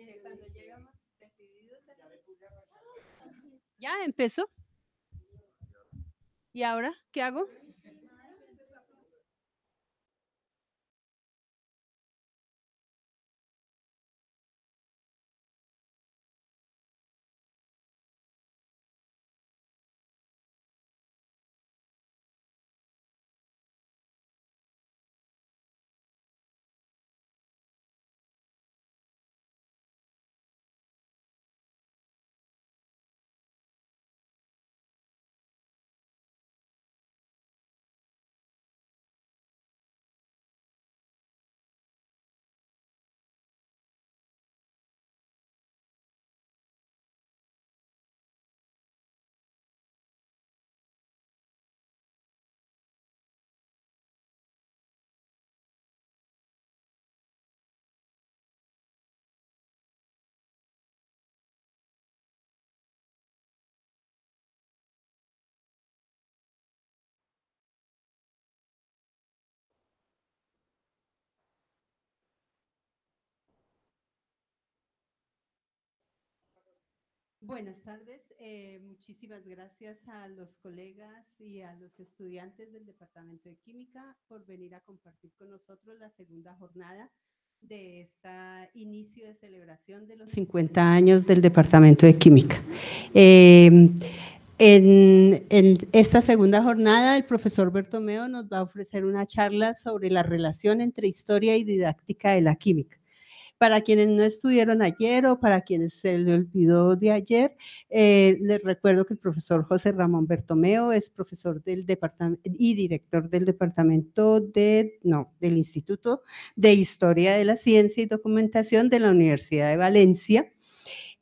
Mire, cuando llegamos decididos. A... Ya empezó. ¿Y ahora qué hago? Buenas tardes. Eh, muchísimas gracias a los colegas y a los estudiantes del Departamento de Química por venir a compartir con nosotros la segunda jornada de este inicio de celebración de los 50 años del Departamento de Química. Em, en, esta segunda jornada, el profesor Bertomeo nos va a ofrecer una charla sobre la relación entre historia y didáctica de la química. Para quienes no estuvieron ayer o para quienes se le olvidó de ayer, eh, les recuerdo que el profesor José Ramón Bertomeo es profesor del departamento y director del departamento de, no, del Instituto de Historia de la Ciencia y Documentación de la Universidad de Valencia.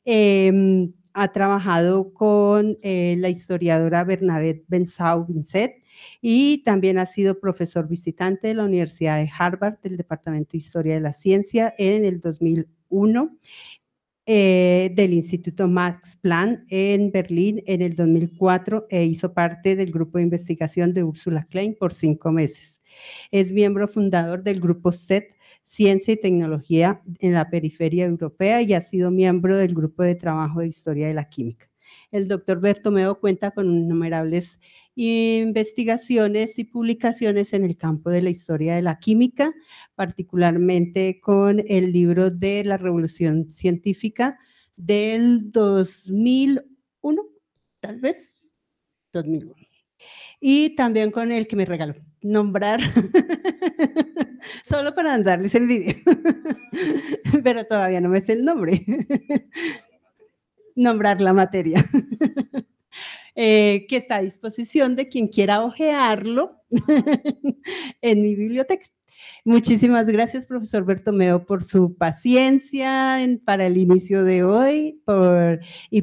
Em, ha trabajado con eh, la historiadora Bernadette Bensau Vincent y también ha sido profesor visitante de la Universidad de Harvard del Departamento de Historia de la Ciencia en el 2001. Eh, del Instituto Max Planck en Berlín en el 2004 e hizo parte del grupo de investigación de Ursula Klein por cinco meses. Es miembro fundador del grupo SET, Ciencia y Tecnología en la Periferia Europea y ha sido miembro del Grupo de Trabajo de Historia de la Química. El doctor Bertomeo cuenta con innumerables investigaciones y publicaciones en el campo de la historia de la química, particularmente con el libro de la Revolución Científica del 2001, tal vez, 2001. Y también con el que me regaló nombrar Solo para darles el video. Pero todavía no me sé el nombre. Nombrar la materia. Eh, que está a disposición de quien quiera ojearlo en mi biblioteca. Muchísimas gracias, profesor Bertomeo, por su paciencia para el inicio de hoy y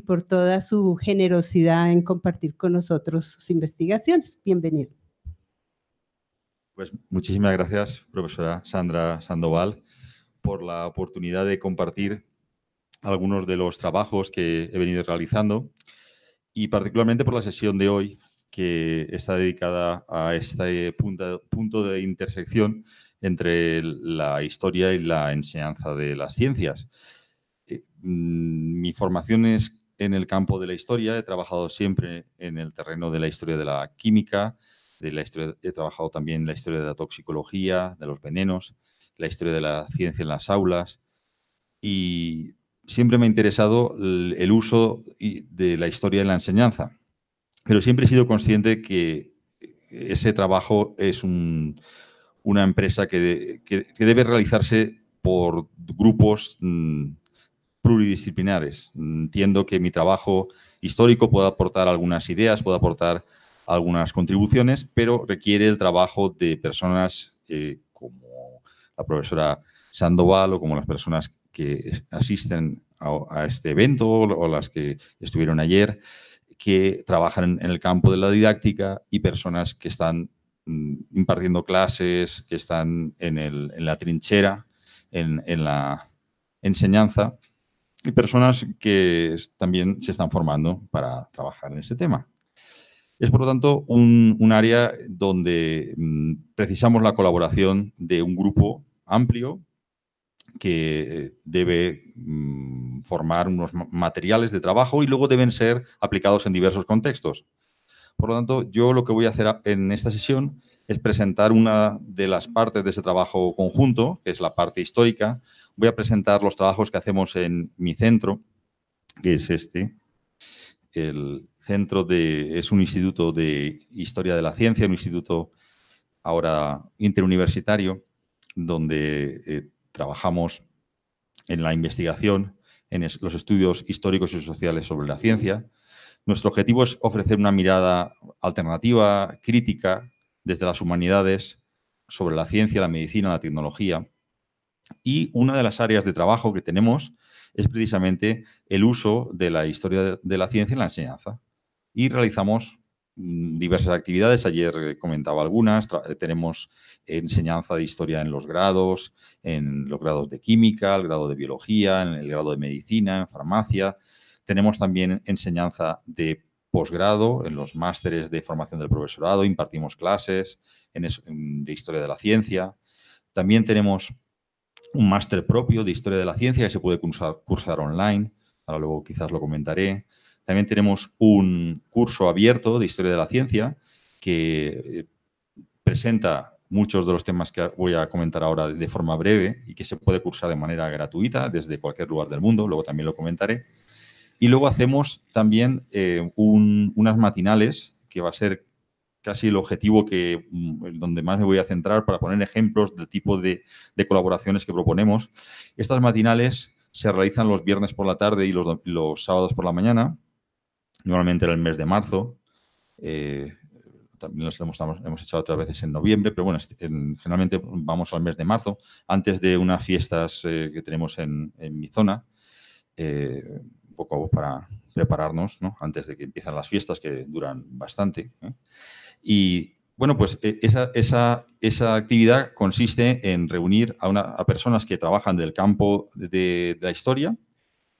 por toda su generosidad en compartir con nosotros sus investigaciones. Bienvenido. Pues, muchísimas gracias, profesora Sandra Sandoval, por la oportunidad de compartir algunos de los trabajos que he venido realizando y particularmente por la sesión de hoy que está dedicada a este punto de intersección entre la historia y la enseñanza de las ciencias. Eh, mm, mi formación es en el campo de la historia, he trabajado siempre en el terreno de la historia de la química, he trabajado también la historia de la toxicología, de los venenos, la historia de la ciencia en las aulas y siempre me ha interesado el uso de la historia en la enseñanza, pero siempre he sido consciente que ese trabajo es una empresa que, debe realizarse por grupos mm, pluridisciplinares. Entiendo que mi trabajo histórico puede aportar algunas ideas, puede aportar algunas contribuciones, pero requiere el trabajo de personas eh, como la profesora Sandoval o como las personas que asisten a, este evento o las que estuvieron ayer, que trabajan en el campo de la didáctica y personas que están mm, impartiendo clases, que están en, la trinchera, en, la enseñanza, y personas que también se están formando para trabajar en este tema. Es, por lo tanto, un, área donde mm, precisamos la colaboración de un grupo amplio que eh, debe mm, formar unos materiales de trabajo y luego deben ser aplicados en diversos contextos. Por lo tanto, yo lo que voy a hacer en esta sesión es presentar una de las partes de ese trabajo conjunto, que es la parte histórica. Voy a presentar los trabajos que hacemos en mi centro, que es este, el, centro de, es un instituto de historia de la ciencia, un instituto ahora interuniversitario, donde eh, trabajamos en la investigación, en los estudios históricos y sociales sobre la ciencia. Nuestro objetivo es ofrecer una mirada alternativa, crítica, desde las humanidades, sobre la ciencia, la medicina, la tecnología. Y una de las áreas de trabajo que tenemos es precisamente el uso de la historia de la ciencia en la enseñanza y realizamos mm, diversas actividades. Ayer eh, comentaba algunas. Eh, tenemos enseñanza de historia en los grados, en los grados de química, el grado de biología, en el grado de medicina, en farmacia. Tenemos también enseñanza de posgrado, en los másteres de formación del profesorado, impartimos clases mm, de historia de la ciencia. También tenemos un máster propio de historia de la ciencia que se puede cursar, cursar online. Ahora luego quizás lo comentaré. También tenemos un curso abierto de historia de la ciencia que eh, presenta muchos de los temas que voy a comentar ahora de forma breve y que se puede cursar de manera gratuita desde cualquier lugar del mundo, luego también lo comentaré. Y luego hacemos también eh, unas matinales, que va a ser casi el objetivo que, mm, donde más me voy a centrar para poner ejemplos del tipo de, colaboraciones que proponemos. Estas matinales se realizan los viernes por la tarde y los sábados por la mañana Normalmente era el mes de marzo. Eh, también los hemos, hemos hecho otras veces en noviembre, pero bueno, generalmente vamos al mes de marzo, antes de unas fiestas eh, que tenemos en, mi zona, eh, un poco para prepararnos, Antes de que empiezan las fiestas, que duran bastante. Y bueno, pues esa, actividad consiste en reunir a, una, personas que trabajan del campo de la historia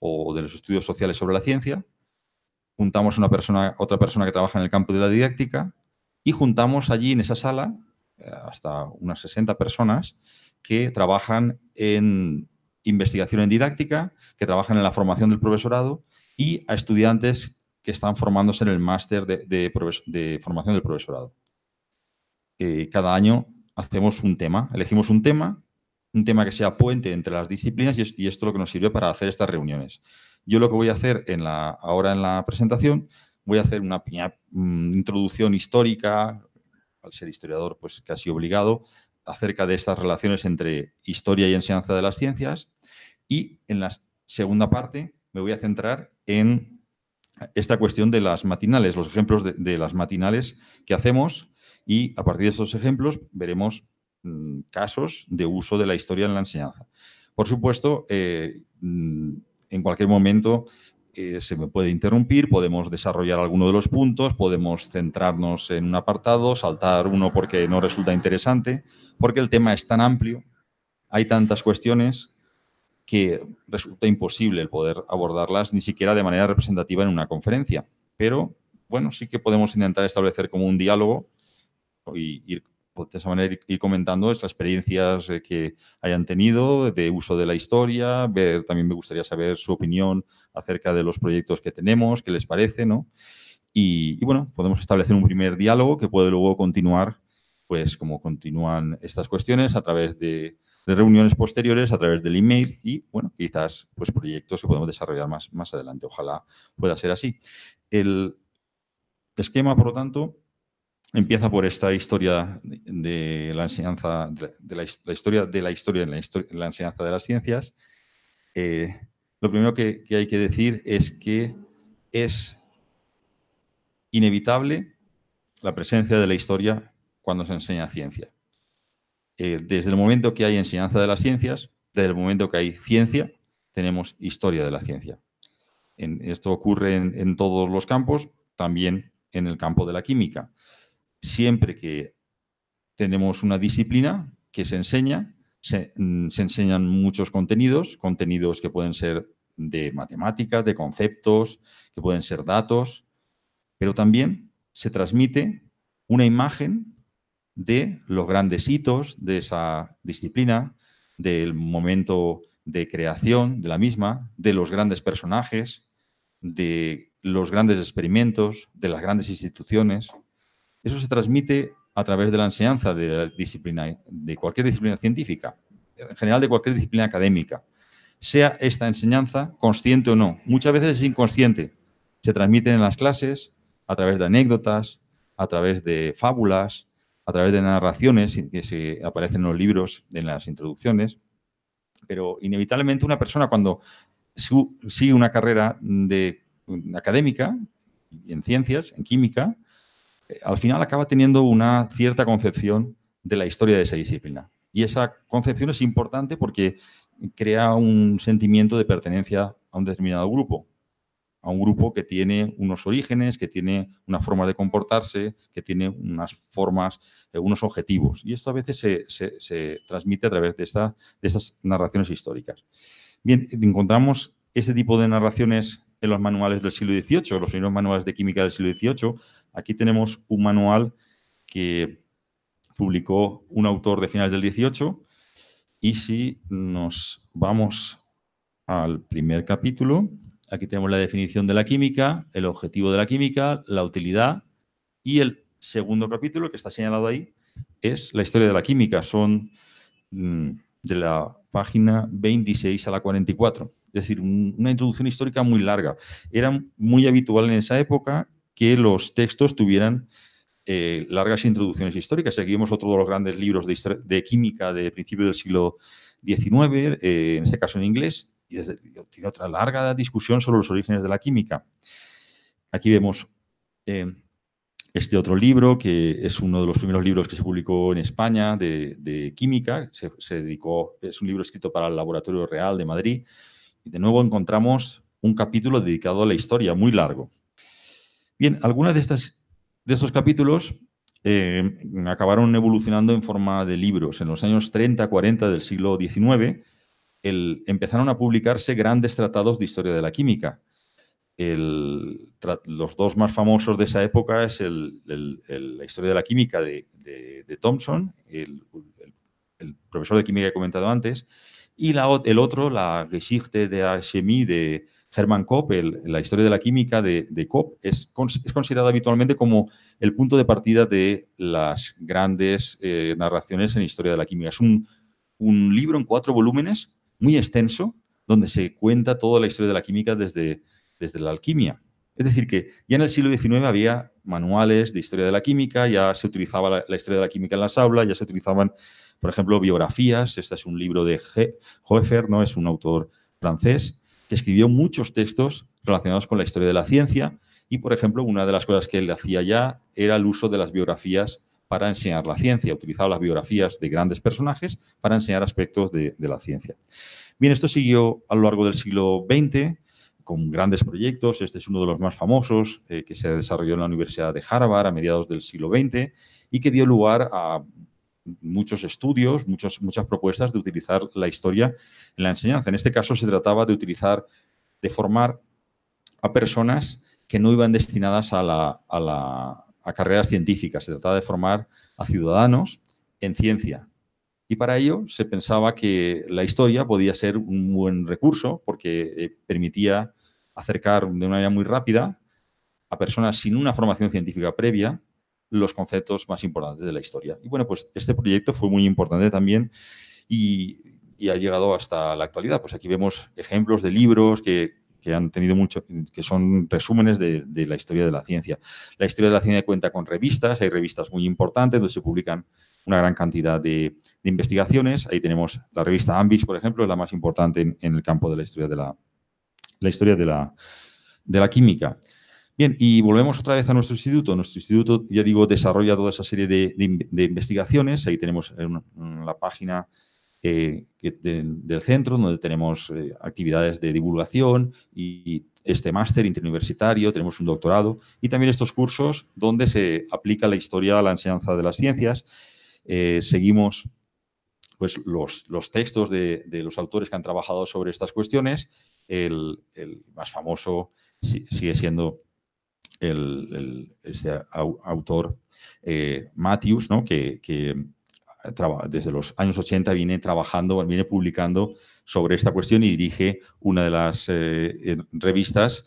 o de los estudios sociales sobre la ciencia, juntamos una persona, otra persona que trabaja en el campo de la didáctica y juntamos allí en esa sala eh, hasta unas 60 personas que trabajan en investigación en didáctica, que trabajan en la formación del profesorado y a estudiantes que están formándose en el máster de, formación del profesorado. Eh, cada año hacemos un tema, elegimos un tema, un tema que sea puente entre las disciplinas y, y esto es lo que nos sirve para hacer estas reuniones. Yo lo que voy a hacer ahora en la presentación, voy a hacer una pequeña mm, introducción histórica, al ser historiador pues casi obligado, acerca de estas relaciones entre historia y enseñanza de las ciencias. Y en la segunda parte me voy a centrar en esta cuestión de las matinales, los ejemplos de, las matinales que hacemos y a partir de esos ejemplos veremos mm, casos de uso de la historia en la enseñanza. Por supuesto, eh, mm, en cualquier momento eh, se me puede interrumpir, podemos desarrollar alguno de los puntos, podemos centrarnos en un apartado, saltar uno porque no resulta interesante, porque el tema es tan amplio, hay tantas cuestiones que resulta imposible el poder abordarlas ni siquiera de manera representativa en una conferencia. Pero, bueno, sí que podemos intentar establecer como un diálogo y ir pues, de esa manera ir comentando estas experiencias eh, que hayan tenido de uso de la historia, ver, también me gustaría saber su opinión acerca de los proyectos que tenemos, qué les parece, ¿no? Y, bueno, podemos establecer un primer diálogo que puede luego continuar, pues como continúan estas cuestiones a través de, reuniones posteriores, a través del email y, bueno, quizás pues proyectos que podemos desarrollar más, más adelante. Ojalá pueda ser así. El esquema, por lo tanto, empieza por esta historia de la enseñanza, de la, historia de la historia en la, enseñanza de las ciencias. Eh, lo primero que, hay que decir es que es inevitable la presencia de la historia cuando se enseña ciencia. Eh, desde el momento que hay enseñanza de las ciencias, desde el momento que hay ciencia, tenemos historia de la ciencia. esto ocurre en, todos los campos, también en el campo de la química siempre que tenemos una disciplina que se enseña, se, mm, enseñan muchos contenidos, contenidos que pueden ser de matemáticas, de conceptos, que pueden ser datos, pero también se transmite una imagen de los grandes hitos de esa disciplina, del momento de creación de la misma, de los grandes personajes, de los grandes experimentos, de las grandes instituciones. Eso se transmite a través de la enseñanza de, la disciplina, de cualquier disciplina científica, en general de cualquier disciplina académica, sea esta enseñanza consciente o no. Muchas veces es inconsciente. Se transmite en las clases a través de anécdotas, a través de fábulas, a través de narraciones que se aparecen en los libros, en las introducciones. Pero inevitablemente una persona cuando sigue una carrera de, académica, en ciencias, en química, al final acaba teniendo una cierta concepción de la historia de esa disciplina. Y esa concepción es importante porque crea un sentimiento de pertenencia a un determinado grupo, a un grupo que tiene unos orígenes, que tiene una forma de comportarse, que tiene unas formas, eh, unos objetivos. Y esto a veces se, transmite a través de, de estas narraciones históricas. Bien, encontramos este tipo de narraciones en los manuales del siglo XVIII, los primeros manuales de química del siglo XVIII. Aquí tenemos un manual que publicó un autor de finales del XVIII. Y si nos vamos al primer capítulo, aquí tenemos la definición de la química, el objetivo de la química, la utilidad y el segundo capítulo que está señalado ahí es la historia de la química. Son mm, de la página 26 a la 44. Es decir, una introducción histórica muy larga. Era muy habitual en esa época que los textos tuvieran eh, largas introducciones históricas. Aquí vemos otro de los grandes libros de, química de principio del siglo XIX, eh, en este caso en inglés, y tiene otra larga discusión sobre los orígenes de la química. Aquí vemos eh, este otro libro, que es uno de los primeros libros que se publicó en España de, química, se, dedicó, es un libro escrito para el Laboratorio Real de Madrid, y de nuevo encontramos un capítulo dedicado a la historia, muy largo. Bien, algunas de, estas, de estos capítulos eh, acabaron evolucionando en forma de libros. En los años 30, 40 del siglo XIX empezaron a publicarse grandes tratados de historia de la química el, los dos más famosos de esa época es la historia de la química de, de, Thompson, el, profesor de química que he comentado antes, y el otro, la Geschichte de Chemie de Hermann Kopp, la historia de la química de, de Kopp, es, considerada habitualmente como el punto de partida de las grandes eh, narraciones en historia de la química. Es un libro en cuatro volúmenes, muy extenso, donde se cuenta toda la historia de la química desde desde la alquimia. Es decir, que ya en el siglo XIX había manuales de historia de la química, ya se utilizaba la, historia de la química en las aulas, ya se utilizaban, por ejemplo, biografías. Este es un libro de Hoeffer, ¿no? es un autor francés, que escribió muchos textos relacionados con la historia de la ciencia. Y, por ejemplo, una de las cosas que él hacía ya era el uso de las biografías para enseñar la ciencia. Utilizaba las biografías de grandes personajes para enseñar aspectos de, de la ciencia. Bien, esto siguió a lo largo del siglo XX con grandes proyectos. Este es uno de los más famosos eh, que se desarrolló en la Universidad de Harvard a mediados del siglo XX y que dio lugar a muchos estudios, muchas propuestas de utilizar la historia en la enseñanza. En este caso se trataba de utilizar, de formar a personas que no iban destinadas a, la, a carreras científicas. Se trataba de formar a ciudadanos en ciencia, y para ello se pensaba que la historia podía ser un buen recurso porque eh, permitía acercar de una manera muy rápida a personas sin una formación científica previa los conceptos más importantes de la historia. Y bueno, pues este proyecto fue muy importante también y, ha llegado hasta la actualidad. Pues aquí vemos ejemplos de libros que, han tenido mucho, que son resúmenes de, la historia de la ciencia. La historia de la ciencia cuenta con revistas, hay revistas muy importantes donde se publican una gran cantidad de, investigaciones. Ahí tenemos la revista Ambis, por ejemplo, es la más importante en, en el campo de la historia de la, la historia de la, química. Bien, y volvemos otra vez a nuestro instituto. Nuestro instituto, ya digo, desarrolla toda esa serie de, investigaciones. Ahí tenemos la página eh, del centro, donde tenemos eh, actividades de divulgación y este máster interuniversitario, tenemos un doctorado y también estos cursos donde se aplica la historia a la enseñanza de las ciencias. Eh, seguimos pues, los, textos de, de, los autores que han trabajado sobre estas cuestiones el, más famoso sigue siendo el, este autor eh, Matthews, ¿no? que, eh, desde los años 80 viene trabajando, viene publicando sobre esta cuestión y dirige una de las eh, revistas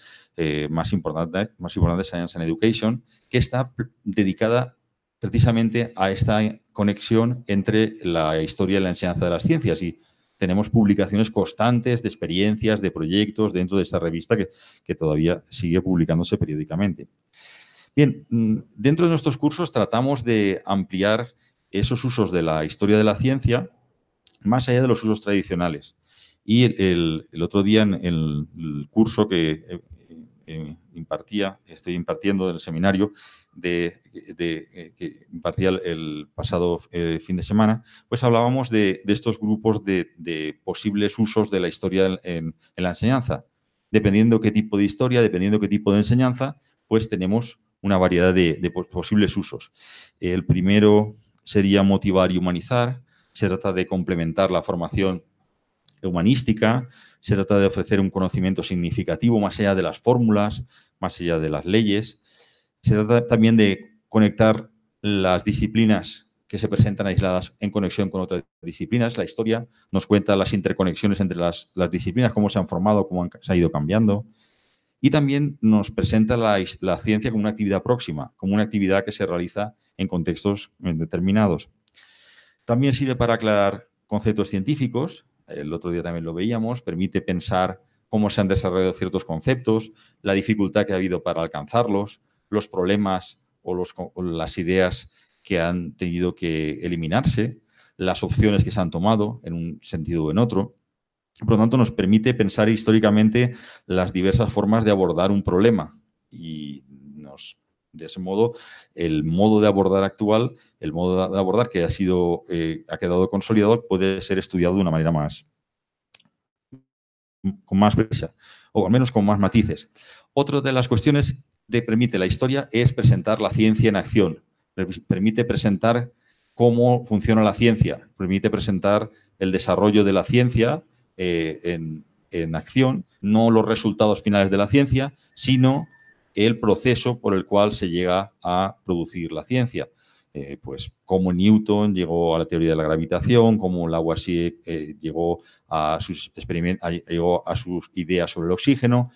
más, importante, más importantes, Science and Education, que está dedicada precisamente a esta conexión entre la historia y la enseñanza de las ciencias. Y tenemos publicaciones constantes de experiencias, de proyectos dentro de esta revista que, todavía sigue publicándose periódicamente. Bien, mm, dentro de nuestros cursos tratamos de ampliar esos usos de la historia de la ciencia más allá de los usos tradicionales. Y el otro día en el curso que eh, que eh, impartía, estoy impartiendo en el seminario de, eh, que impartía el, pasado eh, fin de semana, pues hablábamos de, estos grupos de, posibles usos de la historia en, la enseñanza. Dependiendo qué tipo de historia, dependiendo qué tipo de enseñanza, pues tenemos una variedad de, posibles usos. El primero sería motivar y humanizar. Se trata de complementar la formación humanística, se trata de ofrecer un conocimiento significativo más allá de las fórmulas, más allá de las leyes. Se trata también de conectar las disciplinas que se presentan aisladas en conexión con otras disciplinas. La historia nos cuenta las interconexiones entre las, disciplinas, cómo se han formado, cómo se ha ido cambiando. Y también nos presenta la, la, ciencia como una actividad próxima, como una actividad que se realiza en contextos determinados. También sirve para aclarar conceptos científicos, el otro día también lo veíamos, permite pensar cómo se han desarrollado ciertos conceptos, la dificultad que ha habido para alcanzarlos, los problemas o, las ideas que han tenido que eliminarse, las opciones que se han tomado en un sentido o en otro. Por lo tanto, nos permite pensar históricamente las diversas formas de abordar un problema y nos de ese modo, el modo de abordar actual, el modo de abordar que ha sido, eh, ha quedado consolidado, puede ser estudiado de una manera más, mm, con más prisa, o al menos con más matices. Otra de las cuestiones que permite la historia es presentar la ciencia en acción, permite presentar cómo funciona la ciencia, permite presentar el desarrollo de la ciencia eh, en, en acción, no los resultados finales de la ciencia, sino el proceso por el cual se llega a producir la ciencia. Eh, pues como Newton llegó a la teoría de la gravitación, como Lavoisier eh, llegó, a sus experimentos llegó a sus ideas sobre el oxígeno,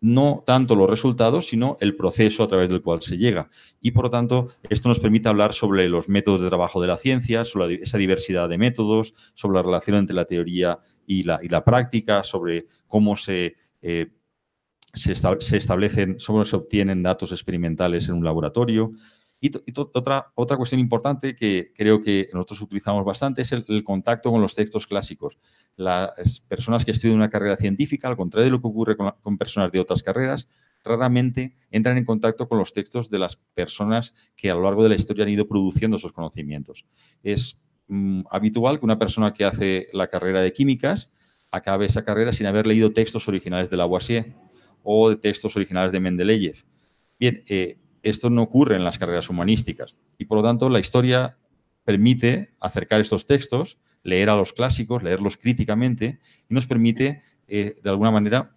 no tanto los resultados, sino el proceso a través del cual se llega. Y por lo tanto, esto nos permite hablar sobre los métodos de trabajo de la ciencia, sobre esa diversidad de métodos, sobre la relación entre la teoría y la, y la práctica, sobre cómo se eh, se, establecen, solo se obtienen datos experimentales en un laboratorio. Y, otra, otra cuestión importante que creo que nosotros utilizamos bastante es el, contacto con los textos clásicos. Las personas que estudian una carrera científica, al contrario de lo que ocurre con, personas de otras carreras, raramente entran en contacto con los textos de las personas que a lo largo de la historia han ido produciendo esos conocimientos. Es mm, habitual que una persona que hace la carrera de químicas acabe esa carrera sin haber leído textos originales de la Lavoisier o de textos originales de Mendeleyev. Bien, eh, esto no ocurre en las carreras humanísticas y por lo tanto la historia permite acercar estos textos, leer a los clásicos, leerlos críticamente y nos permite eh, de alguna manera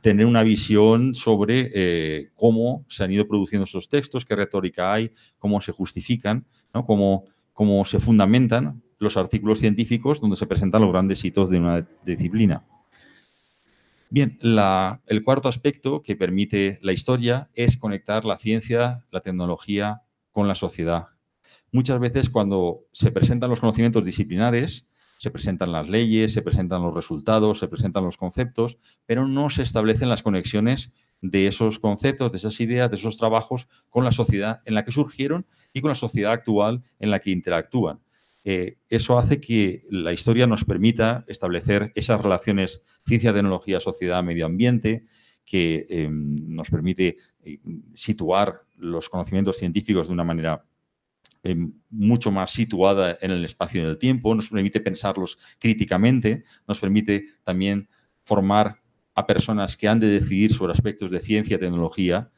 tener una visión sobre eh, cómo se han ido produciendo esos textos, qué retórica hay, cómo se justifican, cómo se fundamentan los artículos científicos donde se presentan los grandes hitos de una disciplina. Bien, el cuarto aspecto que permite la historia es conectar la ciencia, la tecnología con la sociedad. Muchas veces cuando se presentan los conocimientos disciplinares, se presentan las leyes, se presentan los resultados, se presentan los conceptos, pero no se establecen las conexiones de esos conceptos, de esas ideas, de esos trabajos con la sociedad en la que surgieron y con la sociedad actual en la que interactúan. Eh, eso hace que la historia nos permita establecer esas relaciones ciencia, tecnología, sociedad, medio ambiente, que eh, nos permite eh, situar los conocimientos científicos de una manera mucho más situada en el espacio y en el tiempo, nos permite pensarlos críticamente, nos permite también formar a personas que han de decidir sobre aspectos de ciencia, tecnología,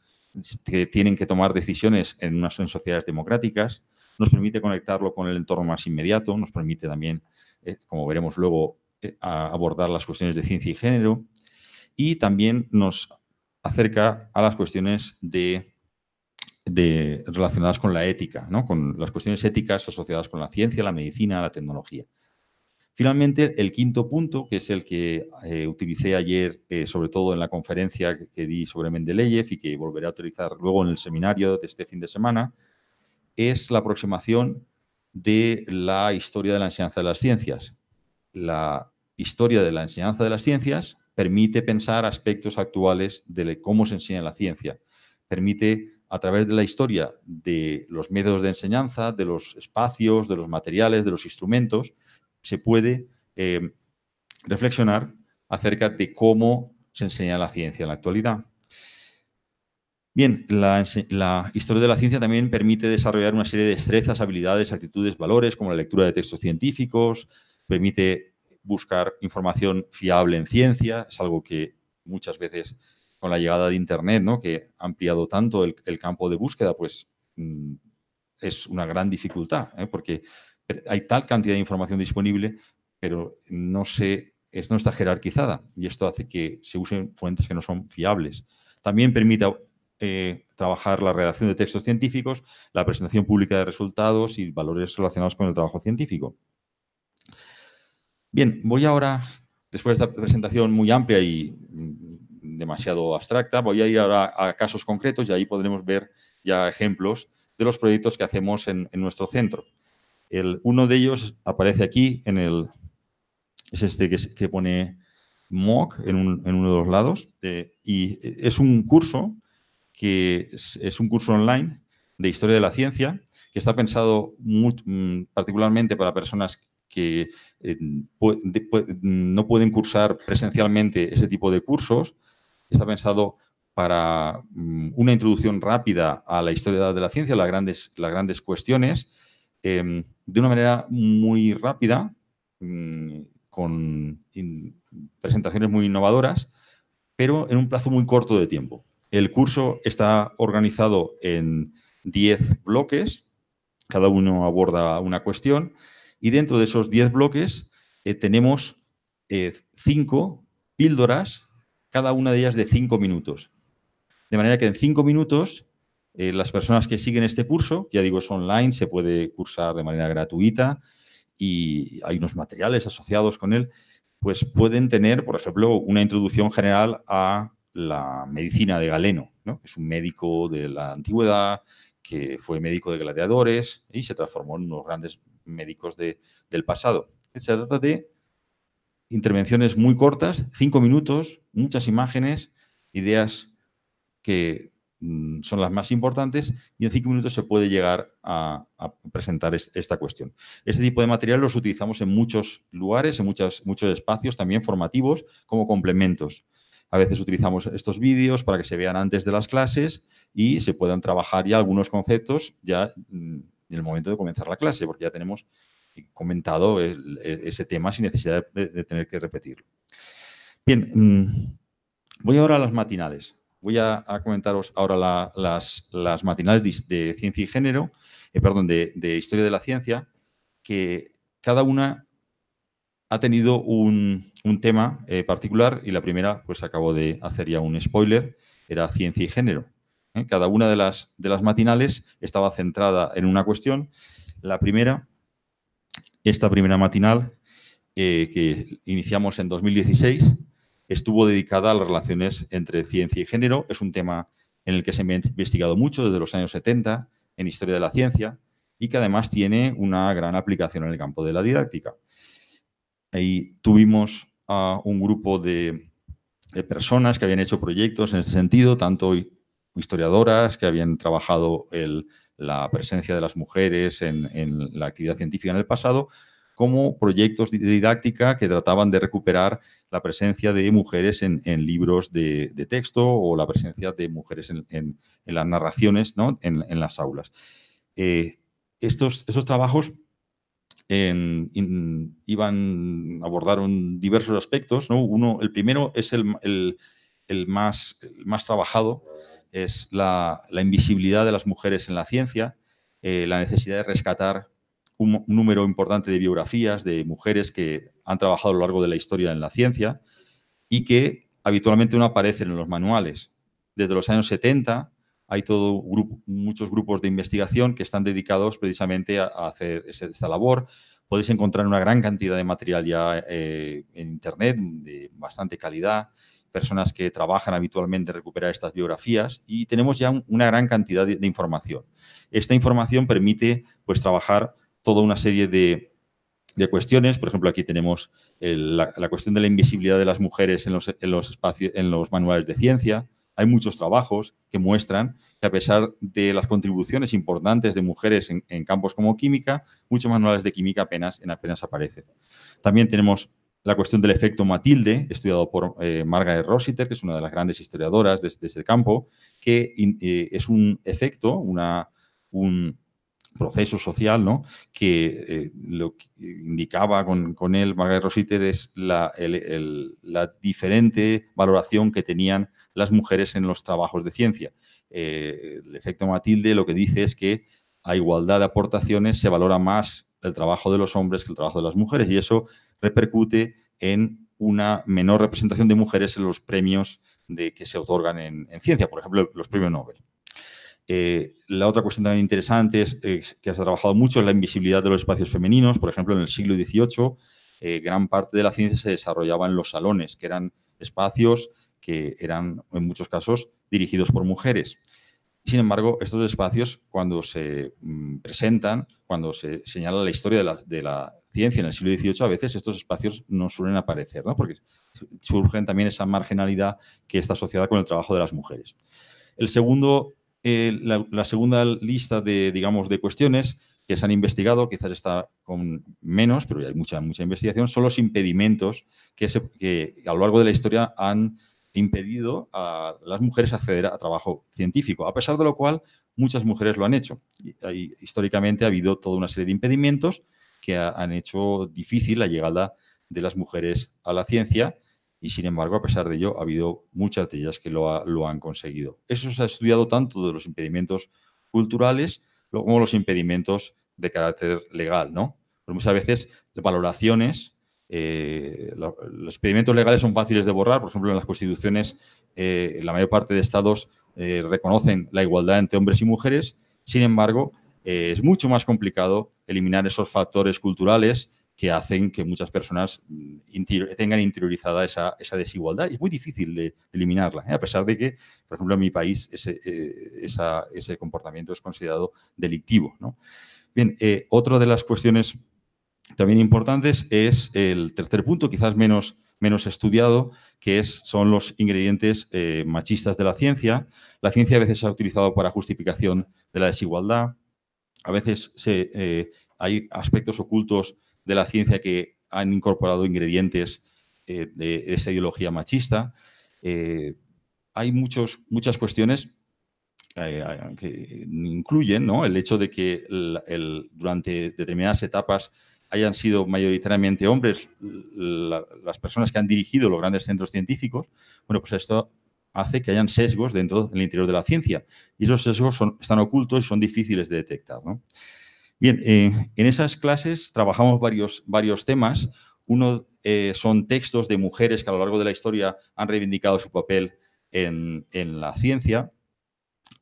que tienen que tomar decisiones en unas en sociedades democráticas, nos permite conectarlo con el entorno más inmediato, nos permite también, eh, como veremos luego, eh, abordar las cuestiones de ciencia y género y también nos acerca a las cuestiones de, relacionadas con la ética, ¿no? con las cuestiones éticas asociadas con la ciencia, la medicina, la tecnología. Finalmente, el quinto punto, que es el que eh, utilicé ayer, sobre todo en la conferencia que, di sobre Mendeleyev y que volveré a utilizar luego en el seminario de este fin de semana, es la aproximación de la historia de la enseñanza de las ciencias. La historia de la enseñanza de las ciencias permite pensar aspectos actuales de cómo se enseña la ciencia. Permite, a través de la historia de los medios de enseñanza, de los espacios, de los materiales, de los instrumentos, se puede eh, reflexionar acerca de cómo se enseña la ciencia en la actualidad. Bien, la, historia de la ciencia también permite desarrollar una serie de destrezas, habilidades, actitudes, valores, como la lectura de textos científicos, permite buscar información fiable en ciencia, es algo que muchas veces con la llegada de Internet, ¿no? que ha ampliado tanto el, campo de búsqueda, pues mm, es una gran dificultad, ¿eh? porque hay tal cantidad de información disponible, pero no, se, no está jerarquizada y esto hace que se usen fuentes que no son fiables. También permite eh, trabajar la redacción de textos científicos, la presentación pública de resultados y valores relacionados con el trabajo científico. Bien, voy ahora, después de esta presentación muy amplia y mm, demasiado abstracta, voy a ir ahora a casos concretos y ahí podremos ver ya ejemplos de los proyectos que hacemos en, nuestro centro. uno de ellos aparece aquí en el... Es este que, pone MOOC en, uno de los lados. Eh, y eh, es un curso que es, un curso online de historia de la ciencia que está pensado mm, particularmente para personas que eh, mm, no pueden cursar presencialmente ese tipo de cursos. Está pensado para mm, una introducción rápida a la historia de la ciencia, las grandes, las grandes cuestiones, em, de una manera muy rápida, con presentaciones muy innovadoras, pero en un plazo muy corto de tiempo. El curso está organizado en 10 bloques, cada uno aborda una cuestión, y dentro de esos 10 bloques eh, tenemos 5 eh, píldoras, cada una de ellas de 5 minutos. De manera que en 5 minutos eh, las personas que siguen este curso, ya digo, es online, se puede cursar de manera gratuita y hay unos materiales asociados con él, pues pueden tener, por ejemplo, una introducción general a la medicina de Galeno, es un médico de la antigüedad que fue médico de gladiadores y se transformó en unos grandes médicos del pasado. Se trata de intervenciones muy cortas, cinco minutos, muchas imágenes, ideas que mm, son las más importantes y en cinco minutos se puede llegar a, presentar esta cuestión. Este tipo de material los utilizamos en muchos lugares, en muchos espacios también formativos como complementos. A veces utilizamos estos vídeos para que se vean antes de las clases y se puedan trabajar ya algunos conceptos ya mm, en el momento de comenzar la clase, porque ya tenemos comentado e, ese tema sin necesidad de, tener que repetirlo. Bien, mm, voy ahora a las matinales. Voy a, comentaros ahora las, matinales de, ciencia y género, eh, perdón, de historia de la ciencia, que cada una ha tenido un, tema eh, particular y la primera, pues acabo de hacer ya un spoiler, era ciencia y género. ¿eh? Cada una de las, de las matinales estaba centrada en una cuestión. La primera, esta primera matinal eh, que iniciamos en 2016, estuvo dedicada a las relaciones entre ciencia y género. Es un tema en el que se ha investigado mucho desde los años 70 en historia de la ciencia y que además tiene una gran aplicación en el campo de la didáctica y tuvimos a un grupo de, personas que habían hecho proyectos en ese sentido, tanto historiadoras que habían trabajado la presencia de las mujeres en, la actividad científica en el pasado, como proyectos de didáctica que trataban de recuperar la presencia de mujeres en, libros de, texto o la presencia de mujeres en, las narraciones ¿no? en, las aulas. Eh, estos, trabajos en, iban, abordaron diversos aspectos. Uno, el primero es el, más, trabajado, es la, invisibilidad de las mujeres en la ciencia, eh, la necesidad de rescatar un, número importante de biografías de mujeres que han trabajado a lo largo de la historia en la ciencia y que habitualmente no aparecen en los manuales. Desde los años 70 hay todo muchos grupos de investigación que están dedicados precisamente a, hacer esta labor. Podéis encontrar una gran cantidad de material ya eh, en Internet de bastante calidad, personas que trabajan habitualmente recuperar estas biografías y tenemos ya una gran cantidad de, información. Esta información permite pues, trabajar toda una serie de, cuestiones. Por ejemplo, aquí tenemos la, cuestión de la invisibilidad de las mujeres en los manuales de ciencia, hay muchos trabajos que muestran que a pesar de las contribuciones importantes de mujeres en, campos como química, muchos manuales de química apenas, en aparecen. También tenemos la cuestión del efecto Matilde, estudiado por eh, Margaret Rositer, que es una de las grandes historiadoras de, de campo, que eh, es un efecto, una, un proceso social, ¿no? que eh, lo que indicaba con, él Margaret Rositer es la diferente valoración que tenían las mujeres en los trabajos de ciencia. Eh, el efecto Matilde lo que dice es que a igualdad de aportaciones se valora más el trabajo de los hombres que el trabajo de las mujeres y eso repercute en una menor representación de mujeres en los premios de, que se otorgan en, ciencia, por ejemplo, los premios Nobel. Eh, la otra cuestión también interesante es, que se ha trabajado mucho es la invisibilidad de los espacios femeninos. Por ejemplo, en el siglo XVIII, eh, gran parte de la ciencia se desarrollaba en los salones, que eran espacios que eran en muchos casos dirigidos por mujeres. Sin embargo, estos espacios, cuando se mm, presentan, cuando se señala la historia de la, ciencia en el siglo XVIII, a veces estos espacios no suelen aparecer, ¿no? porque surgen también esa marginalidad que está asociada con el trabajo de las mujeres. El segundo, la, segunda lista de, digamos, de cuestiones que se han investigado, quizás está con menos, pero hay mucha, mucha investigación, son los impedimentos que, que a lo largo de la historia han impedido a las mujeres acceder a trabajo científico, a pesar de lo cual muchas mujeres lo han hecho. Y, históricamente ha habido toda una serie de impedimentos que han hecho difícil la llegada de las mujeres a la ciencia y sin embargo, a pesar de ello, ha habido muchas de ellas que lo, han conseguido. Eso se ha estudiado tanto de los impedimentos culturales como los impedimentos de carácter legal, ¿no? Pues, muchas veces valoraciones eh, los experimentos legales son fáciles de borrar, por ejemplo, en las constituciones eh, la mayor parte de estados eh, reconocen la igualdad entre hombres y mujeres, sin embargo, es mucho más complicado eliminar esos factores culturales que hacen que muchas personas mm, tengan interiorizada esa, desigualdad. Es muy difícil de, eliminarla, a pesar de que, por ejemplo, en mi país ese, comportamiento es considerado delictivo. Bien, otra de las cuestiones también importantes es el tercer punto, quizás menos, menos estudiado, que es, son los ingredientes eh, machistas de la ciencia. La ciencia a veces se ha utilizado para justificación de la desigualdad, a veces eh, hay aspectos ocultos de la ciencia que han incorporado ingredientes eh, de esa ideología machista. hay muchas cuestiones que incluyen ¿no? el hecho de que durante determinadas etapas hayan sido mayoritariamente hombres las personas que han dirigido los grandes centros científicos, bueno, pues esto hace que hayan sesgos dentro del interior de la ciencia. Y esos sesgos están ocultos y son difíciles de detectar. Bien, eh, en esas clases trabajamos varios, varios temas. Uno eh, son textos de mujeres que a lo largo de la historia han reivindicado su papel en, en la ciencia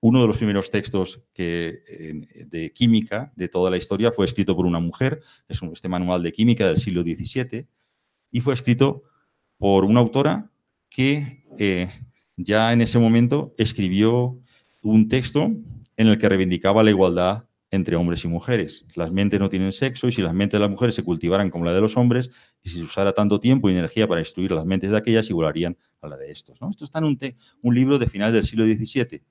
uno de los primeros textos de química de toda la historia fue escrito por una mujer, es este manual de química del siglo XVII, y fue escrito por una autora que eh, ya en ese momento escribió un texto en el que reivindicaba la igualdad entre hombres y mujeres. Las mentes no tienen sexo y si las mentes de las mujeres se cultivaran como la de los hombres y si se usara tanto tiempo y energía para instruir las mentes de aquellas, igualarían a la de estos. ¿no? Esto está en un, libro de finales del siglo XVII.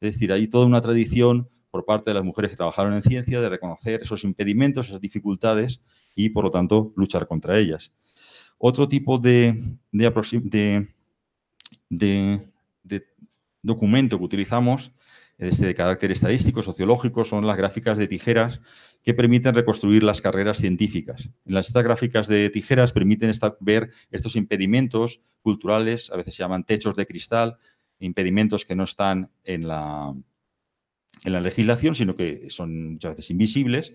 Es decir, hay toda una tradición por parte de las mujeres que trabajaron en ciencia de reconocer esos impedimentos, esas dificultades y, por lo tanto, luchar contra ellas. Otro tipo de, documento que utilizamos este de carácter estadístico, sociológico, son las gráficas de tijeras que permiten reconstruir las carreras científicas. las, estas gráficas de tijeras permiten ver estos impedimentos culturales, a veces se llaman techos de cristal, impedimentos que no están en la, en la legislación, sino que son muchas veces invisibles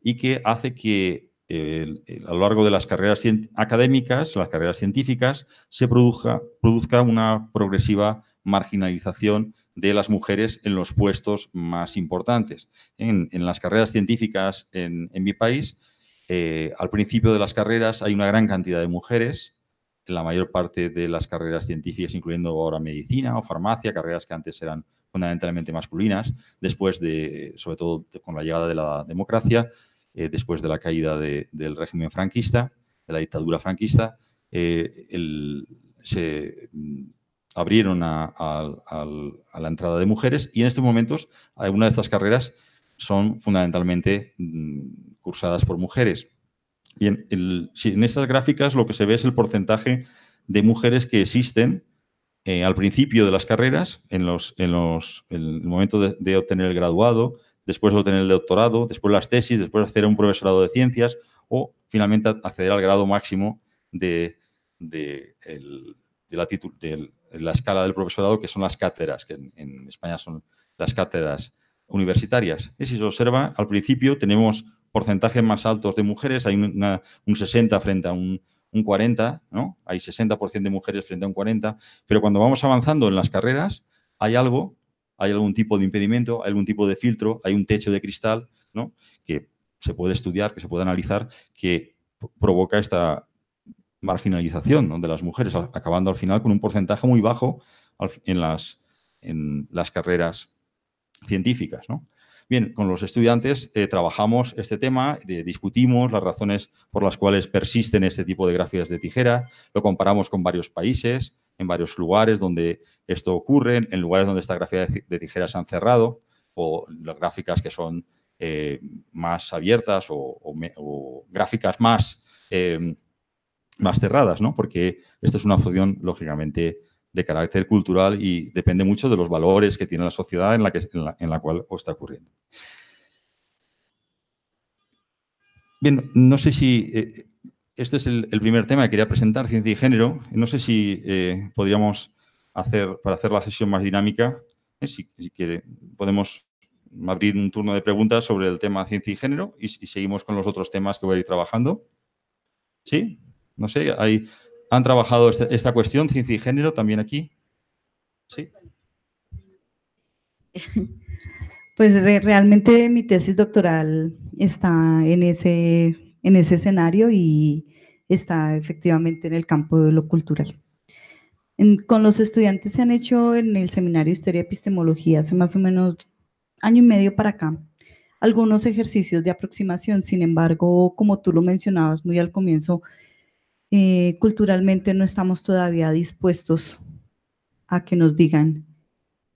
y que hace que eh, a lo largo de las carreras académicas, las carreras científicas, se produzca una progresiva marginalización de las mujeres en los puestos más importantes. En, las carreras científicas en, mi país, eh, al principio de las carreras hay una gran cantidad de mujeres, la mayor parte de las carreras científicas, incluyendo ahora medicina o farmacia, carreras que antes eran fundamentalmente masculinas, después de, sobre todo con la llegada de la democracia, eh, después de la caída del régimen franquista, de la dictadura franquista, eh, se mm, abrieron a, la entrada de mujeres y en estos momentos algunas de estas carreras son fundamentalmente mm, cursadas por mujeres en estas gráficas lo que se ve es el porcentaje de mujeres que existen eh, al principio de las carreras, en, los, en los, el momento de, obtener el graduado, después de obtener el doctorado, después las tesis, después hacer un profesorado de ciencias o finalmente acceder al grado máximo de, de, de la, escala del profesorado, que son las cátedras, que en, en España son las cátedras universitarias. Y si se observa, al principio tenemos porcentajes más altos de mujeres, hay un 60 frente a un, 40, ¿no? Hay 60% de mujeres frente a un 40, pero cuando vamos avanzando en las carreras, hay algo, hay algún tipo de impedimento, hay algún tipo de filtro, hay un techo de cristal, ¿no? Que se puede estudiar, que se puede analizar, que provoca esta marginalización de las mujeres, acabando al final con un porcentaje muy bajo en las, en las carreras científicas, ¿no? Bien, con los estudiantes eh, trabajamos este tema, eh, discutimos las razones por las cuales persisten este tipo de gráficas de tijera, lo comparamos con varios países, en varios lugares donde esto ocurre, en lugares donde estas gráficas de tijera se han cerrado, o las gráficas que son eh, más abiertas o, gráficas más, más cerradas, ¿no? porque esta es una función lógicamente de carácter cultural y depende mucho de los valores que tiene la sociedad en la, que, en la, cual está ocurriendo. Bien, no sé si... Eh, este es el, primer tema que quería presentar, ciencia y género. No sé si eh, podríamos hacer, para hacer la sesión más dinámica, eh, si, quiere, podemos abrir un turno de preguntas sobre el tema ciencia y género y, y seguimos con los otros temas que voy a ir trabajando. ¿Sí? No sé, hay han trabajado este, esta, cuestión, ciencia y género, también aquí. Pues realmente mi tesis doctoral está en ese, en ese escenario y está efectivamente en el campo de lo cultural. con los estudiantes se han hecho en el seminario de Historia y Epistemología hace más o menos año y medio para acá algunos ejercicios de aproximación, sin embargo, como tú lo mencionabas muy al comienzo, eh, culturalmente no estamos todavía dispuestos a que nos digan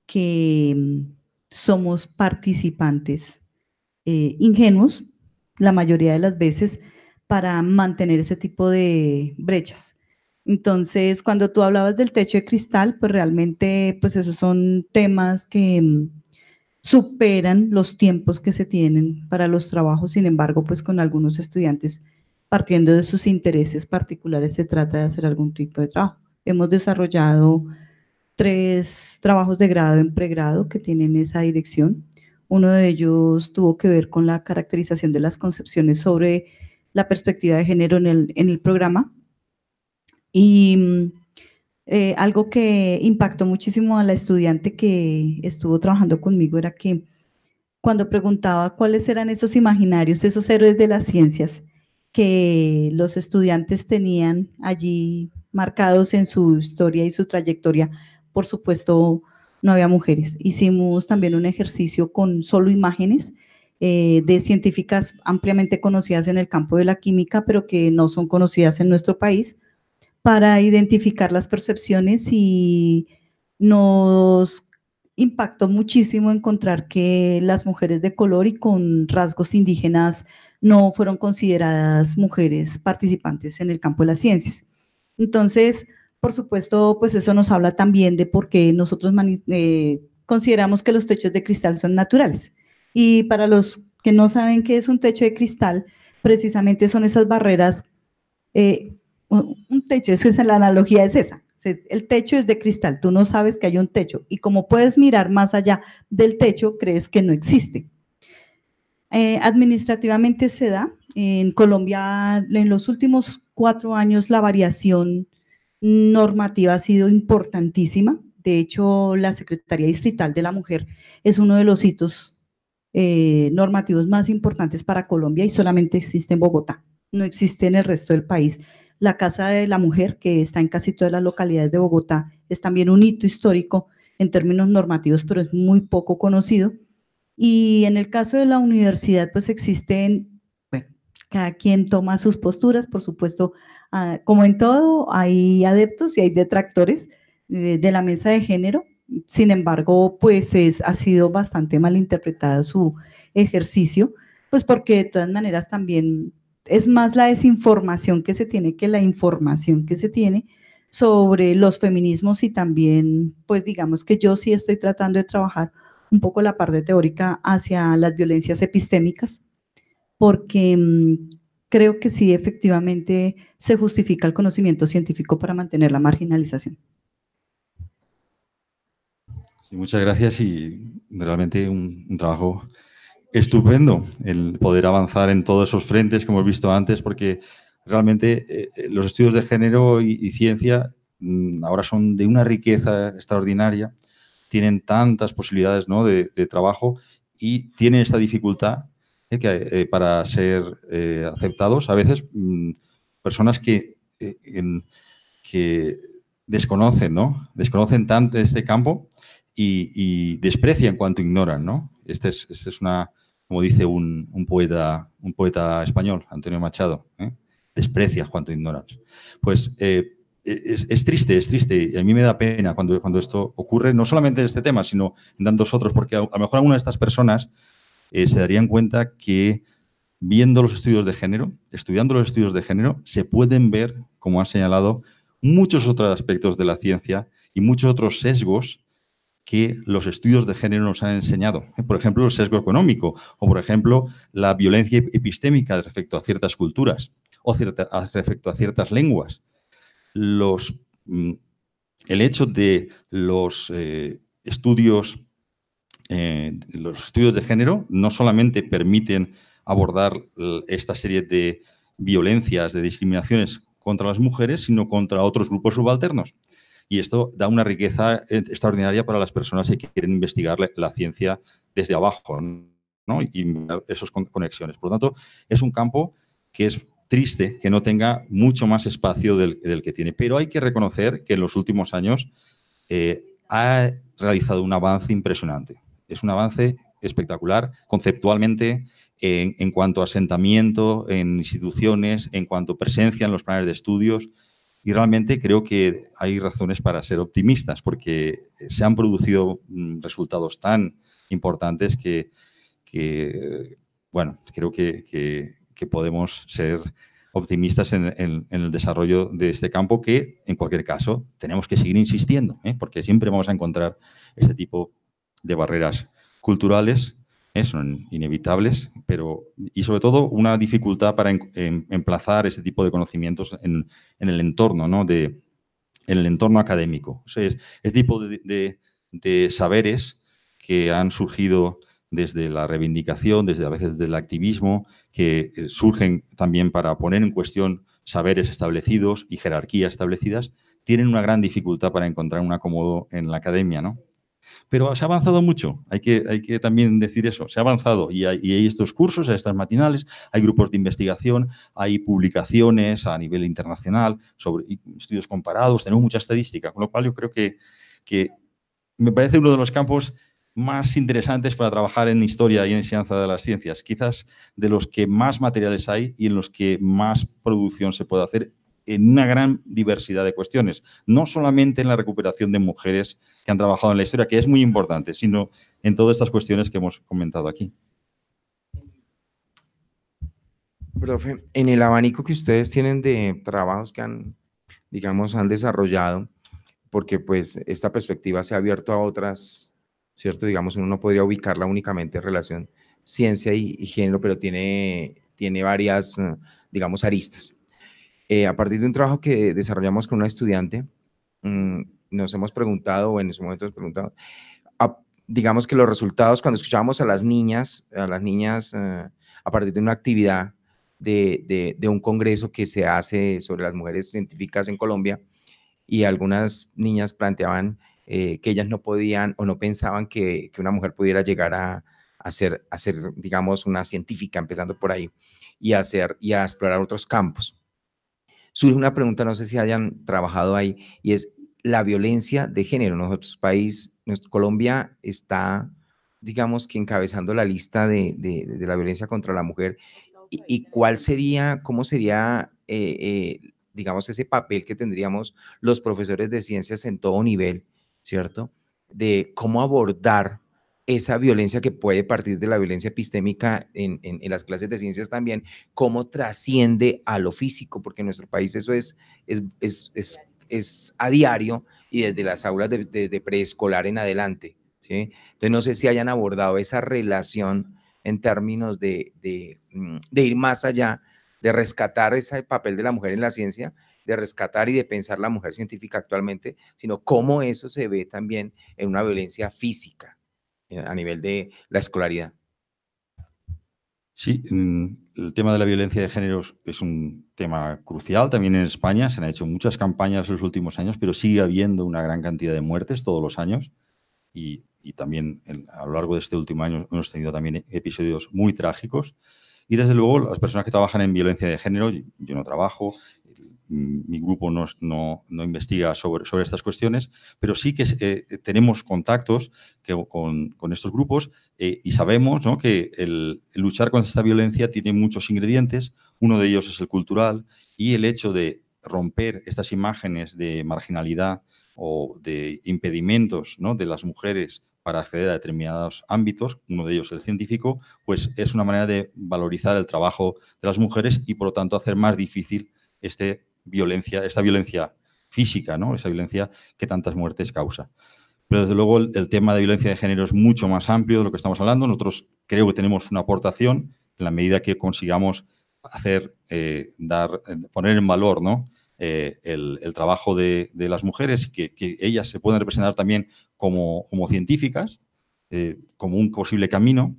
que mm, somos participantes eh, ingenuos la mayoría de las veces para mantener ese tipo de brechas. Entonces, cuando tú hablabas del techo de cristal, pues realmente, pues esos son temas que mm, superan los tiempos que se tienen para los trabajos. Sin embargo, pues con algunos estudiantes partiendo de sus intereses particulares, se trata de hacer algún tipo de trabajo. Hemos desarrollado tres trabajos de grado en pregrado que tienen esa dirección. Uno de ellos tuvo que ver con la caracterización de las concepciones sobre la perspectiva de género en el, programa. Y mm, eh, algo que impactó muchísimo a la estudiante que estuvo trabajando conmigo era que cuando preguntaba cuáles eran esos imaginarios, esos héroes de las ciencias, que los estudiantes tenían allí marcados en su historia y su trayectoria. Por supuesto, no había mujeres. Hicimos también un ejercicio con solo imágenes eh, de científicas ampliamente conocidas en el campo de la química, pero que no son conocidas en nuestro país, para identificar las percepciones y nos impactó muchísimo encontrar que las mujeres de color y con rasgos indígenas no fueron consideradas mujeres participantes en el campo de las ciencias. Entonces, por supuesto, pues eso nos habla también de por qué nosotros eh, consideramos que los techos de cristal son naturales. Y para los que no saben qué es un techo de cristal, precisamente son esas barreras, eh, un techo, es la analogía es esa, el techo es de cristal, tú no sabes que hay un techo y como puedes mirar más allá del techo, crees que no existe. Eh, administrativamente se da. En Colombia, en los últimos cuatro años, la variación normativa ha sido importantísima. De hecho, la Secretaría Distrital de la Mujer es uno de los hitos eh, normativos más importantes para Colombia y solamente existe en Bogotá, no existe en el resto del país. La Casa de la Mujer, que está en casi todas las localidades de Bogotá, es también un hito histórico en términos normativos, pero es muy poco conocido. Y en el caso de la universidad, pues existen, bueno, cada quien toma sus posturas, por supuesto, ah, como en todo, hay adeptos y hay detractores eh, de la mesa de género. Sin embargo, pues es, ha sido bastante mal su ejercicio, pues porque de todas maneras también es más la desinformación que se tiene que la información que se tiene sobre los feminismos y también, pues digamos que yo sí estoy tratando de trabajar un poco la parte teórica hacia las violencias epistémicas, porque mm, creo que sí efectivamente se justifica el conocimiento científico para mantener la marginalización. muchas gracias y realmente un, trabajo estupendo el poder avanzar en todos esos frentes como hemos visto antes, porque realmente eh, eh, los estudios de género y, ciencia mm, ahora son de una riqueza extraordinaria tienen tantas posibilidades ¿no? de, trabajo y tienen esta dificultad ¿eh? Eh, para ser eh, aceptados a veces mm, personas que, desconocen, ¿no? Desconocen tanto este campo y, desprecian cuanto ignoran, ¿no? Este es, este es, una, como dice un, poeta, un poeta español, Antonio Machado, desprecias cuanto ignoras. Pues es, triste, es triste. A mí me da pena cuando, cuando esto ocurre, no solamente en este tema, sino en tantos otros, porque a, lo mejor alguna de estas personas eh, se darían cuenta que viendo los estudios de género, estudiando los estudios de género, se pueden ver, como ha señalado, muchos otros aspectos de la ciencia y muchos otros sesgos que los estudios de género nos han enseñado. Por ejemplo, el sesgo económico o, por ejemplo, la violencia epistémica respecto a ciertas culturas o respecto a ciertas lenguas Mm, el hecho de los eh, estudios eh, los estudios de género no solamente permiten abordar esta serie de violencias, de discriminaciones contra las mujeres, sino contra otros grupos subalternos. Y esto da una riqueza eh, extraordinaria para las personas que quieren investigar la ciencia desde abajo ¿no? y esas conexiones. Por lo tanto, es un campo que es triste que no tenga mucho más espacio del, que tiene. Pero hay que reconocer que en los últimos años eh, ha realizado un avance impresionante. Es un avance espectacular conceptualmente en, cuanto a asentamiento, en instituciones, en cuanto a presencia en los planes de estudios. Y realmente creo que hay razones para ser optimistas porque se han producido mm, resultados tan importantes que, bueno, creo que que podemos ser optimistas en, el desarrollo de este campo que, en cualquier caso, tenemos que seguir insistiendo, ¿eh? porque siempre vamos a encontrar este tipo de barreras culturales, ¿eh? son inevitables, pero y sobre todo una dificultad para emplazar este tipo de conocimientos en, el entorno, De, el entorno académico. este tipo de saberes que han surgido desde la reivindicación, desde a veces del activismo, que eh, surgen también para poner en cuestión saberes establecidos y jerarquías establecidas, tienen una gran dificultad para encontrar un acomodo en la academia, ¿no? Pero se ha avanzado mucho, hay que, hay que también decir eso, se ha avanzado y hay, estos cursos, hay estas matinales, hay grupos de investigación, hay publicaciones a nivel internacional sobre estudios comparados, tenemos mucha estadística, con lo cual yo creo que, que me parece uno de los campos más interesantes para trabajar en historia y en enseñanza de las ciencias, quizás de los que más materiales hay y en los que más producción se puede hacer en una gran diversidad de cuestiones, no solamente en la recuperación de mujeres que han trabajado en la historia, que es muy importante, sino en todas estas cuestiones que hemos comentado aquí. Profe, en el abanico que ustedes tienen de trabajos que han, digamos, han desarrollado, porque pues esta perspectiva se ha abierto a otras ¿cierto? Digamos, uno no podría ubicarla únicamente en relación ciencia y, género, pero tiene, tiene varias, eh, digamos, aristas. Eh, a partir de un trabajo que desarrollamos con una estudiante, mm, nos hemos preguntado, o en ese momento nos preguntamos, digamos que los resultados, cuando escuchábamos a las niñas, a las niñas, eh, a partir de una actividad de, un congreso que se hace sobre las mujeres científicas en Colombia, y algunas niñas planteaban eh, que ellas no podían o no pensaban que, una mujer pudiera llegar a, hacer ser, digamos, una científica, empezando por ahí, y a, hacer, y a explorar otros campos. Surge una pregunta, no sé si hayan trabajado ahí, y es la violencia de género. nosotros país, Colombia está, digamos, que encabezando la lista de, de, la violencia contra la mujer. ¿Y, cuál sería, cómo sería eh, eh, digamos, ese papel que tendríamos los profesores de ciencias en todo nivel ¿cierto? De cómo abordar esa violencia que puede partir de la violencia epistémica en, las clases de ciencias también, cómo trasciende a lo físico, porque en nuestro país eso es, es, es, a diario y desde las aulas de, preescolar en adelante. ¿sí? Entonces no sé si hayan abordado esa relación en términos de, de, mm, ir más allá, de rescatar ese papel de la mujer en la ciencia de rescatar y de pensar la mujer científica actualmente, sino cómo eso se ve también en una violencia física eh, a nivel de la escolaridad. Sí, mm, el tema de la violencia de género es un tema crucial también en España. Se han hecho muchas campañas en los últimos años, pero sigue habiendo una gran cantidad de muertes todos los años. Y, también a lo largo de este último año hemos tenido también episodios muy trágicos. Y desde luego las personas que trabajan en violencia de género, yo no trabajo, mi grupo no, investiga sobre, estas cuestiones, pero sí que eh, tenemos contactos con, estos grupos eh, y sabemos que luchar contra esta violencia tiene muchos ingredientes, uno de ellos es el cultural y el hecho de romper estas imágenes de marginalidad o de impedimentos de las mujeres para acceder a determinados ámbitos, uno de ellos el científico, pues es una manera de valorizar el trabajo de las mujeres y por lo tanto hacer más difícil este violencia, esta violencia física, ¿no? esa violencia que tantas muertes causa. Pero desde luego el, tema de violencia de género es mucho más amplio de lo que estamos hablando. Nosotros creo que tenemos una aportación en la medida que consigamos hacer, eh, dar, poner en valor ¿no? Eh, el, trabajo de, las mujeres que, ellas se pueden representar también como, científicas, eh, como un posible camino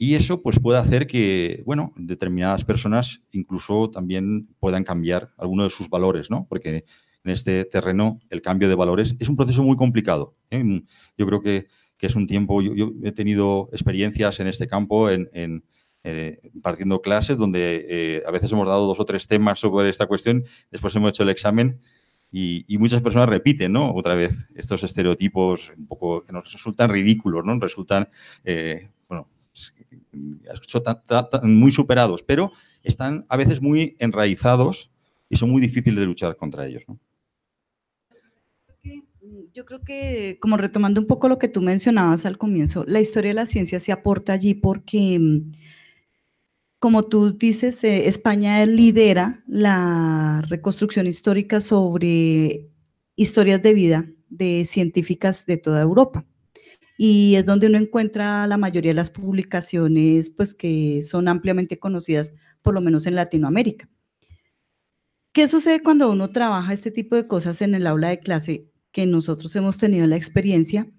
y eso pues, puede hacer que, bueno, determinadas personas incluso también puedan cambiar algunos de sus valores, ¿no? Porque en este terreno el cambio de valores es un proceso muy complicado. ¿eh? Mm, yo creo que, es un tiempo, yo, he tenido experiencias en este campo, en, eh, partiendo clases, donde eh, a veces hemos dado dos o tres temas sobre esta cuestión, después hemos hecho el examen y, muchas personas repiten, ¿no? Otra vez estos estereotipos un poco que nos resultan ridículos, ¿no? Resultan muy superados, pero están a veces muy enraizados y son muy difíciles de luchar contra ellos. Yo creo que, como retomando un poco lo que tú mencionabas al comienzo, la historia de la ciencia se aporta allí porque, mm, como tú dices, eh, España lidera la reconstrucción histórica sobre historias de vida de científicas de toda Europa y es donde uno encuentra la mayoría de las publicaciones pues que son ampliamente conocidas, por lo menos en Latinoamérica. ¿Qué sucede cuando uno trabaja este tipo de cosas en el aula de clase que nosotros hemos tenido la experiencia?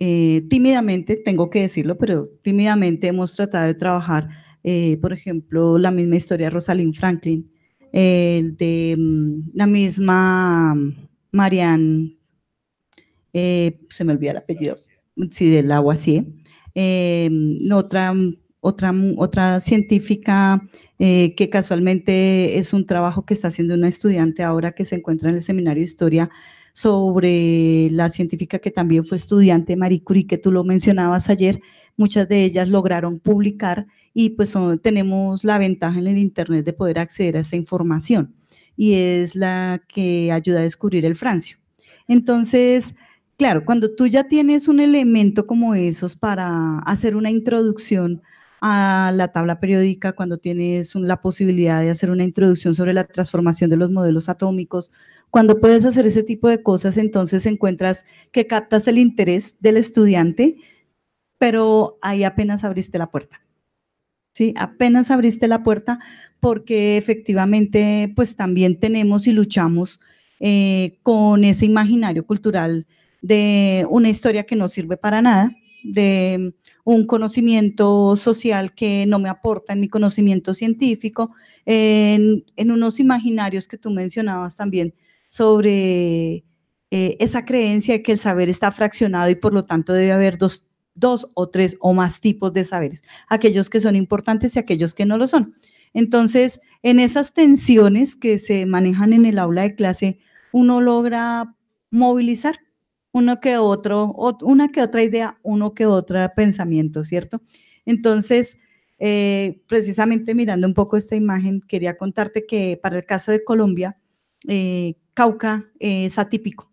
Eh, tímidamente, tengo que decirlo, pero tímidamente hemos tratado de trabajar, eh, por ejemplo, la misma historia de Rosalind Franklin, de mm, la misma Marianne, eh, se me olvida el apellido, sí, del agua, sí. Em, otra, otra, otra científica eh, que casualmente es un trabajo que está haciendo una estudiante ahora que se encuentra en el seminario de historia sobre la científica que también fue estudiante Marie Curie, que tú lo mencionabas ayer, muchas de ellas lograron publicar y pues tenemos la ventaja en el Internet de poder acceder a esa información y es la que ayuda a descubrir el francio. Entonces, Claro, cuando tú ya tienes un elemento como esos para hacer una introducción a la tabla periódica, cuando tienes la posibilidad de hacer una introducción sobre la transformación de los modelos atómicos, cuando puedes hacer ese tipo de cosas, entonces encuentras que captas el interés del estudiante, pero ahí apenas abriste la puerta. Sí, apenas abriste la puerta porque efectivamente pues también tenemos y luchamos eh, con ese imaginario cultural de una historia que no sirve para nada, de un conocimiento social que no me aporta en mi conocimiento científico, en, unos imaginarios que tú mencionabas también sobre eh, esa creencia de que el saber está fraccionado y por lo tanto debe haber dos, dos o tres o más tipos de saberes, aquellos que son importantes y aquellos que no lo son. Entonces, en esas tensiones que se manejan en el aula de clase, uno logra movilizar uno que otro, una que otra idea, uno que otro pensamiento, ¿cierto? Entonces, eh, precisamente mirando un poco esta imagen, quería contarte que para el caso de Colombia, eh, Cauca es atípico,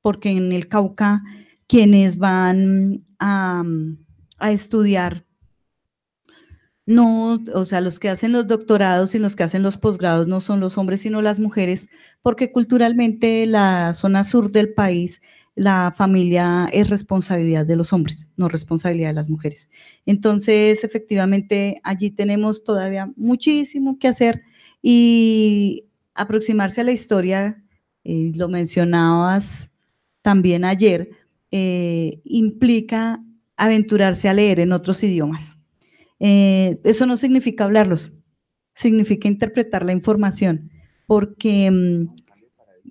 porque en el Cauca quienes van a, estudiar no, o sea, los que hacen los doctorados y los que hacen los posgrados no son los hombres, sino las mujeres, porque culturalmente la zona sur del país la familia es responsabilidad de los hombres, no responsabilidad de las mujeres. Entonces, efectivamente, allí tenemos todavía muchísimo que hacer y aproximarse a la historia, eh, lo mencionabas también ayer, eh, implica aventurarse a leer en otros idiomas. Eh, eso no significa hablarlos, significa interpretar la información, porque mm,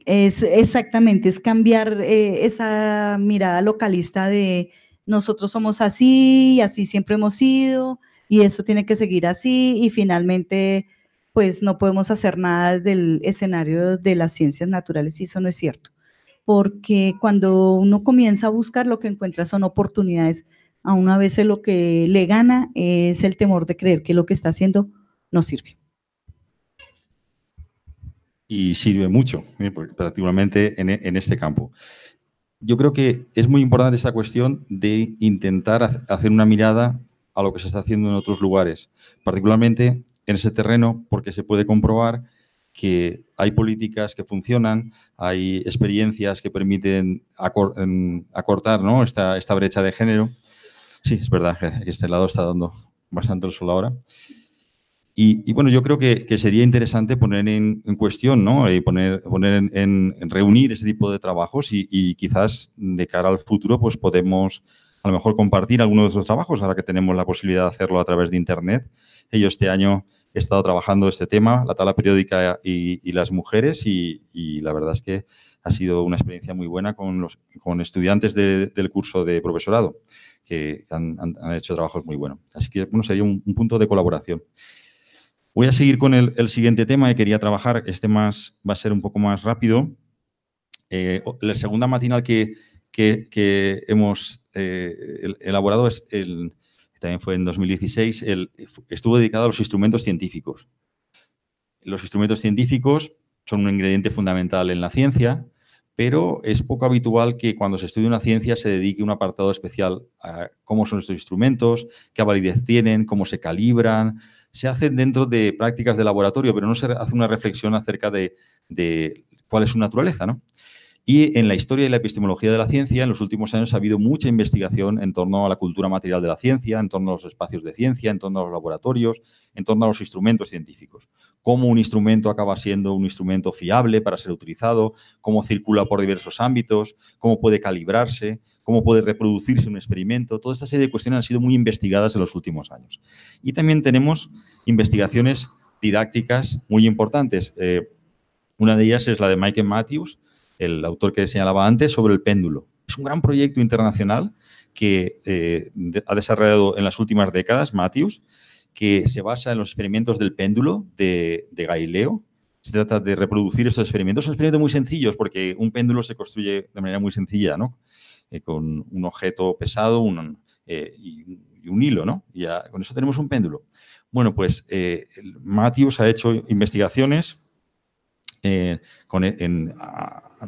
es exactamente, es cambiar eh, esa mirada localista de nosotros somos así, y así siempre hemos sido, y esto tiene que seguir así, y finalmente, pues no podemos hacer nada del escenario de las ciencias naturales, y eso no es cierto. Porque cuando uno comienza a buscar, lo que encuentra son oportunidades. A a veces lo que le gana es el temor de creer que lo que está haciendo no sirve y sirve mucho, ¿eh? prácticamente particularmente en, este campo. Yo creo que es muy importante esta cuestión de intentar hacer una mirada a lo que se está haciendo en otros lugares, particularmente en ese terreno, porque se puede comprobar que hay políticas que funcionan, hay experiencias que permiten acortar esta, esta brecha de género. Sí, es verdad que este lado está dando bastante el sol ahora. Y, bueno, yo creo que, sería interesante poner en, cuestión, ¿no? Y eh, poner, poner en, reunir ese tipo de trabajos y, quizás de cara al futuro, pues podemos a lo mejor compartir algunos de esos trabajos, ahora que tenemos la posibilidad de hacerlo a través de Internet. Eh, yo este año he estado trabajando este tema, la tala periódica y, las mujeres, y, la verdad es que ha sido una experiencia muy buena con, los, con estudiantes del curso de profesorado, que han, hecho trabajos muy buenos. Así que, bueno, sería un punto de colaboración. Voy a seguir con el, siguiente tema que quería trabajar. Este más va a ser un poco más rápido. Eh, la segunda matinal que, hemos eh, elaborado es también fue en 2016, estuvo dedicado a los instrumentos científicos. Los instrumentos científicos son un ingrediente fundamental en la ciencia, pero es poco habitual que cuando se estudie una ciencia se dedique un apartado especial a cómo son estos instrumentos, qué validez tienen, cómo se calibran, se hacen dentro de prácticas de laboratorio, pero no se hace una reflexión acerca de, cuál es su naturaleza. Y en la historia y la epistemología de la ciencia, en los últimos años ha habido mucha investigación en torno a la cultura material de la ciencia, en torno a los espacios de ciencia, en torno a los laboratorios, en torno a los instrumentos científicos cómo un instrumento acaba siendo un instrumento fiable para ser utilizado, cómo circula por diversos ámbitos, cómo puede calibrarse, cómo puede reproducirse un experimento. Toda esta serie de cuestiones han sido muy investigadas en los últimos años. Y también tenemos investigaciones didácticas muy importantes. Eh, una de ellas es la de Michael Matthews, el autor que señalaba antes, sobre el péndulo. Es un gran proyecto internacional que eh, ha desarrollado en las últimas décadas Matthews que se basa en los experimentos del péndulo de, Galileo. Se trata de reproducir estos experimentos. Son experimentos muy sencillos porque un péndulo se construye de manera muy sencilla, ¿no? Eh, con un objeto pesado eh, y, un hilo, ¿no? Y con eso tenemos un péndulo. Bueno, pues eh, Matthews ha hecho investigaciones eh, e,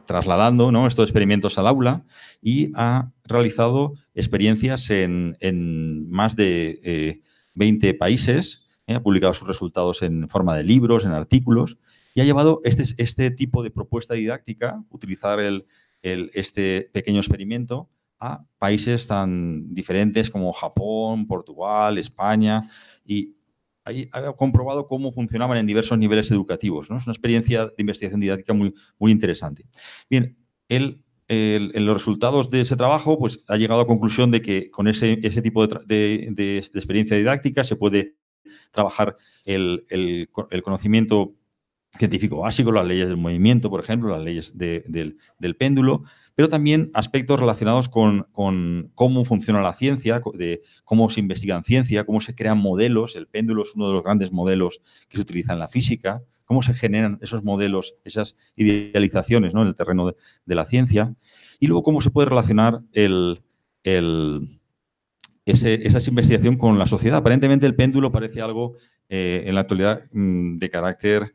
trasladando estos experimentos al aula y ha realizado experiencias en más de 20 países, ¿eh? ha publicado sus resultados en forma de libros, en artículos, y ha llevado este, este tipo de propuesta didáctica, utilizar este pequeño experimento a países tan diferentes como Japón, Portugal, España, y ahí ha comprobado cómo funcionaban en diversos niveles educativos. ¿no? Es una experiencia de investigación didáctica muy, muy interesante. Bien, él en los resultados de ese trabajo, pues ha llegado a conclusión de que con ese, tipo de, experiencia didáctica se puede trabajar el, conocimiento científico básico, las leyes del movimiento, por ejemplo, las leyes del, péndulo, pero también aspectos relacionados con, cómo funciona la ciencia, de cómo se investiga en ciencia, cómo se crean modelos. El péndulo es uno de los grandes modelos que se utiliza en la física cómo se generan esos modelos, esas idealizaciones ¿no? en el terreno de, la ciencia, y luego cómo se puede relacionar esa investigación con la sociedad. Aparentemente el péndulo parece algo eh, en la actualidad mm, de carácter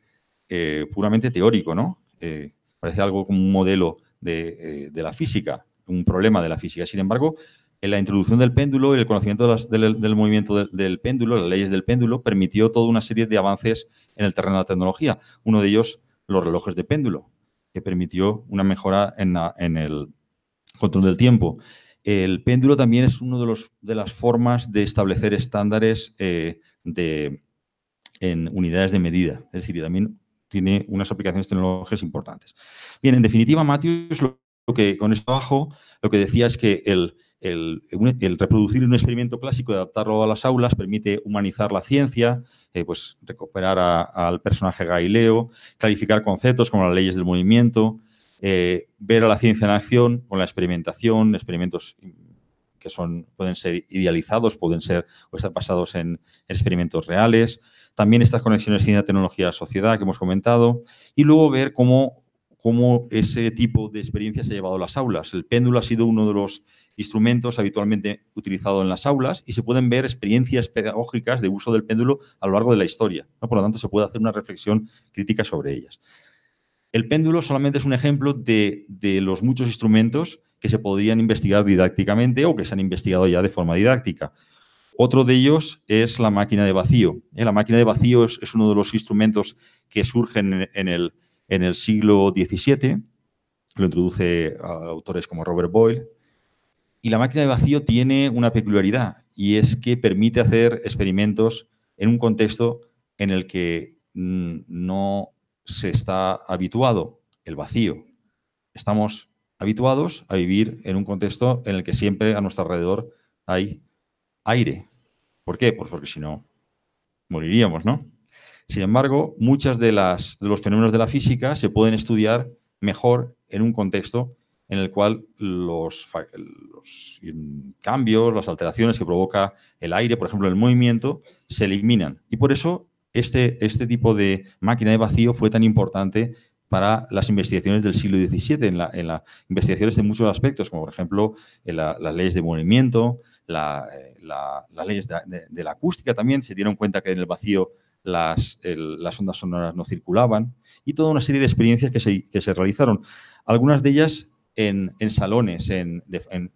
eh, puramente teórico, ¿no? Eh, parece algo como un modelo de la física, un problema de la física. Sin embargo, la introducción del péndulo y el conocimiento del, movimiento del péndulo, las leyes del péndulo, permitió toda una serie de avances en el terreno de la tecnología. Uno de ellos, los relojes de péndulo, que permitió una mejora en, el control del tiempo. El péndulo también es una de, las formas de establecer estándares eh, en unidades de medida. Es decir, también tiene unas aplicaciones tecnológicas importantes. Bien, en definitiva, Matthews, lo que con esto abajo lo que decía es que el, el, reproducir un experimento clásico y adaptarlo a las aulas permite humanizar la ciencia, eh, pues recuperar al personaje Galileo, clarificar conceptos como las leyes del movimiento, eh, ver a la ciencia en acción con la experimentación, experimentos que son, pueden ser idealizados, pueden ser o estar basados en experimentos reales. También estas conexiones ciencia-tecnología-sociedad que hemos comentado. Y luego ver cómo, cómo ese tipo de experiencia se ha llevado a las aulas. El péndulo ha sido uno de los instrumentos habitualmente utilizados en las aulas y se pueden ver experiencias pedagógicas de uso del péndulo a lo largo de la historia. Por lo tanto, se puede hacer una reflexión crítica sobre ellas. El péndulo solamente es un ejemplo de, los muchos instrumentos que se podrían investigar didácticamente o que se han investigado ya de forma didáctica. Otro de ellos es la máquina de vacío. ¿eh? La máquina de vacío es, uno de los instrumentos que surgen en, el, siglo XVII. Lo introduce autores como Robert Boyle, y la máquina de vacío tiene una peculiaridad y es que permite hacer experimentos en un contexto en el que mm, no se está habituado, el vacío. Estamos habituados a vivir en un contexto en el que siempre a nuestro alrededor hay aire. ¿Por qué? Pues porque si no, moriríamos, ¿no? Sin embargo, muchos de, de, los fenómenos de la física se pueden estudiar mejor en un contexto en el cual los, cambios, las alteraciones que provoca el aire, por ejemplo, el movimiento, se eliminan. Y por eso este, este tipo de máquina de vacío fue tan importante para las investigaciones del siglo XVII, en las investigaciones de muchos aspectos, como por ejemplo las leyes de movimiento, eh, las leyes de, la acústica también, se dieron cuenta que en el vacío las, ondas sonoras no circulaban, y toda una serie de experiencias que se, que se realizaron. Algunas de ellas en, salones, en,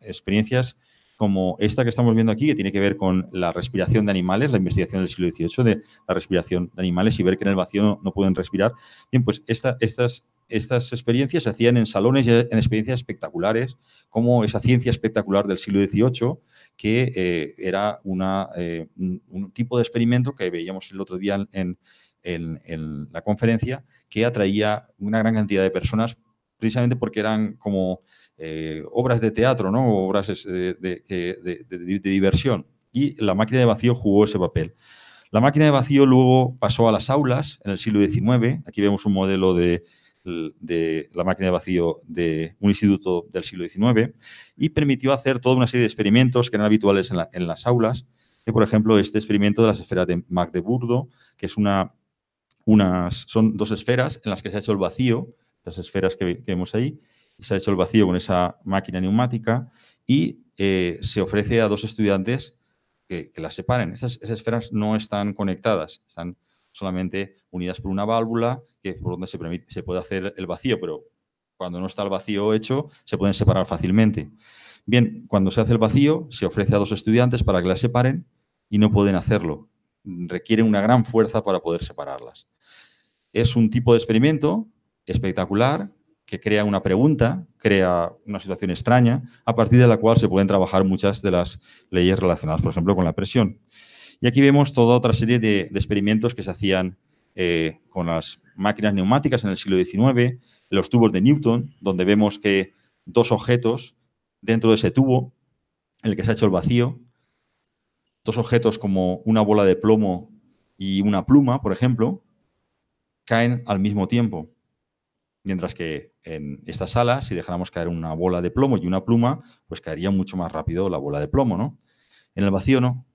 experiencias como esta que estamos viendo aquí, que tiene que ver con la respiración de animales, la investigación del siglo XVIII de la respiración de animales y ver que en el vacío no, pueden respirar. Bien, pues esta, estas, estas experiencias se hacían en salones, en experiencias espectaculares, como esa ciencia espectacular del siglo XVIII, que eh, era una, eh, un, un, tipo de experimento que veíamos el otro día en, en, en la conferencia, que atraía una gran cantidad de personas precisamente porque eran como eh, obras de teatro, ¿no? obras eh, de, diversión. Y la máquina de vacío jugó ese papel. La máquina de vacío luego pasó a las aulas en el siglo XIX. Aquí vemos un modelo de, la máquina de vacío de un instituto del siglo XIX y permitió hacer toda una serie de experimentos que eran habituales en, las aulas. por ejemplo, este experimento de las esferas de Magdeburgo, que es una, unas, son dos esferas en las que se ha hecho el vacío las esferas que, vemos ahí, se ha hecho el vacío con esa máquina neumática y eh, se ofrece a dos estudiantes que, las separen. esas esferas no están conectadas, están solamente unidas por una válvula que por donde se, permite, se puede hacer el vacío, pero cuando no está el vacío hecho, se pueden separar fácilmente. Bien, cuando se hace el vacío, se ofrece a dos estudiantes para que las separen y no pueden hacerlo. Requieren una gran fuerza para poder separarlas. Es un tipo de experimento espectacular que crea una pregunta, crea una situación extraña, a partir de la cual se pueden trabajar muchas de las leyes relacionadas, por ejemplo, con la presión. Y aquí vemos toda otra serie de, experimentos que se hacían eh, con las máquinas neumáticas en el siglo XIX, los tubos de Newton, donde vemos que dos objetos dentro de ese tubo, en el que se ha hecho el vacío, dos objetos como una bola de plomo y una pluma, por ejemplo, caen al mismo tiempo. Mientras que en esta sala, si dejáramos caer una bola de plomo y una pluma, pues caería mucho más rápido la bola de plomo, ¿no? En el vacío no.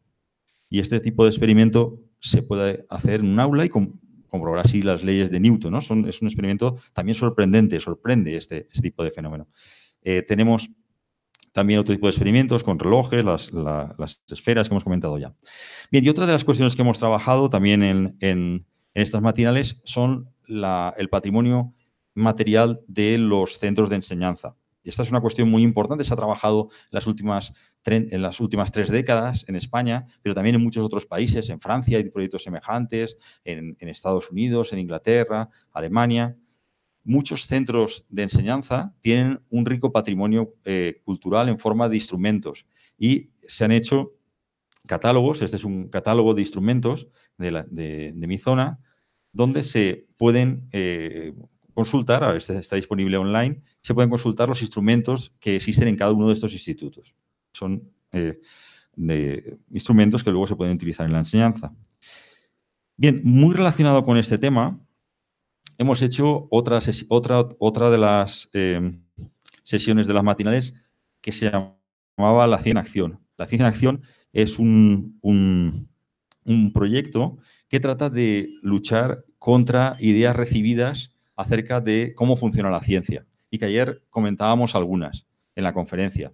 Y este tipo de experimento se puede hacer en un aula y comprobar así las leyes de Newton, ¿no? es un experimento también sorprendente, sorprende este, este tipo de fenómeno. Eh, tenemos también otro tipo de experimentos con relojes, las, esferas que hemos comentado ya. Bien, y otra de las cuestiones que hemos trabajado también en, estas matinales son el patrimonio material de los centros de enseñanza. Y esta es una cuestión muy importante, se ha trabajado las últimas, en las últimas tres décadas en España, pero también en muchos otros países, en Francia hay proyectos semejantes, en, Estados Unidos, en Inglaterra, Alemania. Muchos centros de enseñanza tienen un rico patrimonio eh, cultural en forma de instrumentos y se han hecho catálogos, este es un catálogo de instrumentos de, mi zona, donde se pueden eh, consultar, está disponible online, se pueden consultar los instrumentos que existen en cada uno de estos institutos. Son eh, instrumentos que luego se pueden utilizar en la enseñanza. Bien, muy relacionado con este tema, hemos hecho otra, otra, otra de las eh, sesiones de las matinales que se llamaba La Ciencia en Acción. La Ciencia en Acción es un proyecto que trata de luchar contra ideas recibidas acerca de cómo funciona la ciencia y que ayer comentábamos algunas en la conferencia.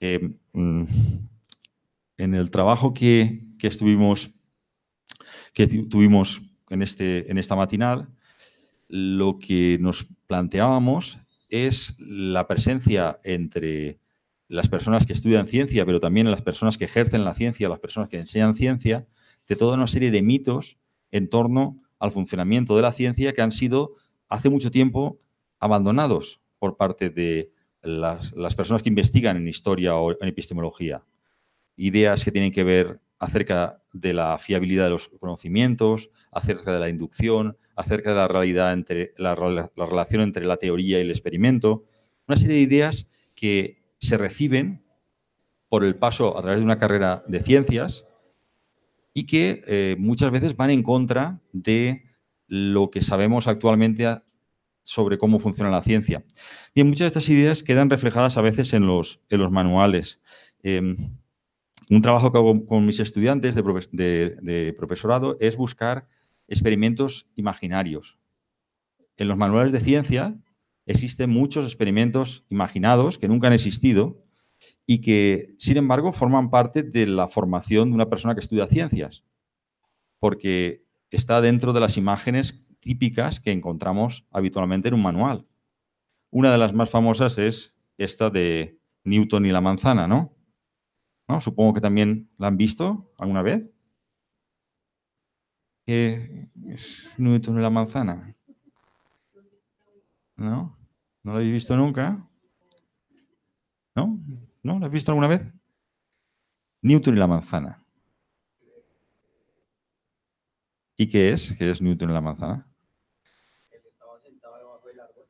Mm, en el trabajo que, estuvimos que tuvimos en, este, en esta matinal, lo que nos planteábamos es la presencia entre las personas que estudian ciencia, pero también las personas que ejercen la ciencia, las personas que enseñan ciencia, de toda una serie de mitos en torno al funcionamiento de la ciencia que han sido hace mucho tiempo abandonados por parte de las, personas que investigan en historia o en epistemología. Ideas que tienen que ver acerca de la fiabilidad de los conocimientos, acerca de la inducción, acerca de la realidad entre la, relación entre la teoría y el experimento, una serie de ideas que se reciben por el paso a través de una carrera de ciencias y que eh, muchas veces van en contra de lo que sabemos actualmente sobre cómo funciona la ciencia. Bien, muchas de estas ideas quedan reflejadas a veces en los, los manuales. Em, un trabajo que hago con mis estudiantes de, de profesorado es buscar experimentos imaginarios. En los manuales de ciencia existen muchos experimentos imaginados que nunca han existido y que, sin embargo, forman parte de la formación de una persona que estudia ciencias. Porque está dentro de las imágenes típicas que encontramos habitualmente en un manual. Una de las más famosas es esta de Newton y la manzana, ¿no? Supongo que también la han visto alguna vez. ¿Qué es Newton y la manzana? ¿No? ¿No la habéis visto nunca? ¿No? ¿No? ¿La has visto alguna vez? Newton y la manzana. ¿Y qué es? ¿Qué es Newton en la manzana? El que estaba sentado debajo del árbol,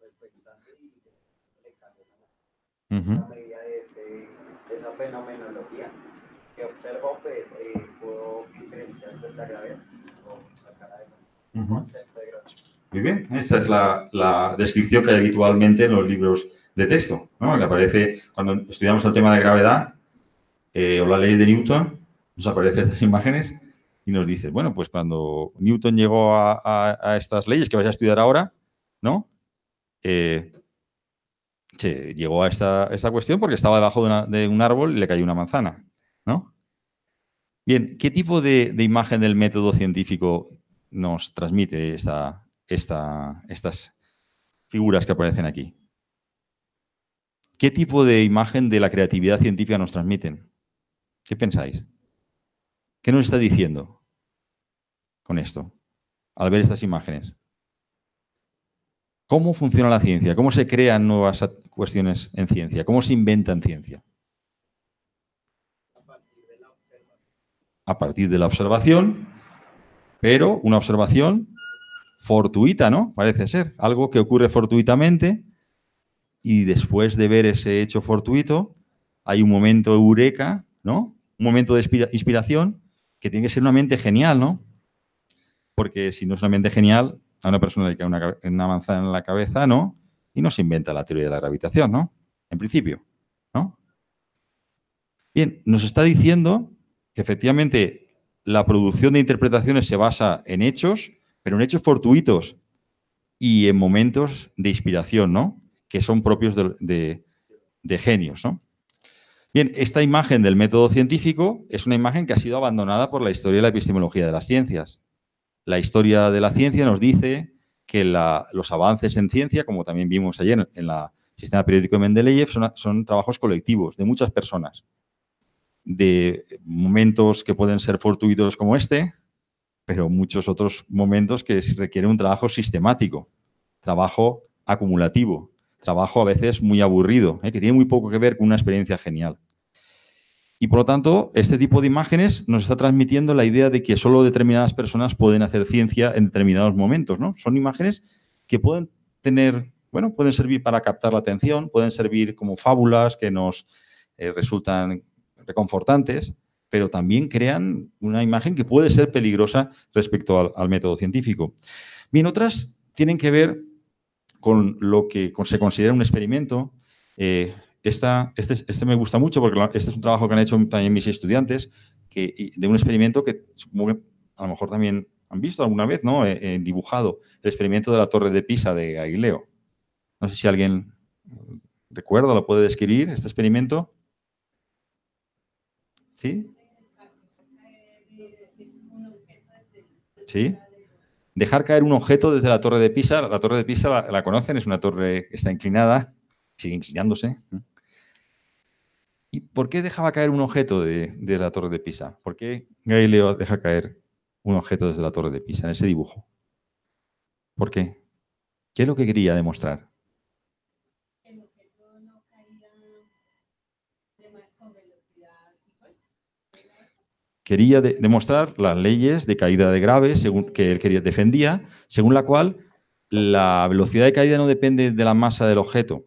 pues pensando y le cayó la manzana. A medida de, ese, de, esa fenomenología que observó, pues eh, pudo diferenciar pues, la gravedad o sacar cara de concepto de gravedad. Muy bien, esta es la, la, descripción que hay habitualmente en los libros de texto, ¿no? que aparece cuando estudiamos el tema de gravedad eh, o la ley de Newton, nos aparecen estas imágenes y nos dices, bueno, pues cuando Newton llegó a, estas leyes que vais a estudiar ahora, ¿no? Eh, llegó a esta, cuestión porque estaba debajo de, un árbol y le cayó una manzana, ¿no? Bien, ¿qué tipo de, imagen del método científico nos transmite estas figuras que aparecen aquí? ¿Qué tipo de imagen de la creatividad científica nos transmiten? ¿Qué pensáis? ¿Qué nos está diciendo con esto al ver estas imágenes? ¿Cómo funciona la ciencia? ¿Cómo se crean nuevas cuestiones en ciencia? ¿Cómo se inventa en ciencia? A partir de la observación, pero una observación fortuita, ¿no? Parece ser, algo que ocurre fortuitamente y después de ver ese hecho fortuito, hay un momento eureka, ¿no? Un momento de inspiración que tiene que ser una mente genial, ¿no? Porque si no es una mente genial, a una persona le cae una, manzana en la cabeza, ¿no? Y no se inventa la teoría de la gravitación, ¿no? En principio, ¿no? Bien, nos está diciendo que efectivamente la producción de interpretaciones se basa en hechos, pero en hechos fortuitos y en momentos de inspiración, ¿no? Que son propios de genios, ¿no? Bien, esta imagen del método científico es una imagen que ha sido abandonada por la historia de la epistemología de las ciencias. La historia de la ciencia nos dice que los avances en ciencia, como también vimos ayer en el sistema periódico de Mendeleev, son, trabajos colectivos de muchas personas. De momentos que pueden ser fortuitos como este, pero muchos otros momentos que requieren un trabajo sistemático, trabajo acumulativo, trabajo a veces muy aburrido, ¿eh? que tiene muy poco que ver con una experiencia genial. Y por lo tanto, este tipo de imágenes nos está transmitiendo la idea de que solo determinadas personas pueden hacer ciencia en determinados momentos, ¿no? Son imágenes que pueden tener, bueno, pueden servir para captar la atención, pueden servir como fábulas que nos eh, resultan reconfortantes, pero también crean una imagen que puede ser peligrosa respecto al, método científico. Bien, otras tienen que ver con lo que se considera un experimento. Eh, este, este, me gusta mucho porque este es un trabajo que han hecho también mis estudiantes que, de un experimento que supongo a lo mejor también han visto alguna vez, ¿no? dibujado el experimento de la torre de Pisa de Galileo. No sé si alguien recuerda, lo puede describir, este experimento. ¿Sí? ¿Sí? Dejar caer un objeto desde la torre de Pisa. La torre de Pisa la, conocen, es una torre que está inclinada, sigue inclinándose. ¿Y por qué dejaba caer un objeto de, la Torre de Pisa? ¿Por qué Galileo deja caer un objeto desde la Torre de Pisa en ese dibujo? ¿Por qué? ¿Qué es lo que quería demostrar? El objeto no caía velocidad. Quería demostrar las leyes de caída de graves que él quería, defendía, según la cual la velocidad de caída no depende de la masa del objeto,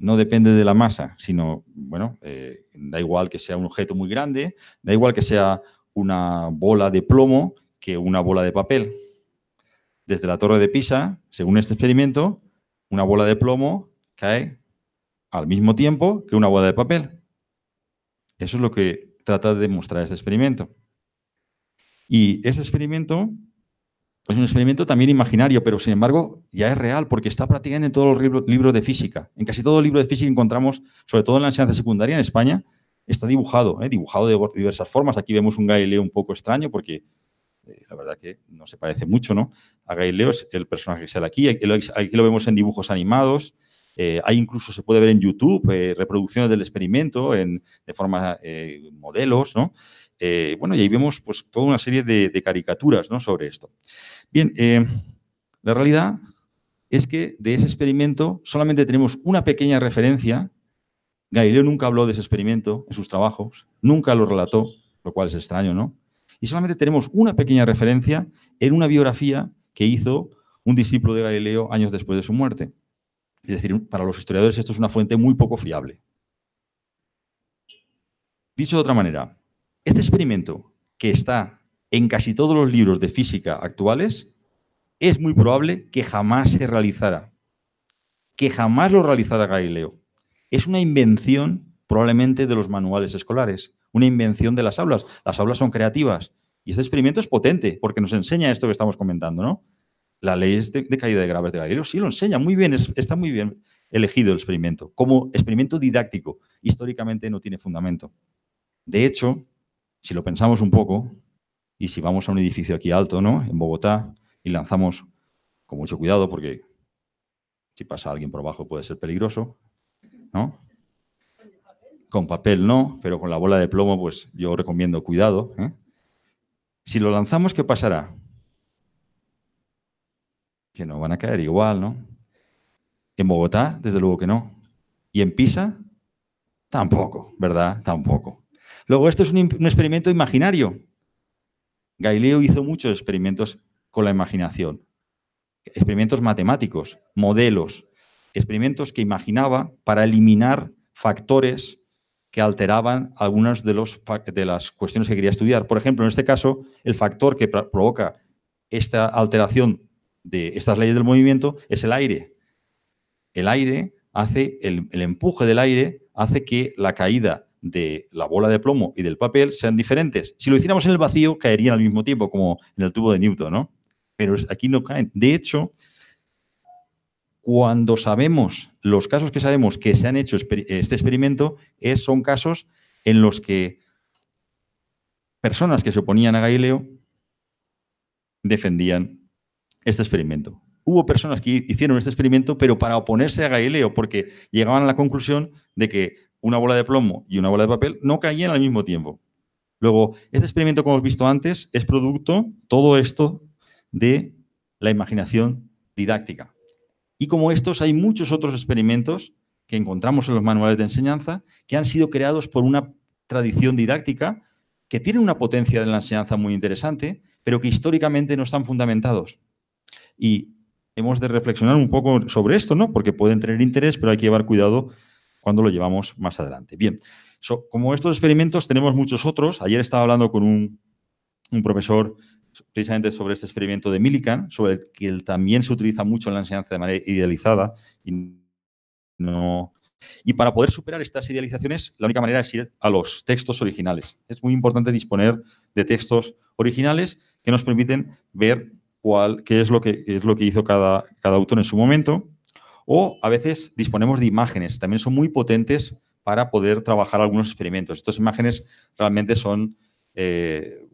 no depende de la masa, sino, bueno, eh, da igual que sea un objeto muy grande, da igual que sea una bola de plomo que una bola de papel. Desde la torre de Pisa, según este experimento, una bola de plomo cae al mismo tiempo que una bola de papel. Eso es lo que trata de demostrar este experimento. Y este experimento es un experimento también imaginario, pero sin embargo ya es real porque está prácticamente en todos los libros de física. En casi todo los libros de física encontramos, sobre todo en la enseñanza secundaria en España, está dibujado, ¿eh? dibujado de diversas formas. Aquí vemos un Galileo un poco extraño porque eh, la verdad que no se parece mucho ¿no? a Galileo, es el personaje que sale aquí. Aquí lo vemos en dibujos animados. Eh, hay incluso, se puede ver en YouTube, reproducciones del experimento en, de forma modelos, ¿no? Eh, bueno, y ahí vemos pues, toda una serie de, caricaturas sobre esto. Bien, eh, la realidad es que de ese experimento solamente tenemos una pequeña referencia. Galileo nunca habló de ese experimento en sus trabajos, nunca lo relató, lo cual es extraño, ¿no? Y solamente tenemos una pequeña referencia en una biografía que hizo un discípulo de Galileo años después de su muerte. Es decir, para los historiadores esto es una fuente muy poco fiable. Dicho de otra manera, este experimento, que está en casi todos los libros de física actuales, es muy probable que jamás se realizara, que jamás lo realizara Galileo. Es una invención probablemente de los manuales escolares, una invención de las aulas. Las aulas son creativas y este experimento es potente porque nos enseña esto que estamos comentando, ¿no? Las leyes de, caída de graves de Galileo sí lo enseña muy bien, está muy bien elegido el experimento como experimento didáctico. Históricamente no tiene fundamento. De hecho, si lo pensamos un poco, y si vamos a un edificio aquí alto, ¿no? En Bogotá, y lanzamos con mucho cuidado, porque si pasa alguien por abajo puede ser peligroso, ¿no? Con papel no, pero con la bola de plomo, pues yo recomiendo cuidado. ¿eh? Si lo lanzamos, ¿qué pasará? Que no van a caer igual, ¿no? En Bogotá, desde luego que no. Y en Pisa, tampoco, ¿verdad? Tampoco. Luego, esto es un, experimento imaginario. Galileo hizo muchos experimentos con la imaginación, experimentos matemáticos, modelos, experimentos que imaginaba para eliminar factores que alteraban algunas de, las cuestiones que quería estudiar. Por ejemplo, en este caso, el factor que provoca esta alteración de estas leyes del movimiento es el aire. El aire hace, el empuje del aire hace que la caída de la bola de plomo y del papel sean diferentes. Si lo hiciéramos en el vacío, caerían al mismo tiempo, como en el tubo de Newton, ¿no? Pero aquí no caen. De hecho, cuando sabemos, los casos que sabemos que se han hecho este experimento, es, son casos en los que personas que se oponían a Galileo defendían este experimento. Hubo personas que hicieron este experimento, pero para oponerse a Galileo, porque llegaban a la conclusión de que una bola de plomo y una bola de papel no caían al mismo tiempo. Luego, este experimento como hemos visto antes es producto, todo esto, de la imaginación didáctica. Y como estos, hay muchos otros experimentos que encontramos en los manuales de enseñanza que han sido creados por una tradición didáctica que tiene una potencia de la enseñanza muy interesante, pero que históricamente no están fundamentados. Y hemos de reflexionar un poco sobre esto, ¿no? Porque pueden tener interés, pero hay que llevar cuidado cuando lo llevamos más adelante. Bien, como estos experimentos tenemos muchos otros. Ayer estaba hablando con un, profesor precisamente sobre este experimento de Millikan, sobre el que también se utiliza mucho en la enseñanza de manera idealizada. Y, para poder superar estas idealizaciones, la única manera es ir a los textos originales. Es muy importante disponer de textos originales que nos permiten ver cuál, qué, es lo que, es lo que hizo cada, cada autor en su momento o a veces disponemos de imágenes, también son muy potentes para poder trabajar algunos experimentos. Estas imágenes realmente son eh,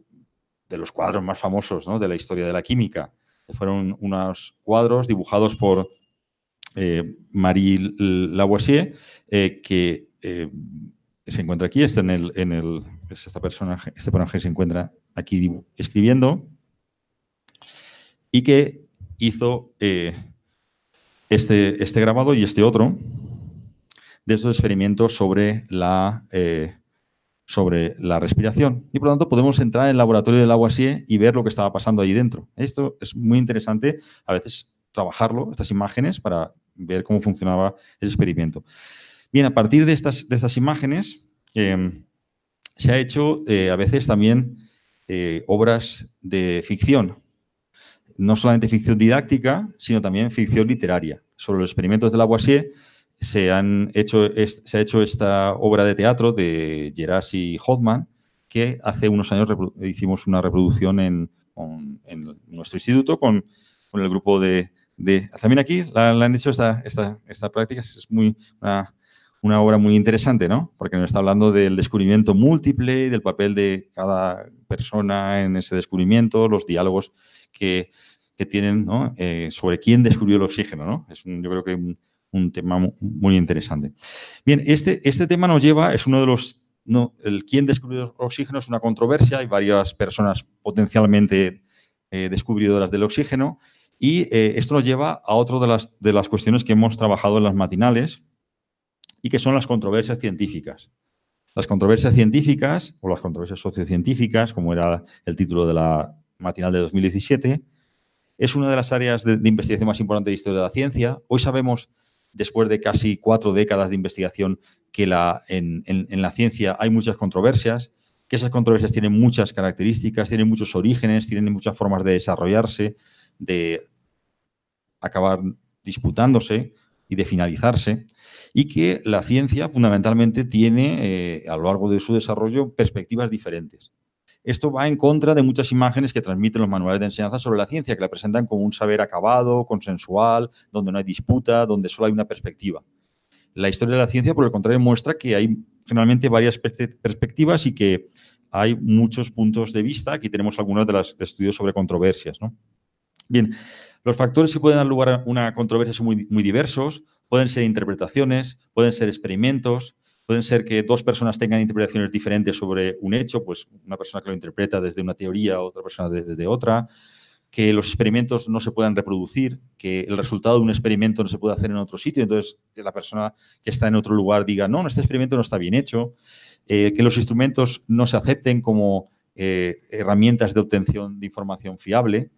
de los cuadros más famosos de la historia de la química. Fueron unos cuadros dibujados por eh, Marie Lavoisier, eh, que se encuentra aquí, en el, esta este personaje se encuentra aquí escribiendo, y que hizo este, este, grabado y este otro de estos experimentos sobre la, eh, sobre la respiración. Y por lo tanto podemos entrar en el laboratorio del OASIE y ver lo que estaba pasando ahí dentro. Esto es muy interesante a veces trabajarlo, estas imágenes, para ver cómo funcionaba ese experimento. Bien, a partir de estas, estas imágenes em, se ha hecho eh, a veces también eh, obras de ficción no solamente ficción didáctica, sino también ficción literaria. Sobre los experimentos de Lavoisier se, han hecho, se ha hecho esta obra de teatro de Geras y Hoffman, que hace unos años hicimos una reproducción en, nuestro instituto con, el grupo de, También aquí la, han hecho esta, esta, práctica, es muy, una, una, obra muy interesante, ¿no? Porque nos está hablando del descubrimiento múltiple, del papel de cada persona en ese descubrimiento, los diálogos que, tienen eh, sobre quién descubrió el oxígeno. Es un, yo creo que un, tema muy, interesante. Bien, este, este tema nos lleva, es uno de los el quién descubrió el oxígeno es una controversia, hay varias personas potencialmente eh, descubridoras del oxígeno y eh, esto nos lleva a otra de las, de las cuestiones que hemos trabajado en las matinales y que son las controversias científicas. Las controversias científicas o las controversias sociocientíficas, como era el título de la matinal de 2017. Es una de las áreas de, investigación más importantes de la historia de la ciencia. Hoy sabemos, después de casi cuatro décadas de investigación, que en, la ciencia hay muchas controversias, que esas controversias tienen muchas características, tienen muchos orígenes, tienen muchas formas de desarrollarse, de acabar disputándose y de finalizarse, y que la ciencia fundamentalmente tiene eh, a lo largo de su desarrollo perspectivas diferentes. Esto va en contra de muchas imágenes que transmiten los manuales de enseñanza sobre la ciencia, que la presentan como un saber acabado, consensual, donde no hay disputa, donde solo hay una perspectiva. La historia de la ciencia, por el contrario, muestra que hay generalmente varias perspectivas y que hay muchos puntos de vista. Aquí tenemos algunos de los estudios sobre controversias. Bien, los factores que pueden dar lugar a una controversia son muy diversos. Pueden ser interpretaciones, pueden ser experimentos, Pueden ser que dos personas tengan interpretaciones diferentes sobre un hecho, pues una persona que lo interpreta desde una teoría, otra persona desde otra, que los experimentos no se puedan reproducir, que el resultado de un experimento no se puede hacer en otro sitio, entonces la persona que está en otro lugar diga, no, este experimento no está bien hecho, eh, que los instrumentos no se acepten como eh, herramientas de obtención de información fiable.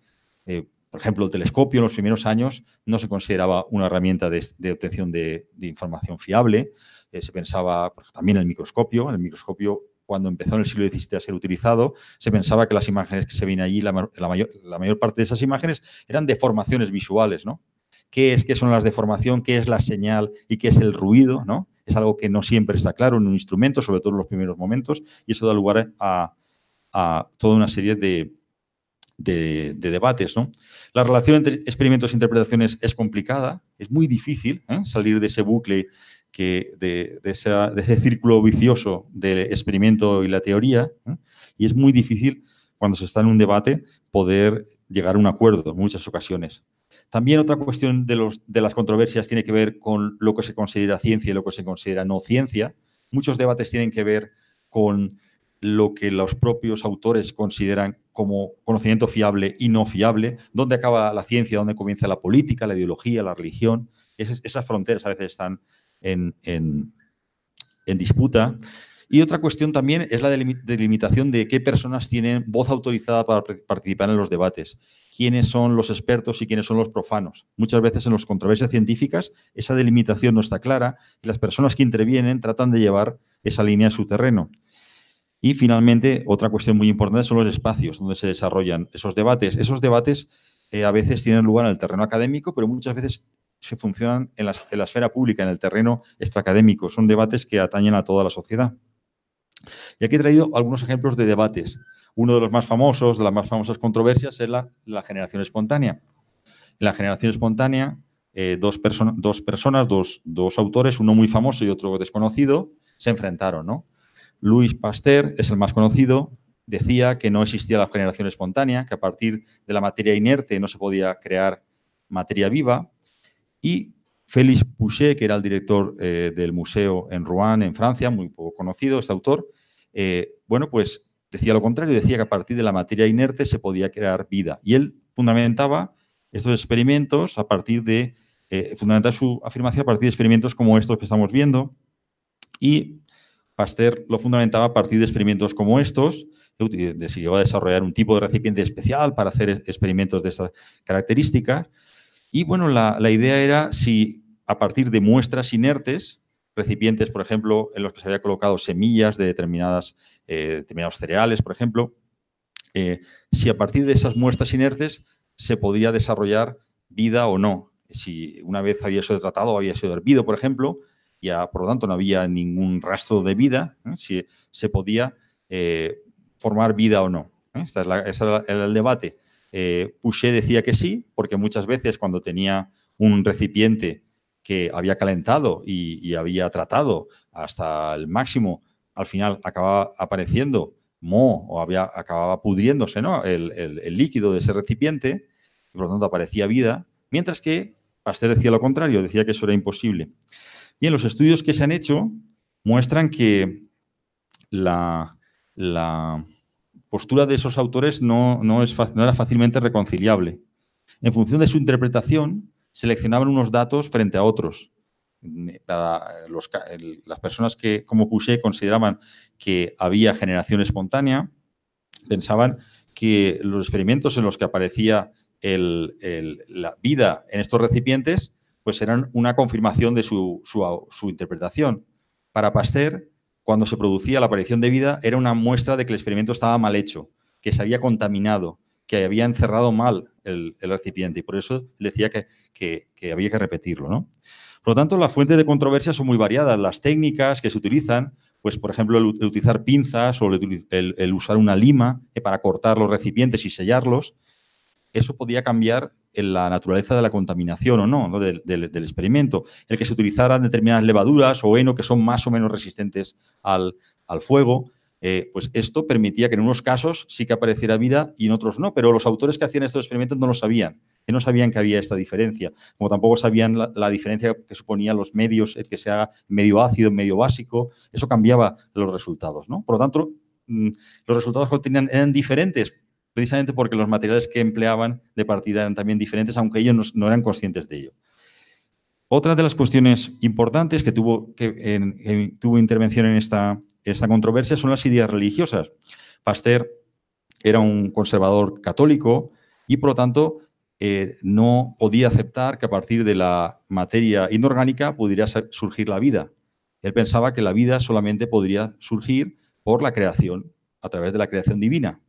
Eh, por ejemplo, el telescopio en los primeros años no se consideraba una herramienta de, obtención de información fiable. Eh, se pensaba, también el microscopio, el microscopio cuando empezó en el siglo XVII a ser utilizado, se pensaba que las imágenes que se ven allí, la, mayor, la mayor parte de esas imágenes eran deformaciones visuales, ¿no? ¿Qué es qué son las deformaciones? ¿Qué es la señal y qué es el ruido? ¿no? Es algo que no siempre está claro en un instrumento, sobre todo en los primeros momentos, y eso da lugar a, toda una serie de, debates. La relación entre experimentos e interpretaciones es complicada, es muy difícil ¿eh? salir de ese bucle de, ese círculo vicioso del experimento y la teoría, ¿eh? y es muy difícil cuando se está en un debate poder llegar a un acuerdo en muchas ocasiones. También otra cuestión de, los, de las controversias tiene que ver con lo que se considera ciencia y lo que se considera no ciencia. Muchos debates tienen que ver con lo que los propios autores consideran como conocimiento fiable y no fiable, dónde acaba la ciencia, dónde comienza la política, la ideología, la religión. esas fronteras a veces están en, disputa. Y otra cuestión también es la delimitación de qué personas tienen voz autorizada para participar en los debates, quiénes son los expertos y quiénes son los profanos. Muchas veces en las controversias científicas esa delimitación no está clara y las personas que intervienen tratan de llevar esa línea a su terreno. Y finalmente, otra cuestión muy importante son los espacios donde se desarrollan esos debates. Esos debates eh, a veces tienen lugar en el terreno académico, pero muchas veces se funcionan en la, esfera pública, en el terreno extracadémico. Son debates que atañen a toda la sociedad. Y aquí he traído algunos ejemplos de debates. Uno de los más famosos, de las más famosas controversias, es la, generación espontánea. En la generación espontánea, eh, dos, personas, dos, autores, uno muy famoso y otro desconocido, se enfrentaron. ¿no? Luis Pasteur es el más conocido, decía que no existía la generación espontánea, que a partir de la materia inerte no se podía crear materia viva y Félix Pouchet, que era el director eh, del museo en Rouen, en Francia, muy poco conocido este autor, eh, bueno, pues decía lo contrario, decía que a partir de la materia inerte se podía crear vida. Y él fundamentaba estos experimentos a partir de, eh, su afirmación a partir de experimentos como estos que estamos viendo, y Pasteur lo fundamentaba a partir de experimentos como estos, se llegó a desarrollar un tipo de recipiente especial para hacer experimentos de estas características, y bueno, la, idea era si a partir de muestras inertes, recipientes, por ejemplo, en los que se había colocado semillas de determinadas, eh, determinados cereales, por ejemplo, eh, si a partir de esas muestras inertes se podía desarrollar vida o no. Si una vez había sido tratado, había sido hervido, por ejemplo, ya por lo tanto no había ningún rastro de vida, ¿eh? si se podía formar vida o no. Este es, es el debate. Eh, decía que sí, porque muchas veces cuando tenía un recipiente que había calentado y, había tratado hasta el máximo, al final acababa apareciendo mo o había, acababa pudriéndose ¿no? el, líquido de ese recipiente y por lo tanto aparecía vida, mientras que Pasteur decía lo contrario, decía que eso era imposible. Bien, los estudios que se han hecho muestran que la postura de esos autores no, era fácilmente reconciliable. En función de su interpretación, seleccionaban unos datos frente a otros. Eh, para eh, las personas que, como puse, consideraban que había generación espontánea, pensaban que los experimentos en los que aparecía la vida en estos recipientes, pues eran una confirmación de su, su interpretación. Para Pasteur, cuando se producía la aparición de vida, era una muestra de que el experimento estaba mal hecho, que se había contaminado, que había encerrado mal el, recipiente. Y por eso decía que, había que repetirlo. ¿no? Por lo tanto, las fuentes de controversia son muy variadas. Las técnicas que se utilizan, pues por ejemplo, el, utilizar pinzas o el, usar una lima eh, para cortar los recipientes y sellarlos, eso podía cambiar en la naturaleza de la contaminación o no, Del, experimento. El que se utilizaran determinadas levaduras o heno que son más o menos resistentes al, fuego, eh, pues esto permitía que en unos casos sí que apareciera vida y en otros no, pero los autores que hacían estos experimentos no lo sabían, que no sabían que había esta diferencia, como tampoco sabían la, diferencia que suponían los medios, el que sea medio ácido, medio básico, eso cambiaba los resultados, ¿no? Por lo tanto, mm, los resultados que obtenían eran diferentes, precisamente porque los materiales que empleaban de partida eran también diferentes, aunque ellos no, eran conscientes de ello. Otra de las cuestiones importantes que tuvo, que, intervención en esta, esta controversia son las ideas religiosas. Pasteur era un conservador católico y, por lo tanto, eh, no podía aceptar que a partir de la materia inorgánica pudiera surgir la vida. Él pensaba que la vida solamente podría surgir por la creación, a través de la creación divina.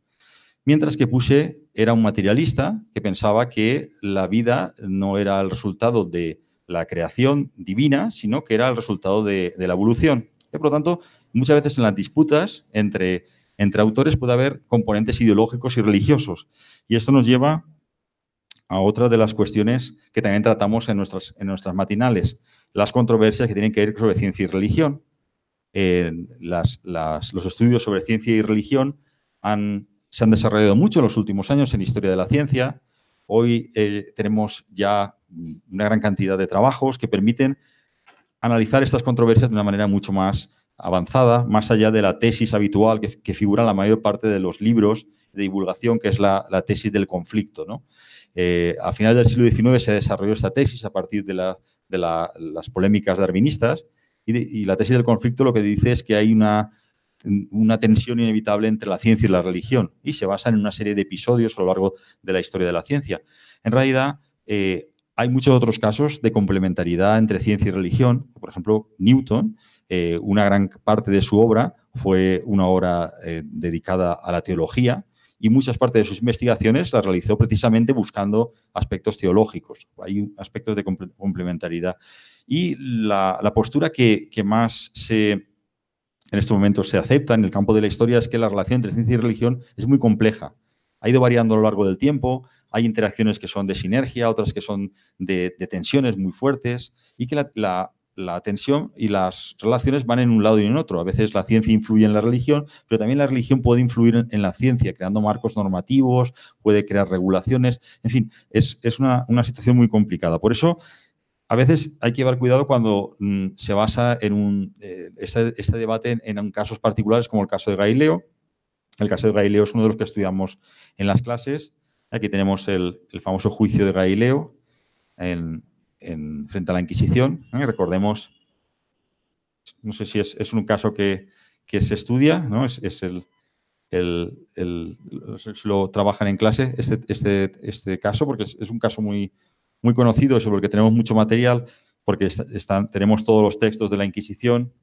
Mientras que Puse era un materialista que pensaba que la vida no era el resultado de la creación divina, sino que era el resultado de, la evolución. Y por lo tanto, muchas veces en las disputas entre, entre autores puede haber componentes ideológicos y religiosos. Y esto nos lleva a otra de las cuestiones que también tratamos en nuestras, en nuestras matinales, las controversias que tienen que ver sobre ciencia y religión. Eh, los estudios sobre ciencia y religión han se han desarrollado mucho en los últimos años en historia de la ciencia. Hoy eh, tenemos ya una gran cantidad de trabajos que permiten analizar estas controversias de una manera mucho más avanzada, más allá de la tesis habitual que, figura en la mayor parte de los libros de divulgación, que es la, tesis del conflicto. Eh, a finales del siglo XIX se desarrolló esta tesis a partir de, las polémicas darwinistas y, la tesis del conflicto lo que dice es que hay una una tensión inevitable entre la ciencia y la religión y se basa en una serie de episodios a lo largo de la historia de la ciencia. En realidad, eh, hay muchos otros casos de complementariedad entre ciencia y religión. Por ejemplo, Newton, eh, una gran parte de su obra fue una obra eh, dedicada a la teología y muchas partes de sus investigaciones las realizó precisamente buscando aspectos teológicos. Hay aspectos de complementariedad. Y la, postura que más se en este momento se acepta en el campo de la historia es que la relación entre ciencia y religión es muy compleja. Ha ido variando a lo largo del tiempo, hay interacciones que son de sinergia, otras que son de, tensiones muy fuertes y que la, tensión y las relaciones van en un lado y en otro. A veces la ciencia influye en la religión, pero también la religión puede influir en, la ciencia, creando marcos normativos, puede crear regulaciones, en fin, es, una, una situación muy complicada. Por eso a veces hay que llevar cuidado cuando mm, se basa en un, eh, este, este, debate en, casos particulares como el caso de Galileo. El caso de Galileo es uno de los que estudiamos en las clases. Aquí tenemos el, famoso juicio de Galileo en, frente a la Inquisición. ¿eh? Recordemos, no sé si es, un caso que, se estudia, ¿no? es, el, el, lo trabajan en clase este, este, este, caso, porque es, es, un caso muy, muy conocido sobre el que tenemos mucho material, porque tenemos todos los textos de la Inquisición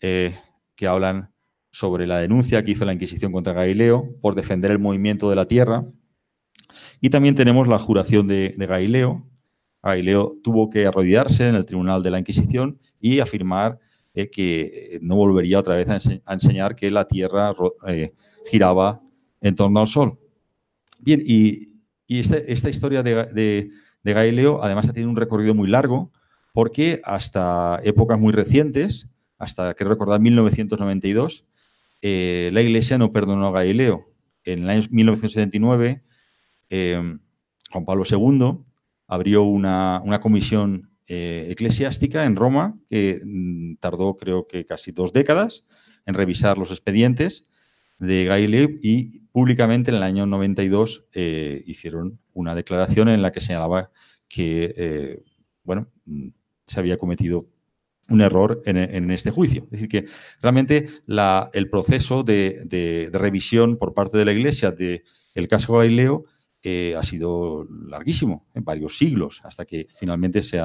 eh, que hablan sobre la denuncia que hizo la Inquisición contra Galileo por defender el movimiento de la Tierra. Y también tenemos la juración de, Galileo. Galileo tuvo que arrodillarse en el tribunal de la Inquisición y afirmar eh, que no volvería otra vez a, enseñar que la Tierra eh, giraba en torno al Sol. Bien, y, este, esta, historia de de Galileo además ha tenido un recorrido muy largo porque hasta épocas muy recientes, hasta que recordar 1992, eh, la Iglesia no perdonó a Galileo. En el año 1979, em, Juan Pablo II abrió una, comisión eh, eclesiástica en Roma que mm, tardó creo que casi dos décadas en revisar los expedientes de Galileo y públicamente en el año 92 eh, hicieron una declaración en la que señalaba que, eh, bueno, se había cometido un error en, este juicio. Es decir, que realmente el proceso de, revisión por parte de la Iglesia del el caso Galileo eh, ha sido larguísimo, en varios siglos, hasta que finalmente se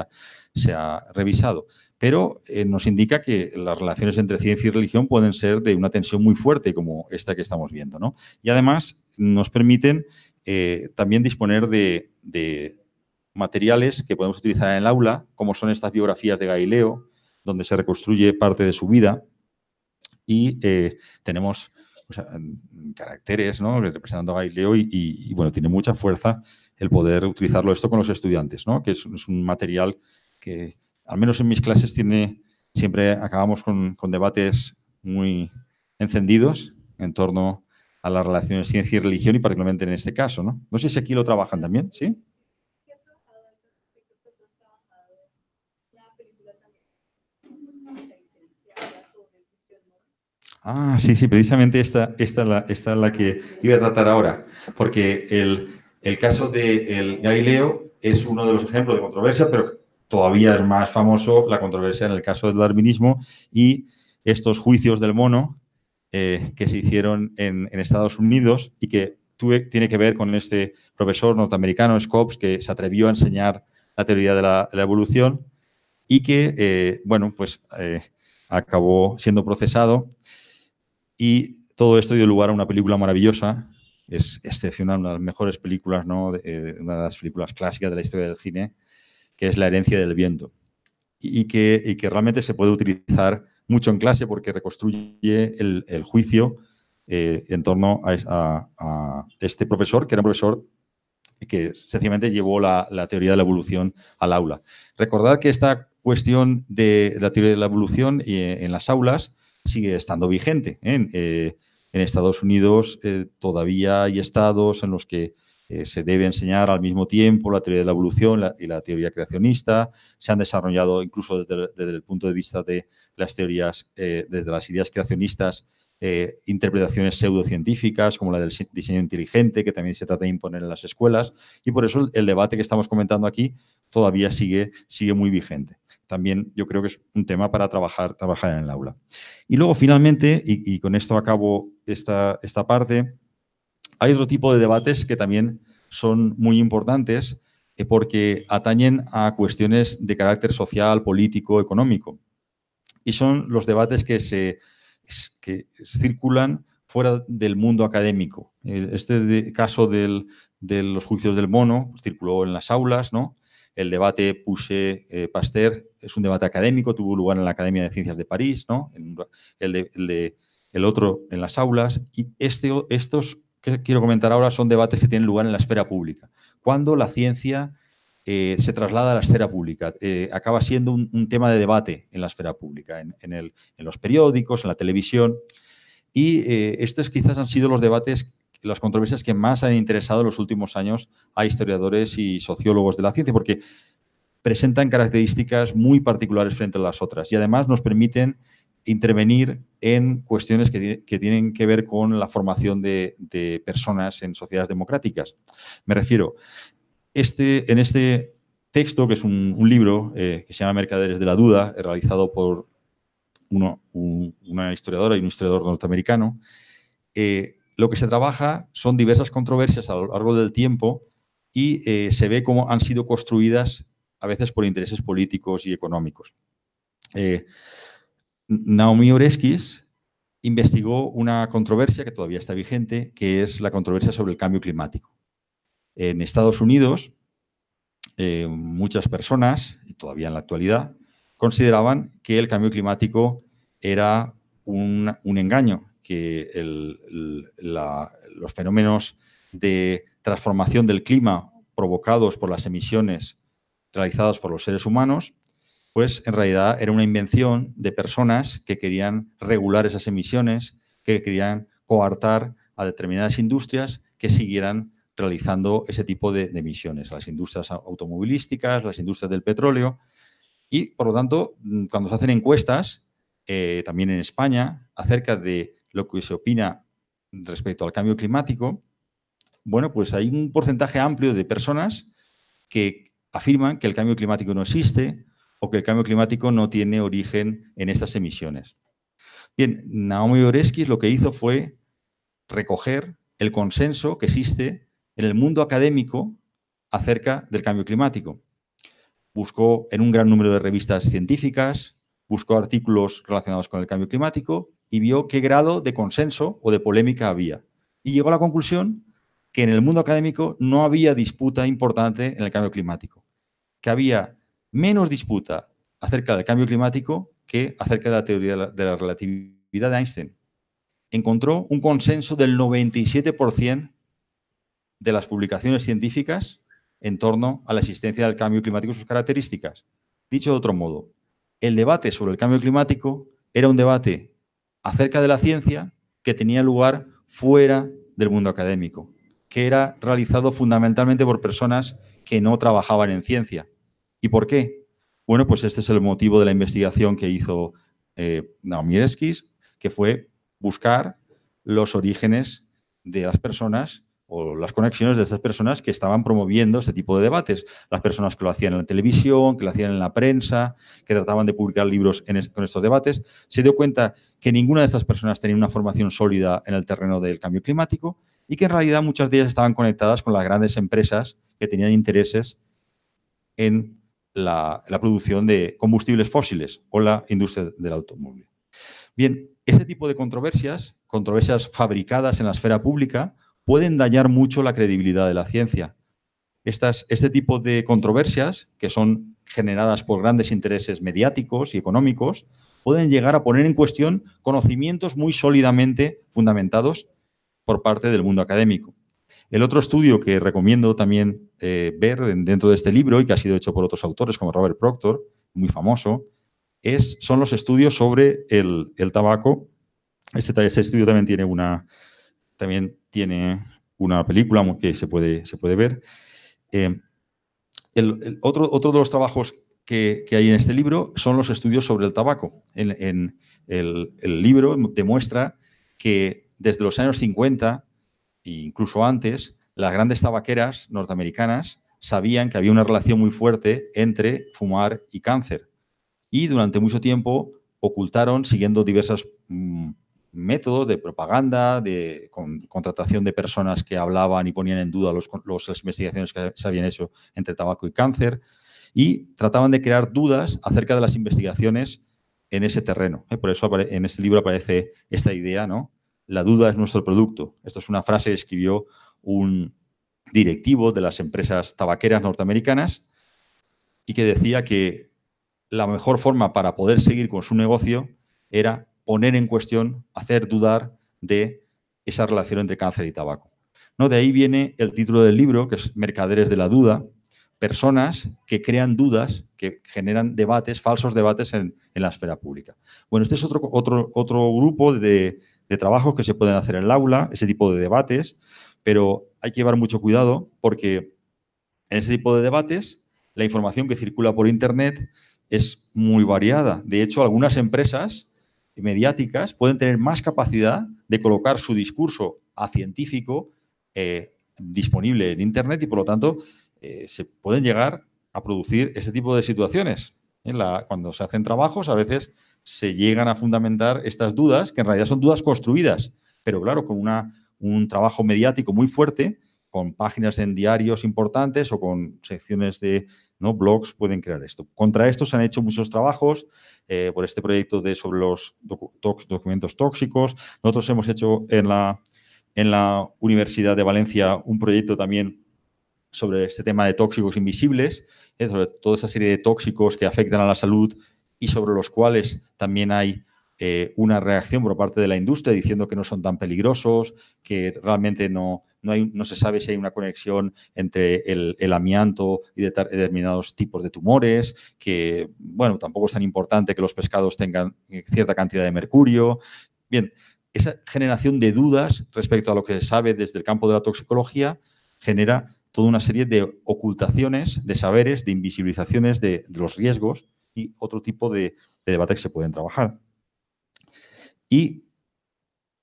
ha revisado pero eh, nos indica que las relaciones entre ciencia y religión pueden ser de una tensión muy fuerte como esta que estamos viendo. Y además nos permiten eh, también disponer de, materiales que podemos utilizar en el aula, como son estas biografías de Galileo, donde se reconstruye parte de su vida, y eh, tenemos caracteres representando a Galileo y, bueno, tiene mucha fuerza el poder utilizarlo esto con los estudiantes, que es un material que, al menos en mis clases, tiene, siempre acabamos con, debates muy encendidos en torno a las relaciones ciencia y religión y particularmente en este caso, ¿no? No sé si aquí lo trabajan también, ¿sí? Ah, sí, sí, precisamente esta, esta, la, la que iba a tratar ahora, porque el, el caso de Galileo es uno de los ejemplos de controversia, pero todavía es más famoso la controversia en el caso del darwinismo y estos juicios del mono eh, que se hicieron en, Estados Unidos y que tiene que ver con este profesor norteamericano, Scopes, que se atrevió a enseñar la teoría de la, evolución y que, eh, bueno, pues eh, acabó siendo procesado. Y todo esto dio lugar a una película maravillosa, es excepcional, una de las mejores películas, ¿no? una de las películas clásicas de la historia del cine, que es la herencia del viento. Y que, realmente se puede utilizar mucho en clase porque reconstruye el, juicio eh, en torno a, este profesor, que era un profesor que sencillamente llevó la, teoría de la evolución al aula. Recordad que esta cuestión de, la teoría de la evolución eh, en las aulas sigue estando vigente. ¿eh? En, en, Estados Unidos todavía hay estados en los que eh, se debe enseñar al mismo tiempo la teoría de la evolución y la teoría creacionista. Se han desarrollado incluso desde, el, punto de vista de las teorías, eh, desde las ideas creacionistas, eh, interpretaciones pseudocientíficas como la del diseño inteligente, que también se trata de imponer en las escuelas. Y por eso el, debate que estamos comentando aquí todavía sigue, sigue muy vigente. También yo creo que es un tema para trabajar, trabajar en el aula. Y luego, finalmente, y, con esto acabo esta, esta parte, hay otro tipo de debates que también son muy importantes eh, porque atañen a cuestiones de carácter social, político, económico. Y son los debates que se circulan fuera del mundo académico. Este caso de los juicios del mono circuló en las aulas, ¿no? El debate puse eh, pasteur es un debate académico, tuvo lugar en la Academia de Ciencias de París, ¿no? El el, de, el, otro en las aulas. Y este, estos que quiero comentar ahora son debates que tienen lugar en la esfera pública. Cuando la ciencia eh, se traslada a la esfera pública, eh, acaba siendo un, tema de debate en la esfera pública, en, los periódicos, en la televisión. Y eh, estos quizás han sido los debates, las controversias que más han interesado en los últimos años a historiadores y sociólogos de la ciencia, porque presentan características muy particulares frente a las otras y además nos permiten intervenir en cuestiones que, tienen que ver con la formación de, personas en sociedades democráticas. Me refiero, este, en este texto, que es un, libro eh, que se llama Mercaderes de la Duda, realizado por una historiadora y un historiador norteamericano, eh, lo que se trabaja son diversas controversias a lo largo del tiempo y eh, se ve cómo han sido construidas a veces por intereses políticos y económicos. Naomi Oreskis investigó una controversia que todavía está vigente, que es la controversia sobre el cambio climático. En Estados Unidos, eh, muchas personas, todavía en la actualidad, consideraban que el cambio climático era un, engaño, que los fenómenos de transformación del clima provocados por las emisiones realizadas por los seres humanos pues en realidad era una invención de personas que querían regular esas emisiones, que querían coartar a determinadas industrias que siguieran realizando ese tipo de, emisiones, las industrias automovilísticas, las industrias del petróleo. Y, por lo tanto, mm, cuando se hacen encuestas, eh, también en España, acerca de lo que se opina respecto al cambio climático, bueno, pues hay un porcentaje amplio de personas que afirman que el cambio climático no existe o que el cambio climático no tiene origen en estas emisiones. Bien, Naomi Oreskes lo que hizo fue recoger el consenso que existe en el mundo académico acerca del cambio climático. Buscó en un gran número de revistas científicas, buscó artículos relacionados con el cambio climático y vio qué grado de consenso o de polémica había. Y llegó a la conclusión que en el mundo académico no había disputa importante en el cambio climático, que había menos disputa acerca del cambio climático que acerca de la teoría de la relatividad de Einstein. Encontró un consenso del 97% de las publicaciones científicas en torno a la existencia del cambio climático y sus características. Dicho de otro modo, el debate sobre el cambio climático era un debate acerca de la ciencia que tenía lugar fuera del mundo académico, que era realizado fundamentalmente por personas que no trabajaban en ciencia, ¿Y por qué? Bueno, pues este es el motivo de la investigación que hizo eh, Naomi que fue buscar los orígenes de las personas o las conexiones de estas personas que estaban promoviendo este tipo de debates. Las personas que lo hacían en la televisión, que lo hacían en la prensa, que trataban de publicar libros en con estos debates. Se dio cuenta que ninguna de estas personas tenía una formación sólida en el terreno del cambio climático y que en realidad muchas de ellas estaban conectadas con las grandes empresas que tenían intereses en la, producción de combustibles fósiles o la industria del automóvil. Bien, este tipo de controversias, controversias fabricadas en la esfera pública, pueden dañar mucho la credibilidad de la ciencia. este tipo de controversias, que son generadas por grandes intereses mediáticos y económicos, pueden llegar a poner en cuestión conocimientos muy sólidamente fundamentados por parte del mundo académico. El otro estudio que recomiendo también eh, ver dentro de este libro y que ha sido hecho por otros autores como Robert Proctor, muy famoso, es, son los estudios sobre el, tabaco. Este, este, estudio también tiene una, también tiene una película que se puede, se puede ver. Eh, otro, de los trabajos que, hay en este libro son los estudios sobre el tabaco. En, el libro demuestra que desde los años 50 e incluso antes, las grandes tabaqueras norteamericanas sabían que había una relación muy fuerte entre fumar y cáncer. Y durante mucho tiempo ocultaron siguiendo diversos mm, métodos de propaganda, de contratación de personas que hablaban y ponían en duda las investigaciones que se habían hecho entre tabaco y cáncer. Y trataban de crear dudas acerca de las investigaciones en ese terreno. Eh, por eso en este libro aparece esta idea, ¿no? la duda es nuestro producto. Esto es una frase que escribió un directivo de las empresas tabaqueras norteamericanas y que decía que la mejor forma para poder seguir con su negocio era poner en cuestión, hacer dudar de esa relación entre cáncer y tabaco. ¿No? De ahí viene el título del libro, que es Mercaderes de la Duda, personas que crean dudas, que generan debates, falsos debates en, en la esfera pública. Bueno, este es otro, otro, otro grupo de, de trabajos que se pueden hacer en el aula, ese tipo de debates, pero hay que llevar mucho cuidado porque en ese tipo de debates la información que circula por Internet es muy variada. De hecho, algunas empresas mediáticas pueden tener más capacidad de colocar su discurso a científico eh, disponible en Internet y, por lo tanto, eh, se pueden llegar a producir ese tipo de situaciones. ¿eh? cuando se hacen trabajos, a veces se llegan a fundamentar estas dudas, que en realidad son dudas construidas, pero claro, con una, un trabajo mediático muy fuerte, con páginas en diarios importantes o con secciones de ¿no? blogs pueden crear esto. Contra esto se han hecho muchos trabajos eh, por este proyecto de sobre los documentos tóxicos. Nosotros hemos hecho en la, en la Universidad de Valencia un proyecto también sobre este tema de tóxicos invisibles, eh, sobre toda esa serie de tóxicos que afectan a la salud y sobre los cuales también hay eh, una reacción por parte de la industria diciendo que no son tan peligrosos, que realmente no, hay, no se sabe si hay una conexión entre el, amianto y determinados tipos de tumores, que, bueno, tampoco es tan importante que los pescados tengan cierta cantidad de mercurio. Bien, esa generación de dudas respecto a lo que se sabe desde el campo de la toxicología genera toda una serie de ocultaciones, de saberes, de invisibilizaciones de los riesgos y otro tipo de, debate que se pueden trabajar. Y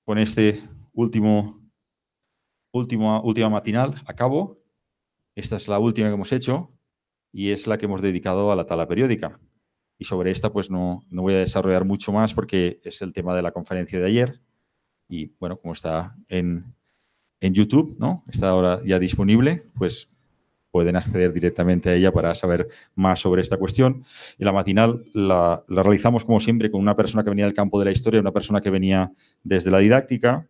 con este último, última última matinal acabo. Esta es la última que hemos hecho y es la que hemos dedicado a la tala periódica. Y sobre esta pues no, no voy a desarrollar mucho más porque es el tema de la conferencia de ayer. Y bueno, como está en, en YouTube, ¿no? Está ahora ya disponible, pues pueden acceder directamente a ella para saber más sobre esta cuestión. Y la matinal la, realizamos, como siempre, con una persona que venía del campo de la historia, una persona que venía desde la didáctica.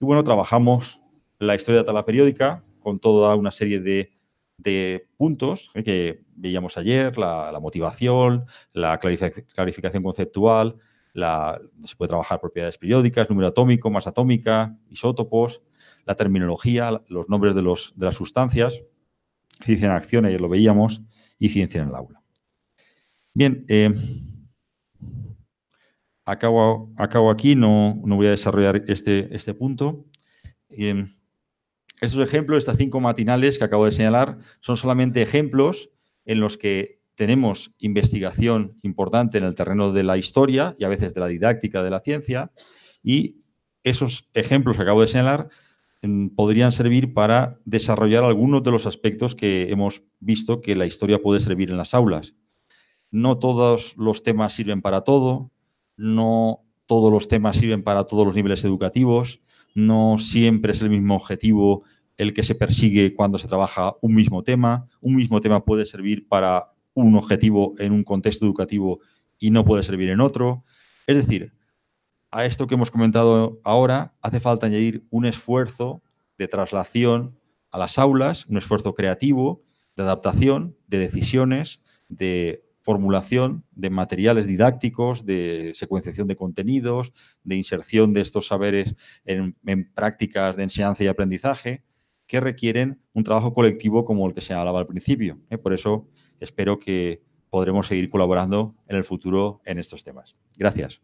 Y bueno, trabajamos la historia de la periódica con toda una serie de puntos eh, que veíamos ayer, la, motivación, la clarificación conceptual, la, se puede trabajar propiedades periódicas, número atómico, masa atómica, isótopos, la terminología, los nombres de, los, de las sustancias ciencia en acción, ayer lo veíamos, y ciencia en el aula. Bien, eh, acabo, aquí, no, voy a desarrollar este, este punto. Eh, esos estos ejemplos, estas cinco matinales que acabo de señalar, son solamente ejemplos en los que tenemos investigación importante en el terreno de la historia y a veces de la didáctica de la ciencia, y esos ejemplos que acabo de señalar Em, podrían servir para desarrollar algunos de los aspectos que hemos visto que la historia puede servir en las aulas. No todos los temas sirven para todo, no todos los temas sirven para todos los niveles educativos, no siempre es el mismo objetivo el que se persigue cuando se trabaja un mismo tema, un mismo tema puede servir para un objetivo en un contexto educativo y no puede servir en otro. Es decir, a esto que hemos comentado ahora hace falta añadir un esfuerzo de traslación a las aulas, un esfuerzo creativo, de adaptación, de decisiones, de formulación de materiales didácticos, de secuenciación de contenidos, de inserción de estos saberes en, prácticas de enseñanza y aprendizaje, que requieren un trabajo colectivo como el que se hablaba al principio. ¿eh? Por eso espero que podremos seguir colaborando en el futuro en estos temas. Gracias.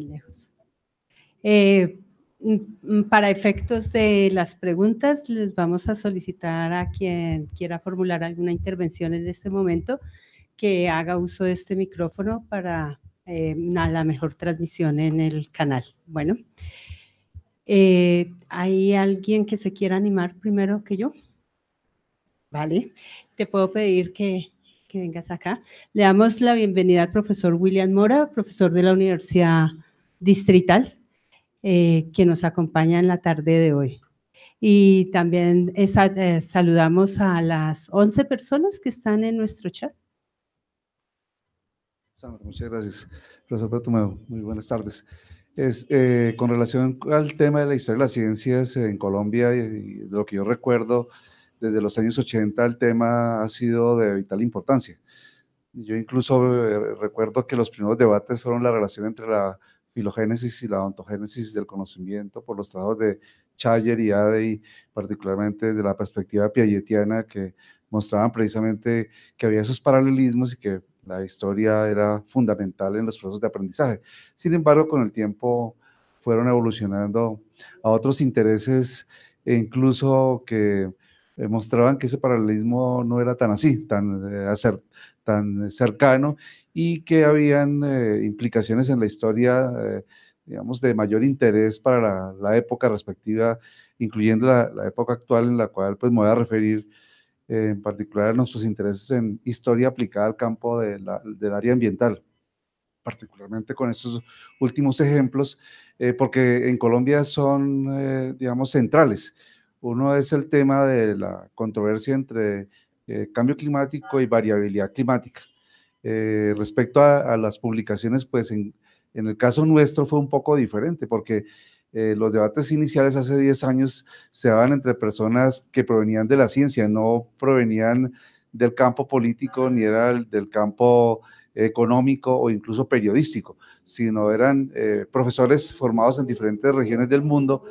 lejos. Eh, mm, mm, para efectos de las preguntas, les vamos a solicitar a quien quiera formular alguna intervención en este momento que haga uso de este micrófono para eh, la mejor transmisión en el canal. Bueno, eh, ¿hay alguien que se quiera animar primero que yo? Vale, te puedo pedir que que vengas acá. Le damos la bienvenida al profesor William Mora, profesor de la Universidad Distrital, eh, que nos acompaña en la tarde de hoy. Y también eh, saludamos a las 11 personas que están en nuestro chat. Muchas gracias, profesor Pertumeo, Muy buenas tardes. Es, eh, con relación al tema de la historia de las ciencias en Colombia, y, y de lo que yo recuerdo, desde los años 80 el tema ha sido de vital importancia. Yo incluso eh, recuerdo que los primeros debates fueron la relación entre la filogénesis y la ontogénesis del conocimiento por los trabajos de Chayer y Adey, particularmente desde la perspectiva piagetiana, que mostraban precisamente que había esos paralelismos y que la historia era fundamental en los procesos de aprendizaje. Sin embargo, con el tiempo fueron evolucionando a otros intereses e incluso que demostraban eh, mostraban que ese paralelismo no era tan así, tan, eh, tan cercano y que habían eh, implicaciones en la historia, digamos, de mayor interés para la, época respectiva, incluyendo la, época actual en la cual pues, me voy a referir en particular a nuestros intereses en historia aplicada al campo del área ambiental particularmente con estos últimos ejemplos, porque en Colombia son, digamos, centrales uno es el tema de la controversia entre eh, cambio climático y variabilidad climática. Eh, respecto a, las publicaciones, pues en, el caso nuestro fue un poco diferente, porque eh, los debates iniciales hace 10 años se daban entre personas que provenían de la ciencia, no provenían del campo político ni era del campo económico o incluso periodístico, sino eran profesores formados en diferentes regiones del mundo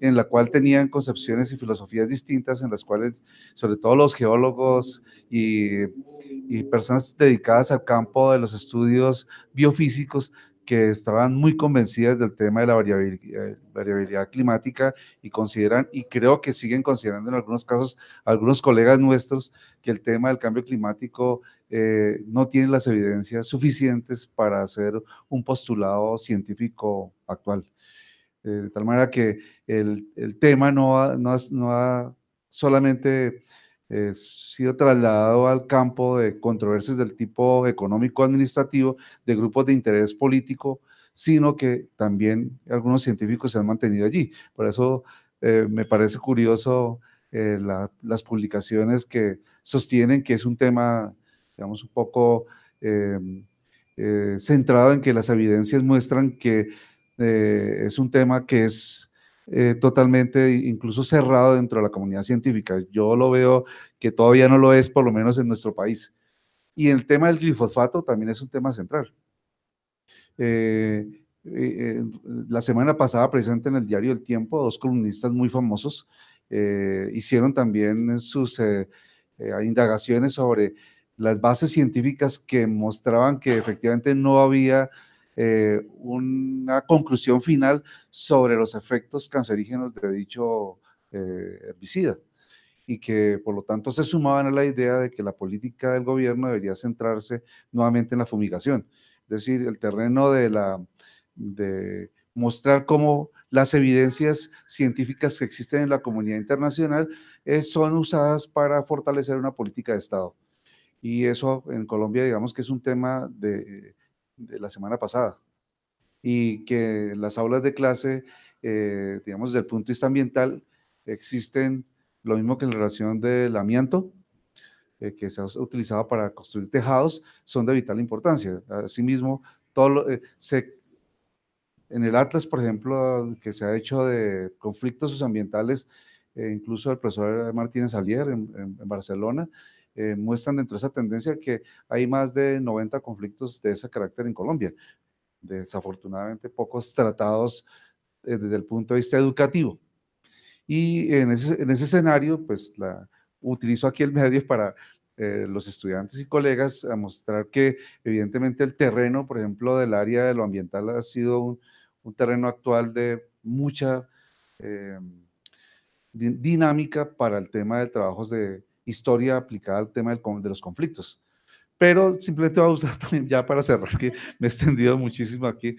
en la cual tenían concepciones y filosofías distintas, en las cuales sobre todo los geólogos y, personas dedicadas al campo de los estudios biofísicos que estaban muy convencidas del tema de la eh, variabilidad, climática y consideran, y creo que siguen considerando en algunos casos, algunos colegas nuestros, que el tema del cambio climático eh, no tiene las evidencias suficientes para hacer un postulado científico actual de tal manera que el, tema no ha, no solamente eh, sido trasladado al campo de controversias del tipo económico-administrativo, de grupos de interés político, sino que también algunos científicos se han mantenido allí. Por eso eh, me parece curioso eh, las publicaciones que sostienen que es un tema, digamos, un poco centrado en que las evidencias muestran que eh, es un tema que es eh, totalmente incluso cerrado dentro de la comunidad científica. Yo lo veo que todavía no lo es, por lo menos en nuestro país. Y el tema del glifosfato también es un tema central. Eh, la semana pasada, presente en el diario El Tiempo, dos columnistas muy famosos hicieron también sus indagaciones sobre las bases científicas que mostraban que efectivamente no había eh, una conclusión final sobre los efectos cancerígenos de dicho eh, herbicida y que por lo tanto se sumaban a la idea de que la política del gobierno debería centrarse nuevamente en la fumigación, es decir, el terreno de, la, de mostrar cómo las evidencias científicas que existen en la comunidad internacional eh, son usadas para fortalecer una política de Estado. Y eso en Colombia, digamos que es un tema de, de la semana pasada y que las aulas de clase, eh, digamos, desde el punto de vista ambiental, existen lo mismo que en relación del amianto, eh, que se ha utilizado para construir tejados, son de vital importancia. Asimismo, todo eh, se, en el Atlas, por ejemplo, que se ha hecho de conflictos ambientales, incluso el profesor Martínez Alier en Barcelona, eh, muestran dentro de esa tendencia que hay más de 90 conflictos de ese carácter en Colombia. Desafortunadamente, pocos tratados eh, desde el punto de vista educativo. Y en ese, escenario, pues utilizo aquí el medio para eh, los estudiantes y colegas a mostrar que evidentemente el terreno, por ejemplo, del área de lo ambiental ha sido un, terreno actual de mucha em, dinámica para el tema de trabajos de historia aplicada al tema de los conflictos. Pero simplemente voy a usar también, ya para cerrar, que me he extendido muchísimo aquí,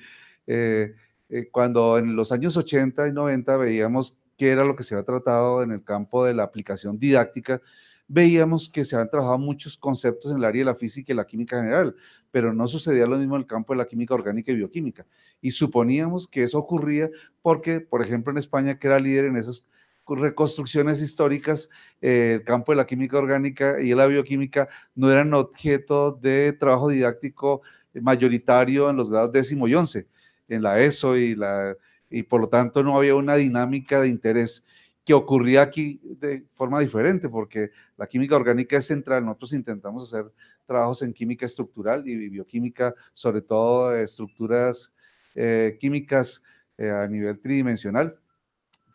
eh, eh, cuando en los años 80 y 90 veíamos qué era lo que se había tratado en el campo de la aplicación didáctica, veíamos que se habían trabajado muchos conceptos en el área de la física y la química general, pero no sucedía lo mismo en el campo de la química orgánica y bioquímica. Y suponíamos que eso ocurría porque, por ejemplo, en España, que era líder en esas reconstrucciones históricas, eh, el campo de la química orgánica y la bioquímica no eran objeto de trabajo didáctico mayoritario en los grados décimo y once, en la ESO y, la, y por lo tanto no había una dinámica de interés que ocurría aquí de forma diferente, porque la química orgánica es central. Nosotros intentamos hacer trabajos en química estructural y bioquímica, sobre todo estructuras eh, químicas eh, a nivel tridimensional,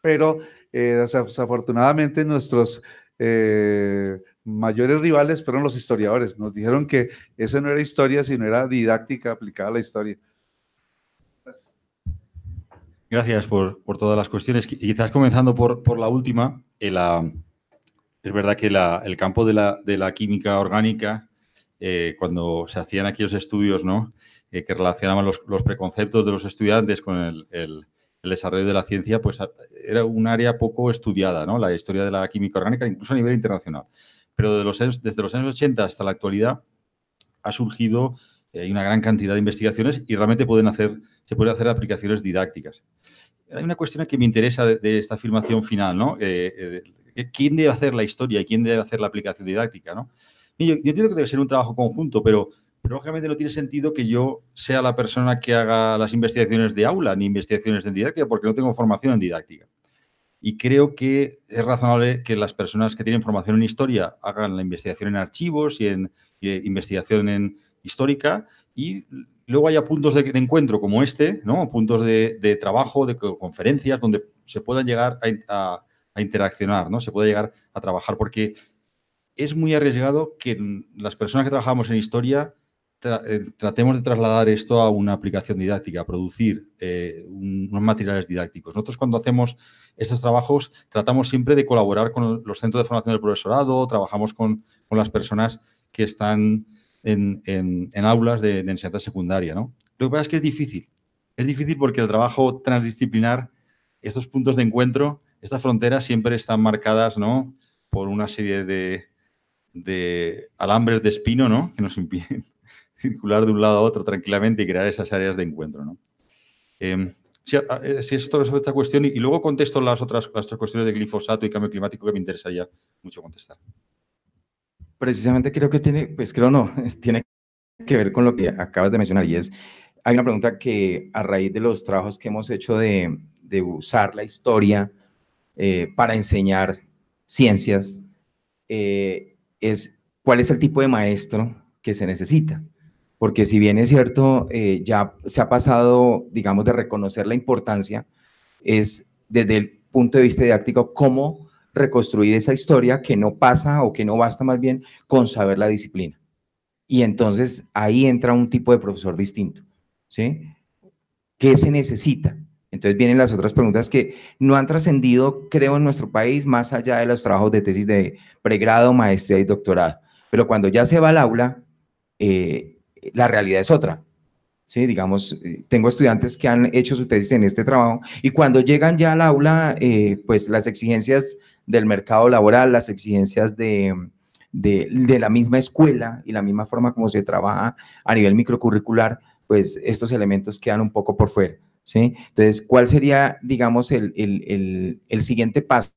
pero eh, desafortunadamente nuestros eh, mayores rivales fueron los historiadores. Nos dijeron que esa no era historia, sino era didáctica aplicada a la historia. Gracias por, todas las cuestiones. quizás comenzando por, la última, eh, es verdad que el campo de la, química orgánica, cuando se hacían aquellos estudios que relacionaban los, preconceptos de los estudiantes con el el desarrollo de la ciencia, pues era un área poco estudiada, ¿no? La historia de la química orgánica, incluso a nivel internacional. Pero de los, desde los años 80 hasta la actualidad ha surgido eh, una gran cantidad de investigaciones y realmente pueden hacer, se pueden hacer aplicaciones didácticas. Hay una cuestión que me interesa de, esta afirmación final, ¿no? Eh, eh, ¿Quién debe hacer la historia y quién debe hacer la aplicación didáctica, yo, yo entiendo que debe ser un trabajo conjunto, pero pero lógicamente no tiene sentido que yo sea la persona que haga las investigaciones de aula ni investigaciones de didáctica, porque no tengo formación en didáctica. Y creo que es razonable que las personas que tienen formación en historia hagan la investigación en archivos y en eh, investigación en histórica y luego haya puntos de, encuentro como este, ¿no? puntos de, trabajo, de conferencias, donde se puedan llegar a, a, interaccionar, ¿no? se pueda llegar a trabajar, porque es muy arriesgado que las personas que trabajamos en historia eh, tratemos de trasladar esto a una aplicación didáctica, a producir eh, unos materiales didácticos. Nosotros cuando hacemos estos trabajos tratamos siempre de colaborar con los centros de formación del profesorado, trabajamos con, las personas que están en, aulas de, enseñanza secundaria. ¿no? Lo que pasa es que es difícil. Es difícil porque el trabajo transdisciplinar, estos puntos de encuentro, estas fronteras siempre están marcadas ¿no? por una serie de, de alambres de espino ¿no? que nos impiden circular de un lado a otro tranquilamente y crear esas áreas de encuentro. ¿no? Em, si, ah, eh, si, esto resuelve esta cuestión y, luego contesto las otras, cuestiones de glifosato y cambio climático que me ya mucho contestar. Precisamente creo que tiene, pues creo no, tiene que ver con lo que acabas de mencionar y es, hay una pregunta que a raíz de los trabajos que hemos hecho de, usar la historia eh, para enseñar ciencias, eh, es cuál es el tipo de maestro que se necesita porque si bien es cierto, eh, ya se ha pasado, digamos, de reconocer la importancia, es desde el punto de vista didáctico cómo reconstruir esa historia que no pasa o que no basta más bien con saber la disciplina. Y entonces ahí entra un tipo de profesor distinto, ¿sí? ¿Qué se necesita? Entonces vienen las otras preguntas que no han trascendido, creo, en nuestro país, más allá de los trabajos de tesis de pregrado, maestría y doctorado. Pero cuando ya se va al aula, eh, la realidad es otra. Sí, digamos, eh, tengo estudiantes que han hecho su tesis en este trabajo y cuando llegan ya al aula, eh, pues las exigencias del mercado laboral, las exigencias de, la misma escuela y la misma forma como se trabaja a nivel microcurricular, pues estos elementos quedan un poco por fuera. ¿sí? Entonces, ¿cuál sería, digamos, el, siguiente paso?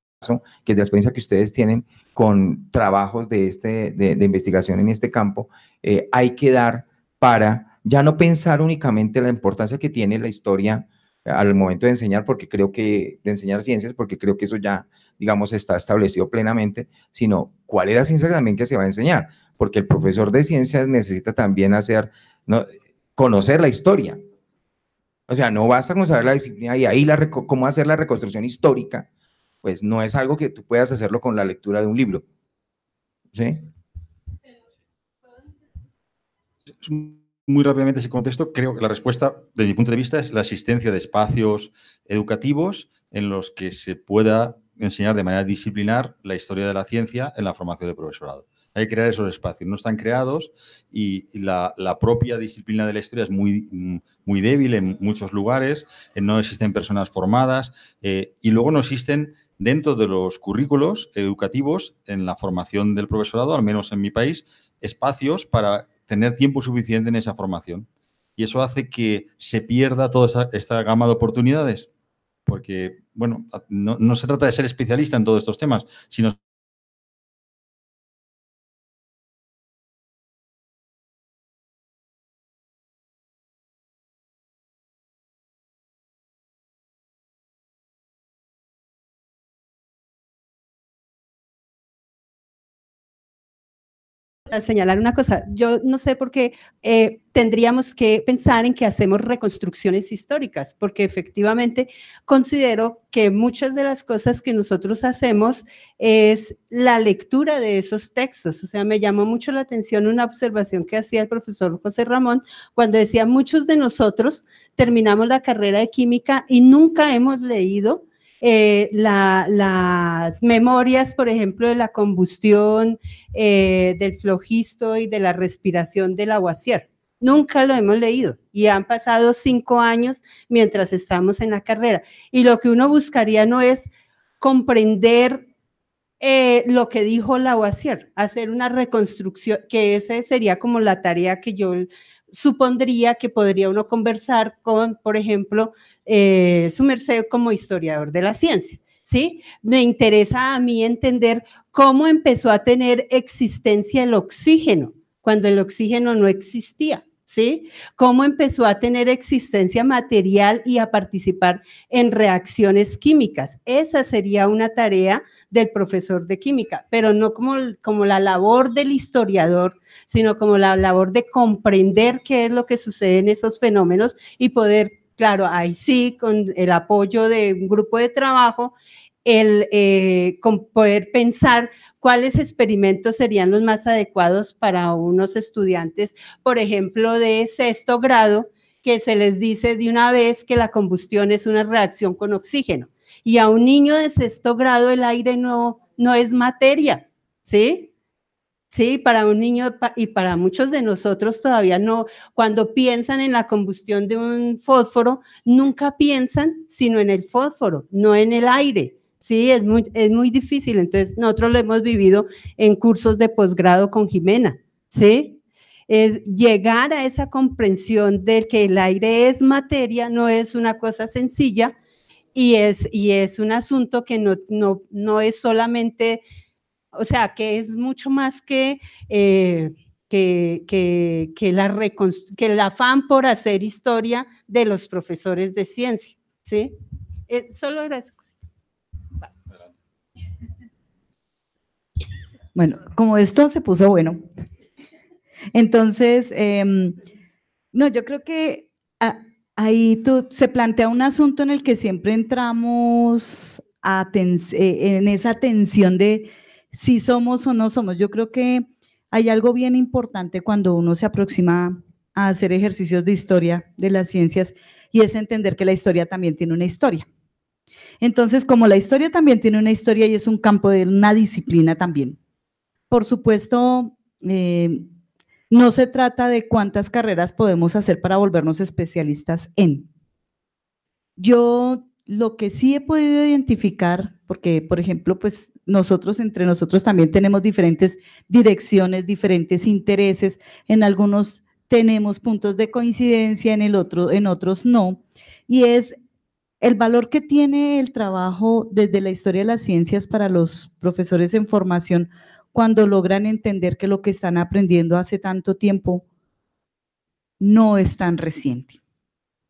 que es la experiencia que ustedes tienen con trabajos de, este, de, investigación en este campo, eh, hay que dar para ya no pensar únicamente la importancia que tiene la historia al momento de enseñar, porque creo que, de enseñar ciencias, porque creo que eso ya, digamos, está establecido plenamente, sino cuál es la ciencia también que se va a enseñar, porque el profesor de ciencias necesita también hacer, no, conocer la historia. O sea, no basta con saber la disciplina y ahí la, cómo hacer la reconstrucción histórica, pues no es algo que tú puedas hacerlo con la lectura de un libro. ¿Sí? muy rápidamente ese contexto, creo que la respuesta, desde mi punto de vista, es la existencia de espacios educativos en los que se pueda enseñar de manera disciplinar la historia de la ciencia en la formación de profesorado. Hay que crear esos espacios, no están creados y la, propia disciplina de la historia es muy, muy débil en muchos lugares, eh, no existen personas formadas eh, y luego no existen dentro de los currículos educativos en la formación del profesorado, al menos en mi país, espacios para tener tiempo suficiente en esa formación. Y eso hace que se pierda toda esta gama de oportunidades. Porque, bueno, no, no se trata de ser especialista en todos estos temas, sino señalar una cosa. Yo no sé por qué eh, tendríamos que pensar en que hacemos reconstrucciones históricas, porque efectivamente considero que muchas de las cosas que nosotros hacemos es la lectura de esos textos. O sea, me llamó mucho la atención una observación que hacía el profesor José Ramón cuando decía, muchos de nosotros terminamos la carrera de química y nunca hemos leído eh, la, las memorias, por ejemplo, de la combustión, eh, del flojisto y de la respiración del aguacier. Nunca lo hemos leído y han pasado cinco años mientras estamos en la carrera. Y lo que uno buscaría no es comprender eh, lo que dijo Lavoisier, hacer una reconstrucción, que esa sería como la tarea que yo supondría que podría uno conversar con, por ejemplo, eh, su merced como historiador de la ciencia. ¿Sí? Me interesa a mí entender cómo empezó a tener existencia el oxígeno cuando el oxígeno no existía. ¿sí? Cómo empezó a tener existencia material y a participar en reacciones químicas. Esa sería una tarea del profesor de química, pero no como, como la labor del historiador, sino como la labor de comprender qué es lo que sucede en esos fenómenos y poder claro, ahí sí, con el apoyo de un grupo de trabajo, el eh, con poder pensar cuáles experimentos serían los más adecuados para unos estudiantes, por ejemplo, de sexto grado, que se les dice de una vez que la combustión es una reacción con oxígeno. Y a un niño de sexto grado el aire no, no es materia, ¿sí? Sí, para un niño y para muchos de nosotros todavía no, cuando piensan en la combustión de un fósforo, nunca piensan sino en el fósforo, no en el aire. Sí, es muy, es muy difícil. Entonces, nosotros lo hemos vivido en cursos de posgrado con Jimena. Sí, es llegar a esa comprensión de que el aire es materia, no es una cosa sencilla y es, y es un asunto que no, no, no es solamente o sea, que es mucho más que... Eh, que, que, la que el afán por hacer historia de los profesores de ciencia. ¿sí? Eh, solo era eso. Bueno, como esto se puso bueno, entonces, em, no, yo creo que ahí se plantea un asunto en el que siempre entramos eh, en esa tensión de, si somos o no somos. Yo creo que hay algo bien importante cuando uno se aproxima a hacer ejercicios de historia de las ciencias y es entender que la historia también tiene una historia. Entonces, como la historia también tiene una historia y es un campo de una disciplina también. Por supuesto, eh, no se trata de cuántas carreras podemos hacer para volvernos especialistas en. Yo lo que sí he podido identificar, porque por ejemplo, pues nosotros entre nosotros también tenemos diferentes direcciones, diferentes intereses, en algunos tenemos puntos de coincidencia, en el otro en otros no, y es el valor que tiene el trabajo desde la historia de las ciencias para los profesores en formación cuando logran entender que lo que están aprendiendo hace tanto tiempo no es tan reciente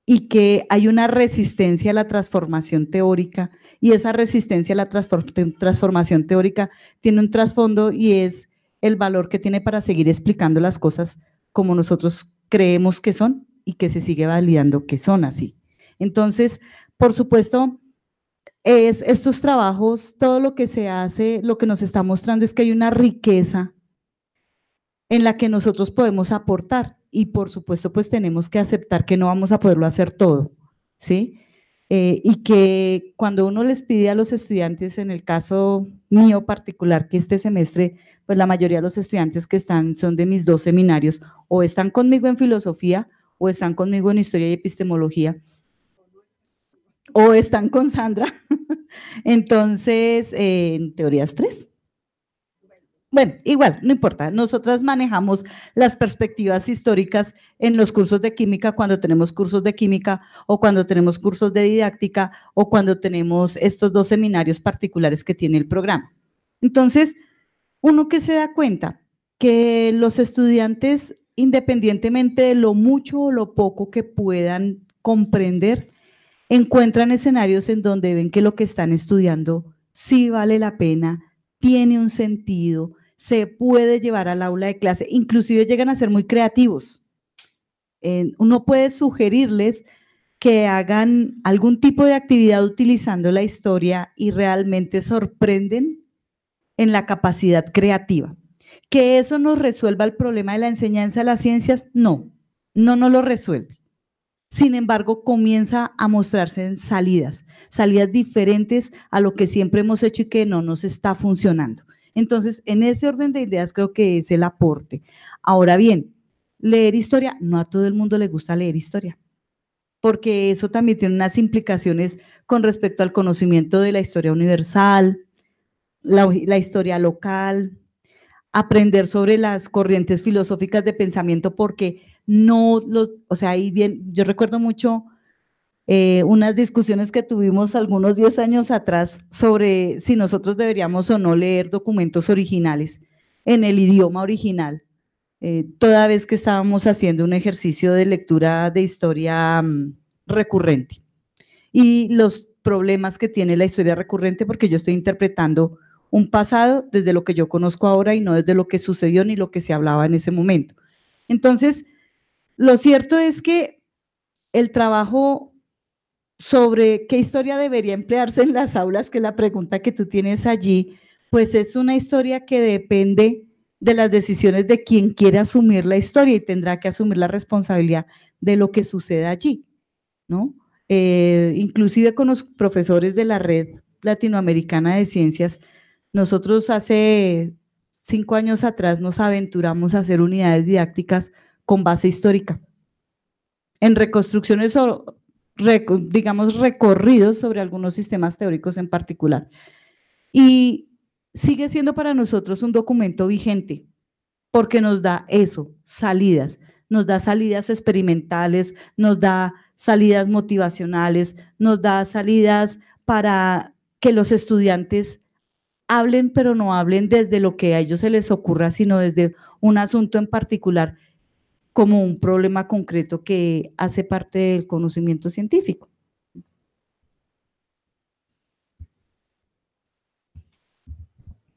y que hay una resistencia a la transformación teórica y esa resistencia a la transformación teórica tiene un trasfondo y es el valor que tiene para seguir explicando las cosas como nosotros creemos que son y que se sigue validando que son así. Entonces, por supuesto, es estos trabajos, todo lo que se hace, lo que nos está mostrando es que hay una riqueza en la que nosotros podemos aportar y por supuesto pues tenemos que aceptar que no vamos a poderlo hacer todo, ¿sí? Eh, y que cuando uno les pide a los estudiantes, en el caso mío particular, que este semestre, pues la mayoría de los estudiantes que están son de mis dos seminarios, o están conmigo en filosofía, o están conmigo en historia y epistemología, o están con Sandra. Entonces, eh, en teorías tres bueno, igual, no importa. Nosotras manejamos las perspectivas históricas en los cursos de química cuando tenemos cursos de química o cuando tenemos cursos de didáctica o cuando tenemos estos dos seminarios particulares que tiene el programa. Entonces, uno que se da cuenta que los estudiantes, independientemente de lo mucho o lo poco que puedan comprender, encuentran escenarios en donde ven que lo que están estudiando sí vale la pena, tiene un sentido, se puede llevar al aula de clase. Inclusive llegan a ser muy creativos. Eh, uno puede sugerirles que hagan algún tipo de actividad utilizando la historia y realmente sorprenden en la capacidad creativa. ¿Que eso nos resuelva el problema de la enseñanza de las ciencias? No, no nos lo resuelve. Sin embargo, comienza a mostrarse en salidas, salidas diferentes a lo que siempre hemos hecho y que no nos está funcionando. Entonces, en ese orden de ideas creo que es el aporte. Ahora bien, leer historia, no a todo el mundo le gusta leer historia, porque eso también tiene unas implicaciones con respecto al conocimiento de la historia universal, la, historia local, aprender sobre las corrientes filosóficas de pensamiento, porque no los, o sea, ahí bien, yo recuerdo mucho eh, unas discusiones que tuvimos algunos 10 años atrás sobre si nosotros deberíamos o no leer documentos originales en el idioma original, eh, toda vez que estábamos haciendo un ejercicio de lectura de historia mm, recurrente y los problemas que tiene la historia recurrente porque yo estoy interpretando un pasado desde lo que yo conozco ahora y no desde lo que sucedió ni lo que se hablaba en ese momento. Entonces, lo cierto es que el trabajo sobre qué historia debería emplearse en las aulas, que la pregunta que tú tienes allí, pues es una historia que depende de las decisiones de quien quiere asumir la historia y tendrá que asumir la responsabilidad de lo que sucede allí, ¿no? Eh, inclusive con los profesores de la red latinoamericana de ciencias, nosotros hace cinco años atrás nos aventuramos a hacer unidades didácticas con base histórica en reconstrucciones digamos, recorridos sobre algunos sistemas teóricos en particular. Y sigue siendo para nosotros un documento vigente, porque nos da eso, salidas, nos da salidas experimentales, nos da salidas motivacionales, nos da salidas para que los estudiantes hablen, pero no hablen desde lo que a ellos se les ocurra, sino desde un asunto en particular como un problema concreto que hace parte del conocimiento científico.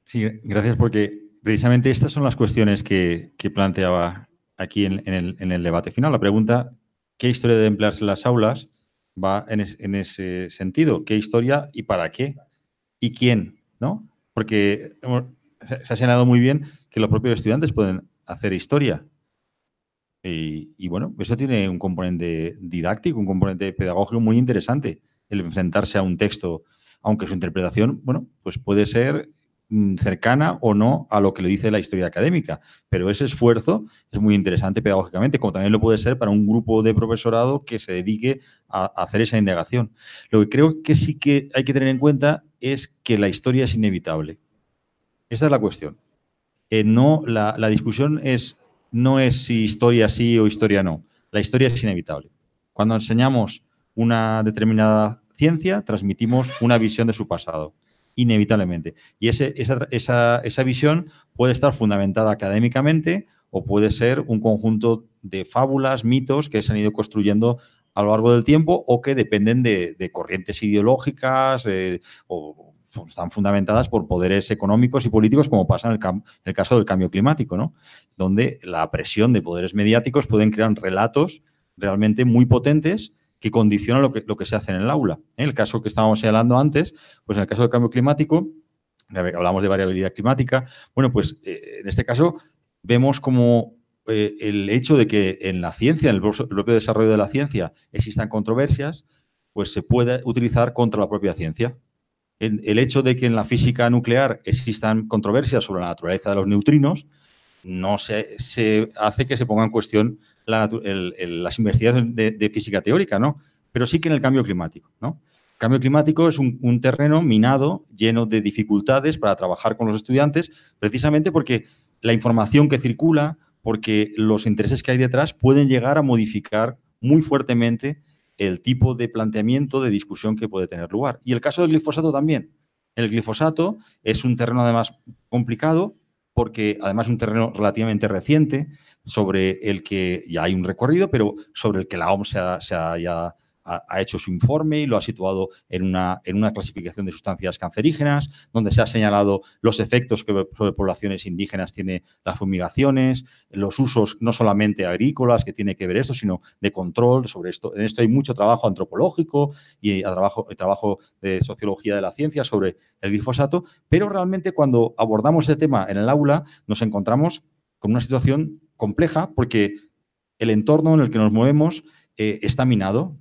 Sí, gracias, porque precisamente estas son las cuestiones que, planteaba aquí en, el, debate final. La pregunta, ¿qué historia de emplearse en las aulas? Va en, en, ese sentido. ¿Qué historia y para qué? ¿Y quién? ¿No? Porque eh, se ha señalado muy bien que los propios estudiantes pueden hacer historia, eh, y, bueno, eso tiene un componente didáctico, un componente pedagógico muy interesante, el enfrentarse a un texto, aunque su interpretación, bueno, pues puede ser mm, cercana o no a lo que le dice la historia académica. Pero ese esfuerzo es muy interesante pedagógicamente, como también lo puede ser para un grupo de profesorado que se dedique a, hacer esa indagación. Lo que creo que sí que hay que tener en cuenta es que la historia es inevitable. Esa es la cuestión. Eh, no, la discusión es no es si historia sí o historia no. La historia es inevitable. Cuando enseñamos una determinada ciencia, transmitimos una visión de su pasado, inevitablemente. Y esa, esa, visión puede estar fundamentada académicamente o puede ser un conjunto de fábulas, mitos que se han ido construyendo a lo largo del tiempo o que dependen de, corrientes ideológicas eh, o están fundamentadas por poderes económicos y políticos, como pasa en el, caso del cambio climático, Donde la presión de poderes mediáticos pueden crear relatos realmente muy potentes que condicionan lo que, lo que se hace en el aula. En ¿eh? el caso que estábamos señalando antes, pues en el caso del cambio climático, hablamos de variabilidad climática, bueno, pues eh, en este caso vemos como eh, el hecho de que en la ciencia, en el propio desarrollo de la ciencia, existan controversias, pues se puede utilizar contra la propia ciencia el hecho de que en la física nuclear existan controversias sobre la naturaleza de los neutrinos no se, hace que se ponga en cuestión las investigaciones de, física teórica, ¿no? Pero sí que en el cambio climático, ¿no? El cambio climático es un, un terreno minado, lleno de dificultades para trabajar con los estudiantes, precisamente porque la información que circula, porque los intereses que hay detrás pueden llegar a modificar muy fuertemente el tipo de planteamiento de discusión que puede tener lugar. Y el caso del glifosato también. El glifosato es un terreno además complicado porque además es un terreno relativamente reciente sobre el que ya hay un recorrido, pero sobre el que la OMS se ha, ha, hecho su informe y lo ha situado en una, en una clasificación de sustancias cancerígenas, donde se ha señalado los efectos que sobre poblaciones indígenas tiene las fumigaciones, los usos no solamente agrícolas que tiene que ver esto, sino de control sobre esto. En esto hay mucho trabajo antropológico y trabajo, trabajo de sociología de la ciencia sobre el glifosato, pero realmente cuando abordamos este tema en el aula nos encontramos con una situación compleja porque el entorno en el que nos movemos eh, está minado.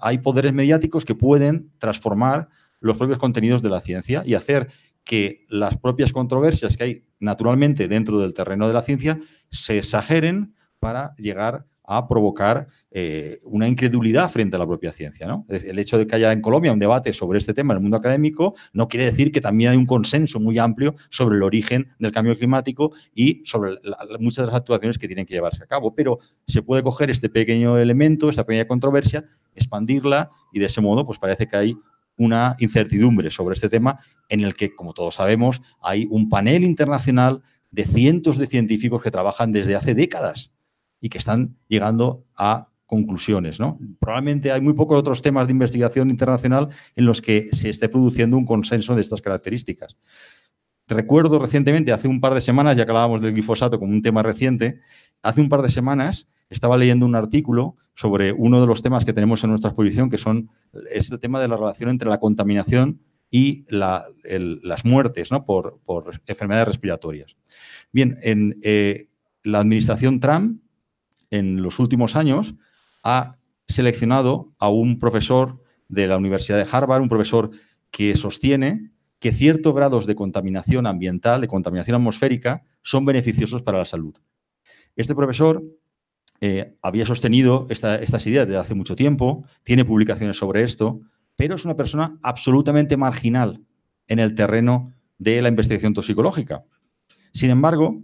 hay poderes mediáticos que pueden transformar los propios contenidos de la ciencia y hacer que las propias controversias que hay naturalmente dentro del terreno de la ciencia se exageren para llegar a provocar eh, una incredulidad frente a la propia ciencia. ¿no? El hecho de que haya en Colombia un debate sobre este tema en el mundo académico no quiere decir que también hay un consenso muy amplio sobre el origen del cambio climático y sobre muchas de las actuaciones que tienen que llevarse a cabo. Pero se puede coger este pequeño elemento, esta pequeña controversia, expandirla y de ese modo pues parece que hay una incertidumbre sobre este tema en el que, como todos sabemos, hay un panel internacional de cientos de científicos que trabajan desde hace décadas y que están llegando a conclusiones. ¿no? Probablemente hay muy pocos otros temas de investigación internacional en los que se esté produciendo un consenso de estas características. Recuerdo recientemente, hace un par de semanas, ya que hablábamos del glifosato como un tema reciente, hace un par de semanas estaba leyendo un artículo sobre uno de los temas que tenemos en nuestra exposición, que son, es el tema de la relación entre la contaminación y las muertes por, enfermedades respiratorias. Bien, en eh, la administración Trump en los últimos años ha seleccionado a un profesor de la Universidad de Harvard, un profesor que sostiene que ciertos grados de contaminación ambiental, de contaminación atmosférica, son beneficiosos para la salud. Este profesor eh, había sostenido estas ideas desde hace mucho tiempo, tiene publicaciones sobre esto, pero es una persona absolutamente marginal en el terreno de la investigación toxicológica. Sin embargo,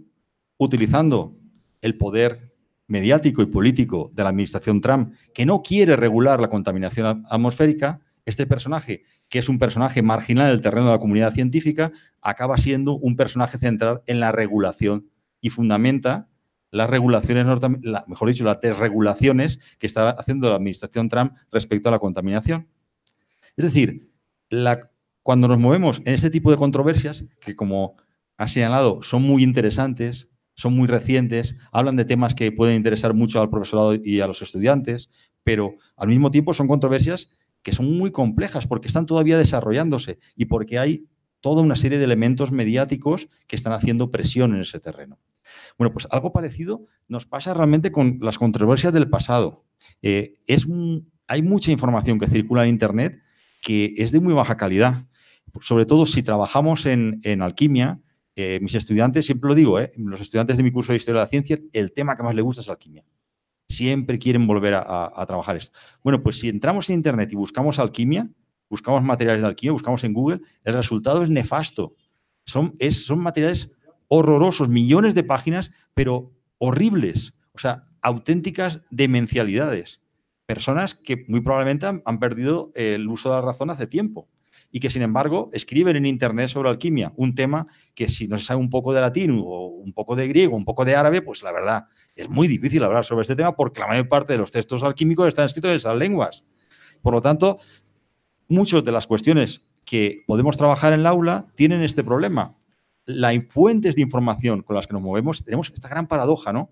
utilizando el poder mediático y político de la administración Trump, que no quiere regular la contaminación atmosférica, este personaje, que es un personaje marginal en el terreno de la comunidad científica, acaba siendo un personaje central en la regulación y fundamenta las regulaciones, mejor dicho, las desregulaciones que está haciendo la administración Trump respecto a la contaminación. Es decir, cuando nos movemos en este tipo de controversias, que como ha señalado son muy interesantes, son muy recientes, hablan de temas que pueden interesar mucho al profesorado y a los estudiantes, pero al mismo tiempo son controversias que son muy complejas porque están todavía desarrollándose y porque hay toda una serie de elementos mediáticos que están haciendo presión en ese terreno. Bueno, pues algo parecido nos pasa realmente con las controversias del pasado. Eh, es hay mucha información que circula en Internet que es de muy baja calidad, sobre todo si trabajamos en alquimia, mis estudiantes, siempre lo digo, ¿eh? los estudiantes de mi curso de Historia de la Ciencia, el tema que más les gusta es alquimia. Siempre quieren volver a, trabajar esto. Bueno, pues si entramos en Internet y buscamos alquimia, buscamos materiales de alquimia, buscamos en Google, el resultado es nefasto. Son, son materiales horrorosos, millones de páginas, pero horribles. O sea, auténticas demencialidades. Personas que muy probablemente han perdido el uso de la razón hace tiempo y que sin embargo escriben en Internet sobre alquimia, un tema que si no se sabe un poco de latín o un poco de griego, un poco de árabe, pues la verdad es muy difícil hablar sobre este tema porque la mayor parte de los textos alquímicos están escritos en esas lenguas. Por lo tanto, muchas de las cuestiones que podemos trabajar en el aula tienen este problema. Las fuentes de información con las que nos movemos, tenemos esta gran paradoja, ¿no?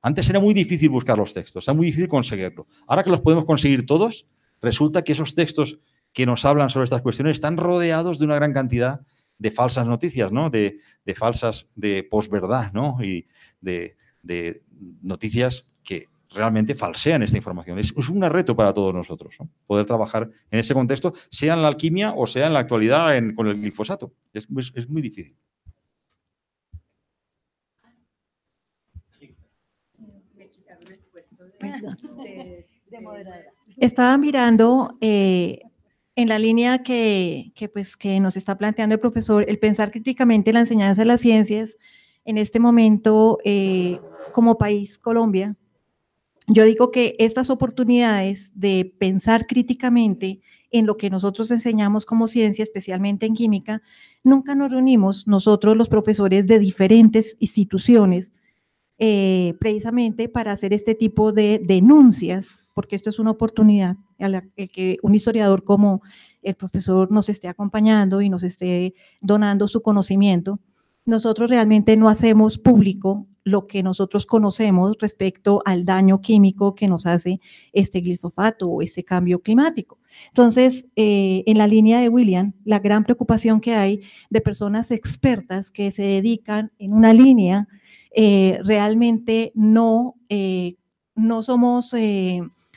Antes era muy difícil buscar los textos, era muy difícil conseguirlo. Ahora que los podemos conseguir todos, resulta que esos textos que nos hablan sobre estas cuestiones están rodeados de una gran cantidad de falsas noticias, De, falsas, de posverdad, ¿no? Y de, noticias que realmente falsean esta información. Es, un reto para todos nosotros, Poder trabajar en ese contexto, sea en la alquimia o sea en la actualidad con el glifosato. Es, muy difícil. Estaba mirando eh, en la línea que, pues, que nos está planteando el profesor, el pensar críticamente la enseñanza de las ciencias, en este momento, eh, como país, Colombia, yo digo que estas oportunidades de pensar críticamente en lo que nosotros enseñamos como ciencia, especialmente en química, nunca nos reunimos nosotros los profesores de diferentes instituciones eh, precisamente para hacer este tipo de denuncias, porque esto es una oportunidad el, que un historiador como el profesor nos esté acompañando y nos esté donando su conocimiento, nosotros realmente no hacemos público lo que nosotros conocemos respecto al daño químico que nos hace este glifosato o este cambio climático. Entonces, eh, en la línea de William, la gran preocupación que hay de personas expertas que se dedican en una línea, eh, realmente no, eh, no somos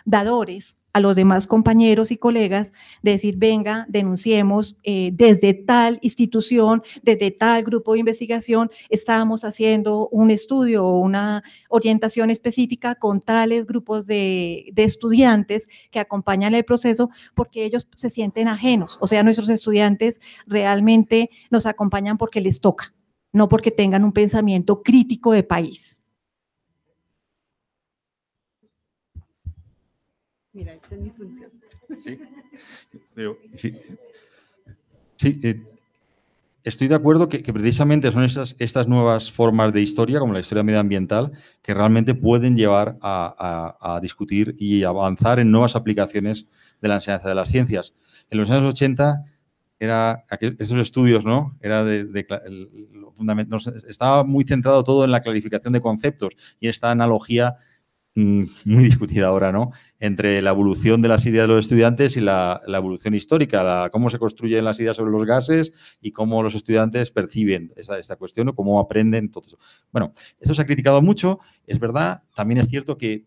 dadores a los demás compañeros y colegas, decir, venga, denunciemos eh, desde tal institución, desde tal grupo de investigación, estábamos haciendo un estudio o una orientación específica con tales grupos de, de estudiantes que acompañan el proceso, porque ellos se sienten ajenos. O sea, nuestros estudiantes realmente nos acompañan porque les toca, no porque tengan un pensamiento crítico de país. Sí, sí. Eh, estoy de acuerdo que, precisamente son estas, estas, nuevas formas de historia, como la historia medioambiental, que realmente pueden llevar a, discutir y avanzar en nuevas aplicaciones de la enseñanza de las ciencias. En los años 80 era esos estudios, ¿no? Era de, estaba muy centrado todo en la clarificación de conceptos y esta analogía Mm, muy discutida ahora, ¿no? Entre la evolución de las ideas de los estudiantes y la, evolución histórica, la, cómo se construyen las ideas sobre los gases y cómo los estudiantes perciben esta, cuestión o cómo aprenden todo eso. Bueno, esto se ha criticado mucho, es verdad, también es cierto que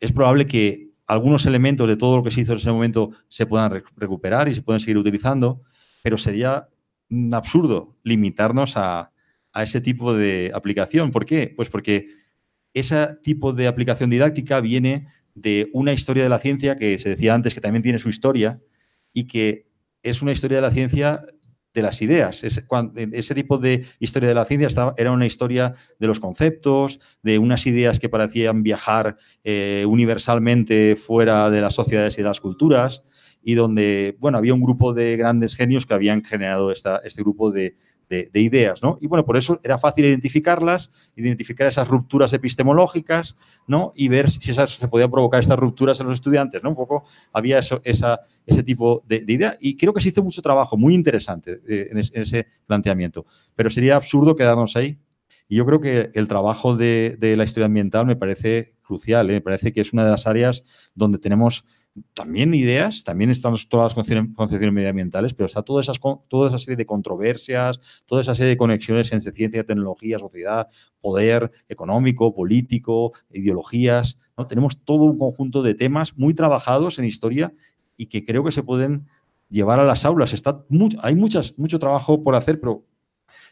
es probable que algunos elementos de todo lo que se hizo en ese momento se puedan recuperar y se pueden seguir utilizando, pero sería absurdo limitarnos a, a ese tipo de aplicación. ¿Por qué? Pues porque ese tipo de aplicación didáctica viene de una historia de la ciencia que se decía antes que también tiene su historia y que es una historia de la ciencia de las ideas. ese tipo de historia de la ciencia estaba, era una historia de los conceptos, de unas ideas que parecían viajar eh, universalmente fuera de las sociedades y de las culturas, y donde bueno, había un grupo de grandes genios que habían generado esta, este grupo de, de, ideas, ¿no? Y bueno, por eso era fácil identificarlas, identificar esas rupturas epistemológicas, ¿no? Y ver si esas, se podían provocar estas rupturas en los estudiantes, ¿no? Un poco había eso, ese tipo de, idea y creo que se hizo mucho trabajo, muy interesante eh, en, ese planteamiento. Pero sería absurdo quedarnos ahí y yo creo que el trabajo de, la historia ambiental me parece crucial, ¿eh? me parece que es una de las áreas donde tenemos también ideas, también están todas las concepciones, medioambientales, pero está toda, esas, toda esa serie de controversias, toda esa serie de conexiones entre ciencia, tecnología, sociedad, poder económico, político, ideologías. ¿no? Tenemos todo un conjunto de temas muy trabajados en historia y que creo que se pueden llevar a las aulas. Está hay muchas, mucho trabajo por hacer, pero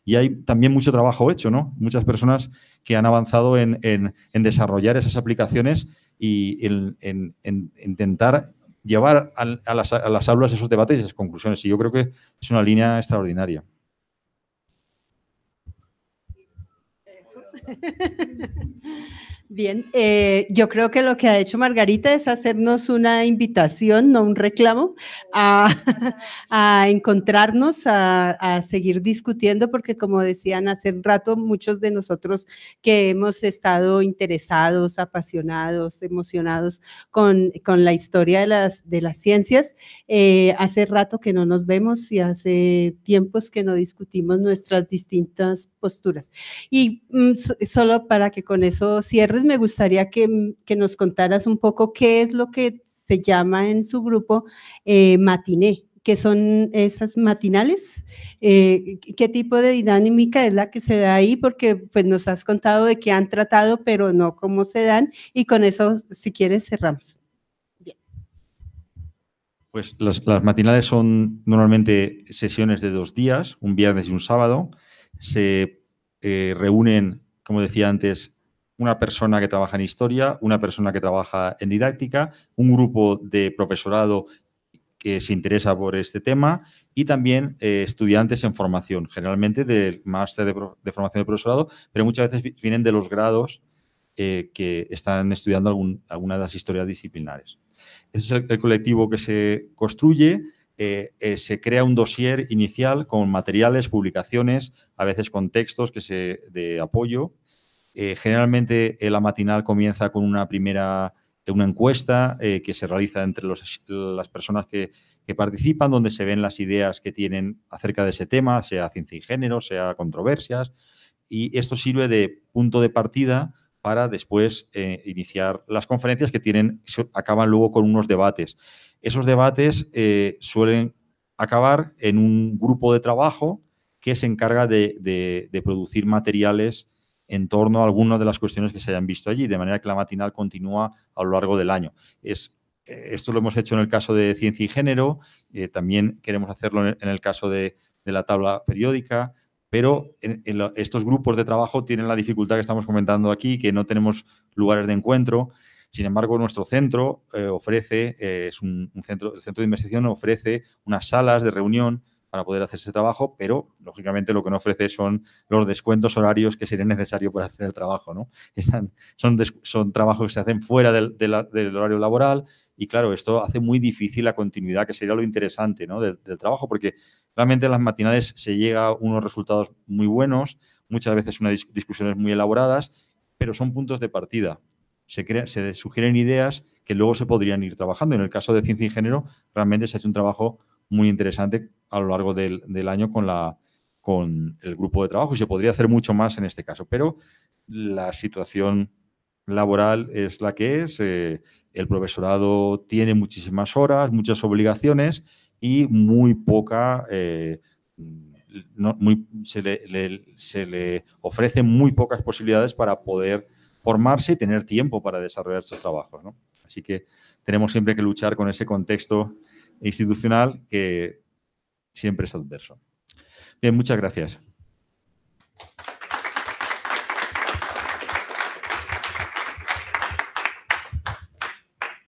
y hay también mucho trabajo hecho, ¿no? Muchas personas que han avanzado en desarrollar esas aplicaciones y en, intentar llevar a, a, las, a, las, aulas esos debates y esas conclusiones. Y yo creo que es una línea extraordinaria. Bien, eh, yo creo que lo que ha hecho Margarita es hacernos una invitación, no un reclamo, a, encontrarnos, a, seguir discutiendo, porque como decían hace un rato, muchos de nosotros que hemos estado interesados, apasionados, emocionados con, con la historia de las, de las ciencias, eh, hace rato que no nos vemos y hace tiempos que no discutimos nuestras distintas posturas. Y mm, solo para que con eso cierres, me gustaría mm, que, nos contaras un poco qué es lo que se llama en su grupo eh, matiné, qué son esas matinales, eh, qué tipo de dinámica es la que se da ahí, porque pues nos has contado de qué han tratado, pero no cómo se dan, y con eso, si quieres, cerramos. Pues las, matinales son normalmente sesiones de dos días, un viernes y un sábado. Se eh, reúnen, como decía antes, una persona que trabaja en historia, una persona que trabaja en didáctica, un grupo de profesorado que se interesa por este tema y también eh, estudiantes en formación, generalmente del máster de, formación de profesorado, pero muchas veces vienen de los grados eh, que están estudiando alguna de las historias disciplinares. Ese es el, colectivo que se construye. Eh, se crea un dossier inicial con materiales, publicaciones, a veces con textos que se, de apoyo eh, generalmente eh, la matinal comienza con una primera eh, una encuesta que se realiza entre las personas que, participan, donde se ven las ideas que tienen acerca de ese tema, sea ciencia y género, sea controversias, y esto sirve de punto de partida para después iniciar las conferencias que tienen, acaban luego con unos debates. Esos debates suelen acabar en un grupo de trabajo que se encarga de producir materiales en torno a algunas de las cuestiones que se hayan visto allí, de manera que la matinal continúa a lo largo del año. Es, eh, esto lo hemos hecho en el caso de ciencia y género, eh, también queremos hacerlo en el caso de, la tabla periódica, pero estos grupos de trabajo tienen la dificultad que estamos comentando aquí, que no tenemos lugares de encuentro. Sin embargo, nuestro centro eh, ofrece, es un, centro, el centro de investigación ofrece unas salas de reunión para poder hacer ese trabajo, pero lógicamente lo que no ofrece son los descuentos horarios que sería necesario para hacer el trabajo. ¿no? Están, son, trabajos que se hacen fuera del, horario laboral y claro, esto hace muy difícil la continuidad, que sería lo interesante ¿no? del, trabajo, porque realmente en las matinales se llega a unos resultados muy buenos, muchas veces unas discusiones muy elaboradas, pero son puntos de partida. Se, se sugieren ideas que luego se podrían ir trabajando. En el caso de ciencia y género, realmente se hace un trabajo muy interesante a lo largo del, año con, la, con el grupo de trabajo y se podría hacer mucho más en este caso, pero la situación laboral es la que es, eh, el profesorado tiene muchísimas horas, muchas obligaciones y muy poca... Eh, se, le, ofrecen muy pocas posibilidades para poder formarse y tener tiempo para desarrollar sus trabajos. Así que tenemos siempre que luchar con ese contexto e institucional que siempre es adverso. Bien, muchas gracias.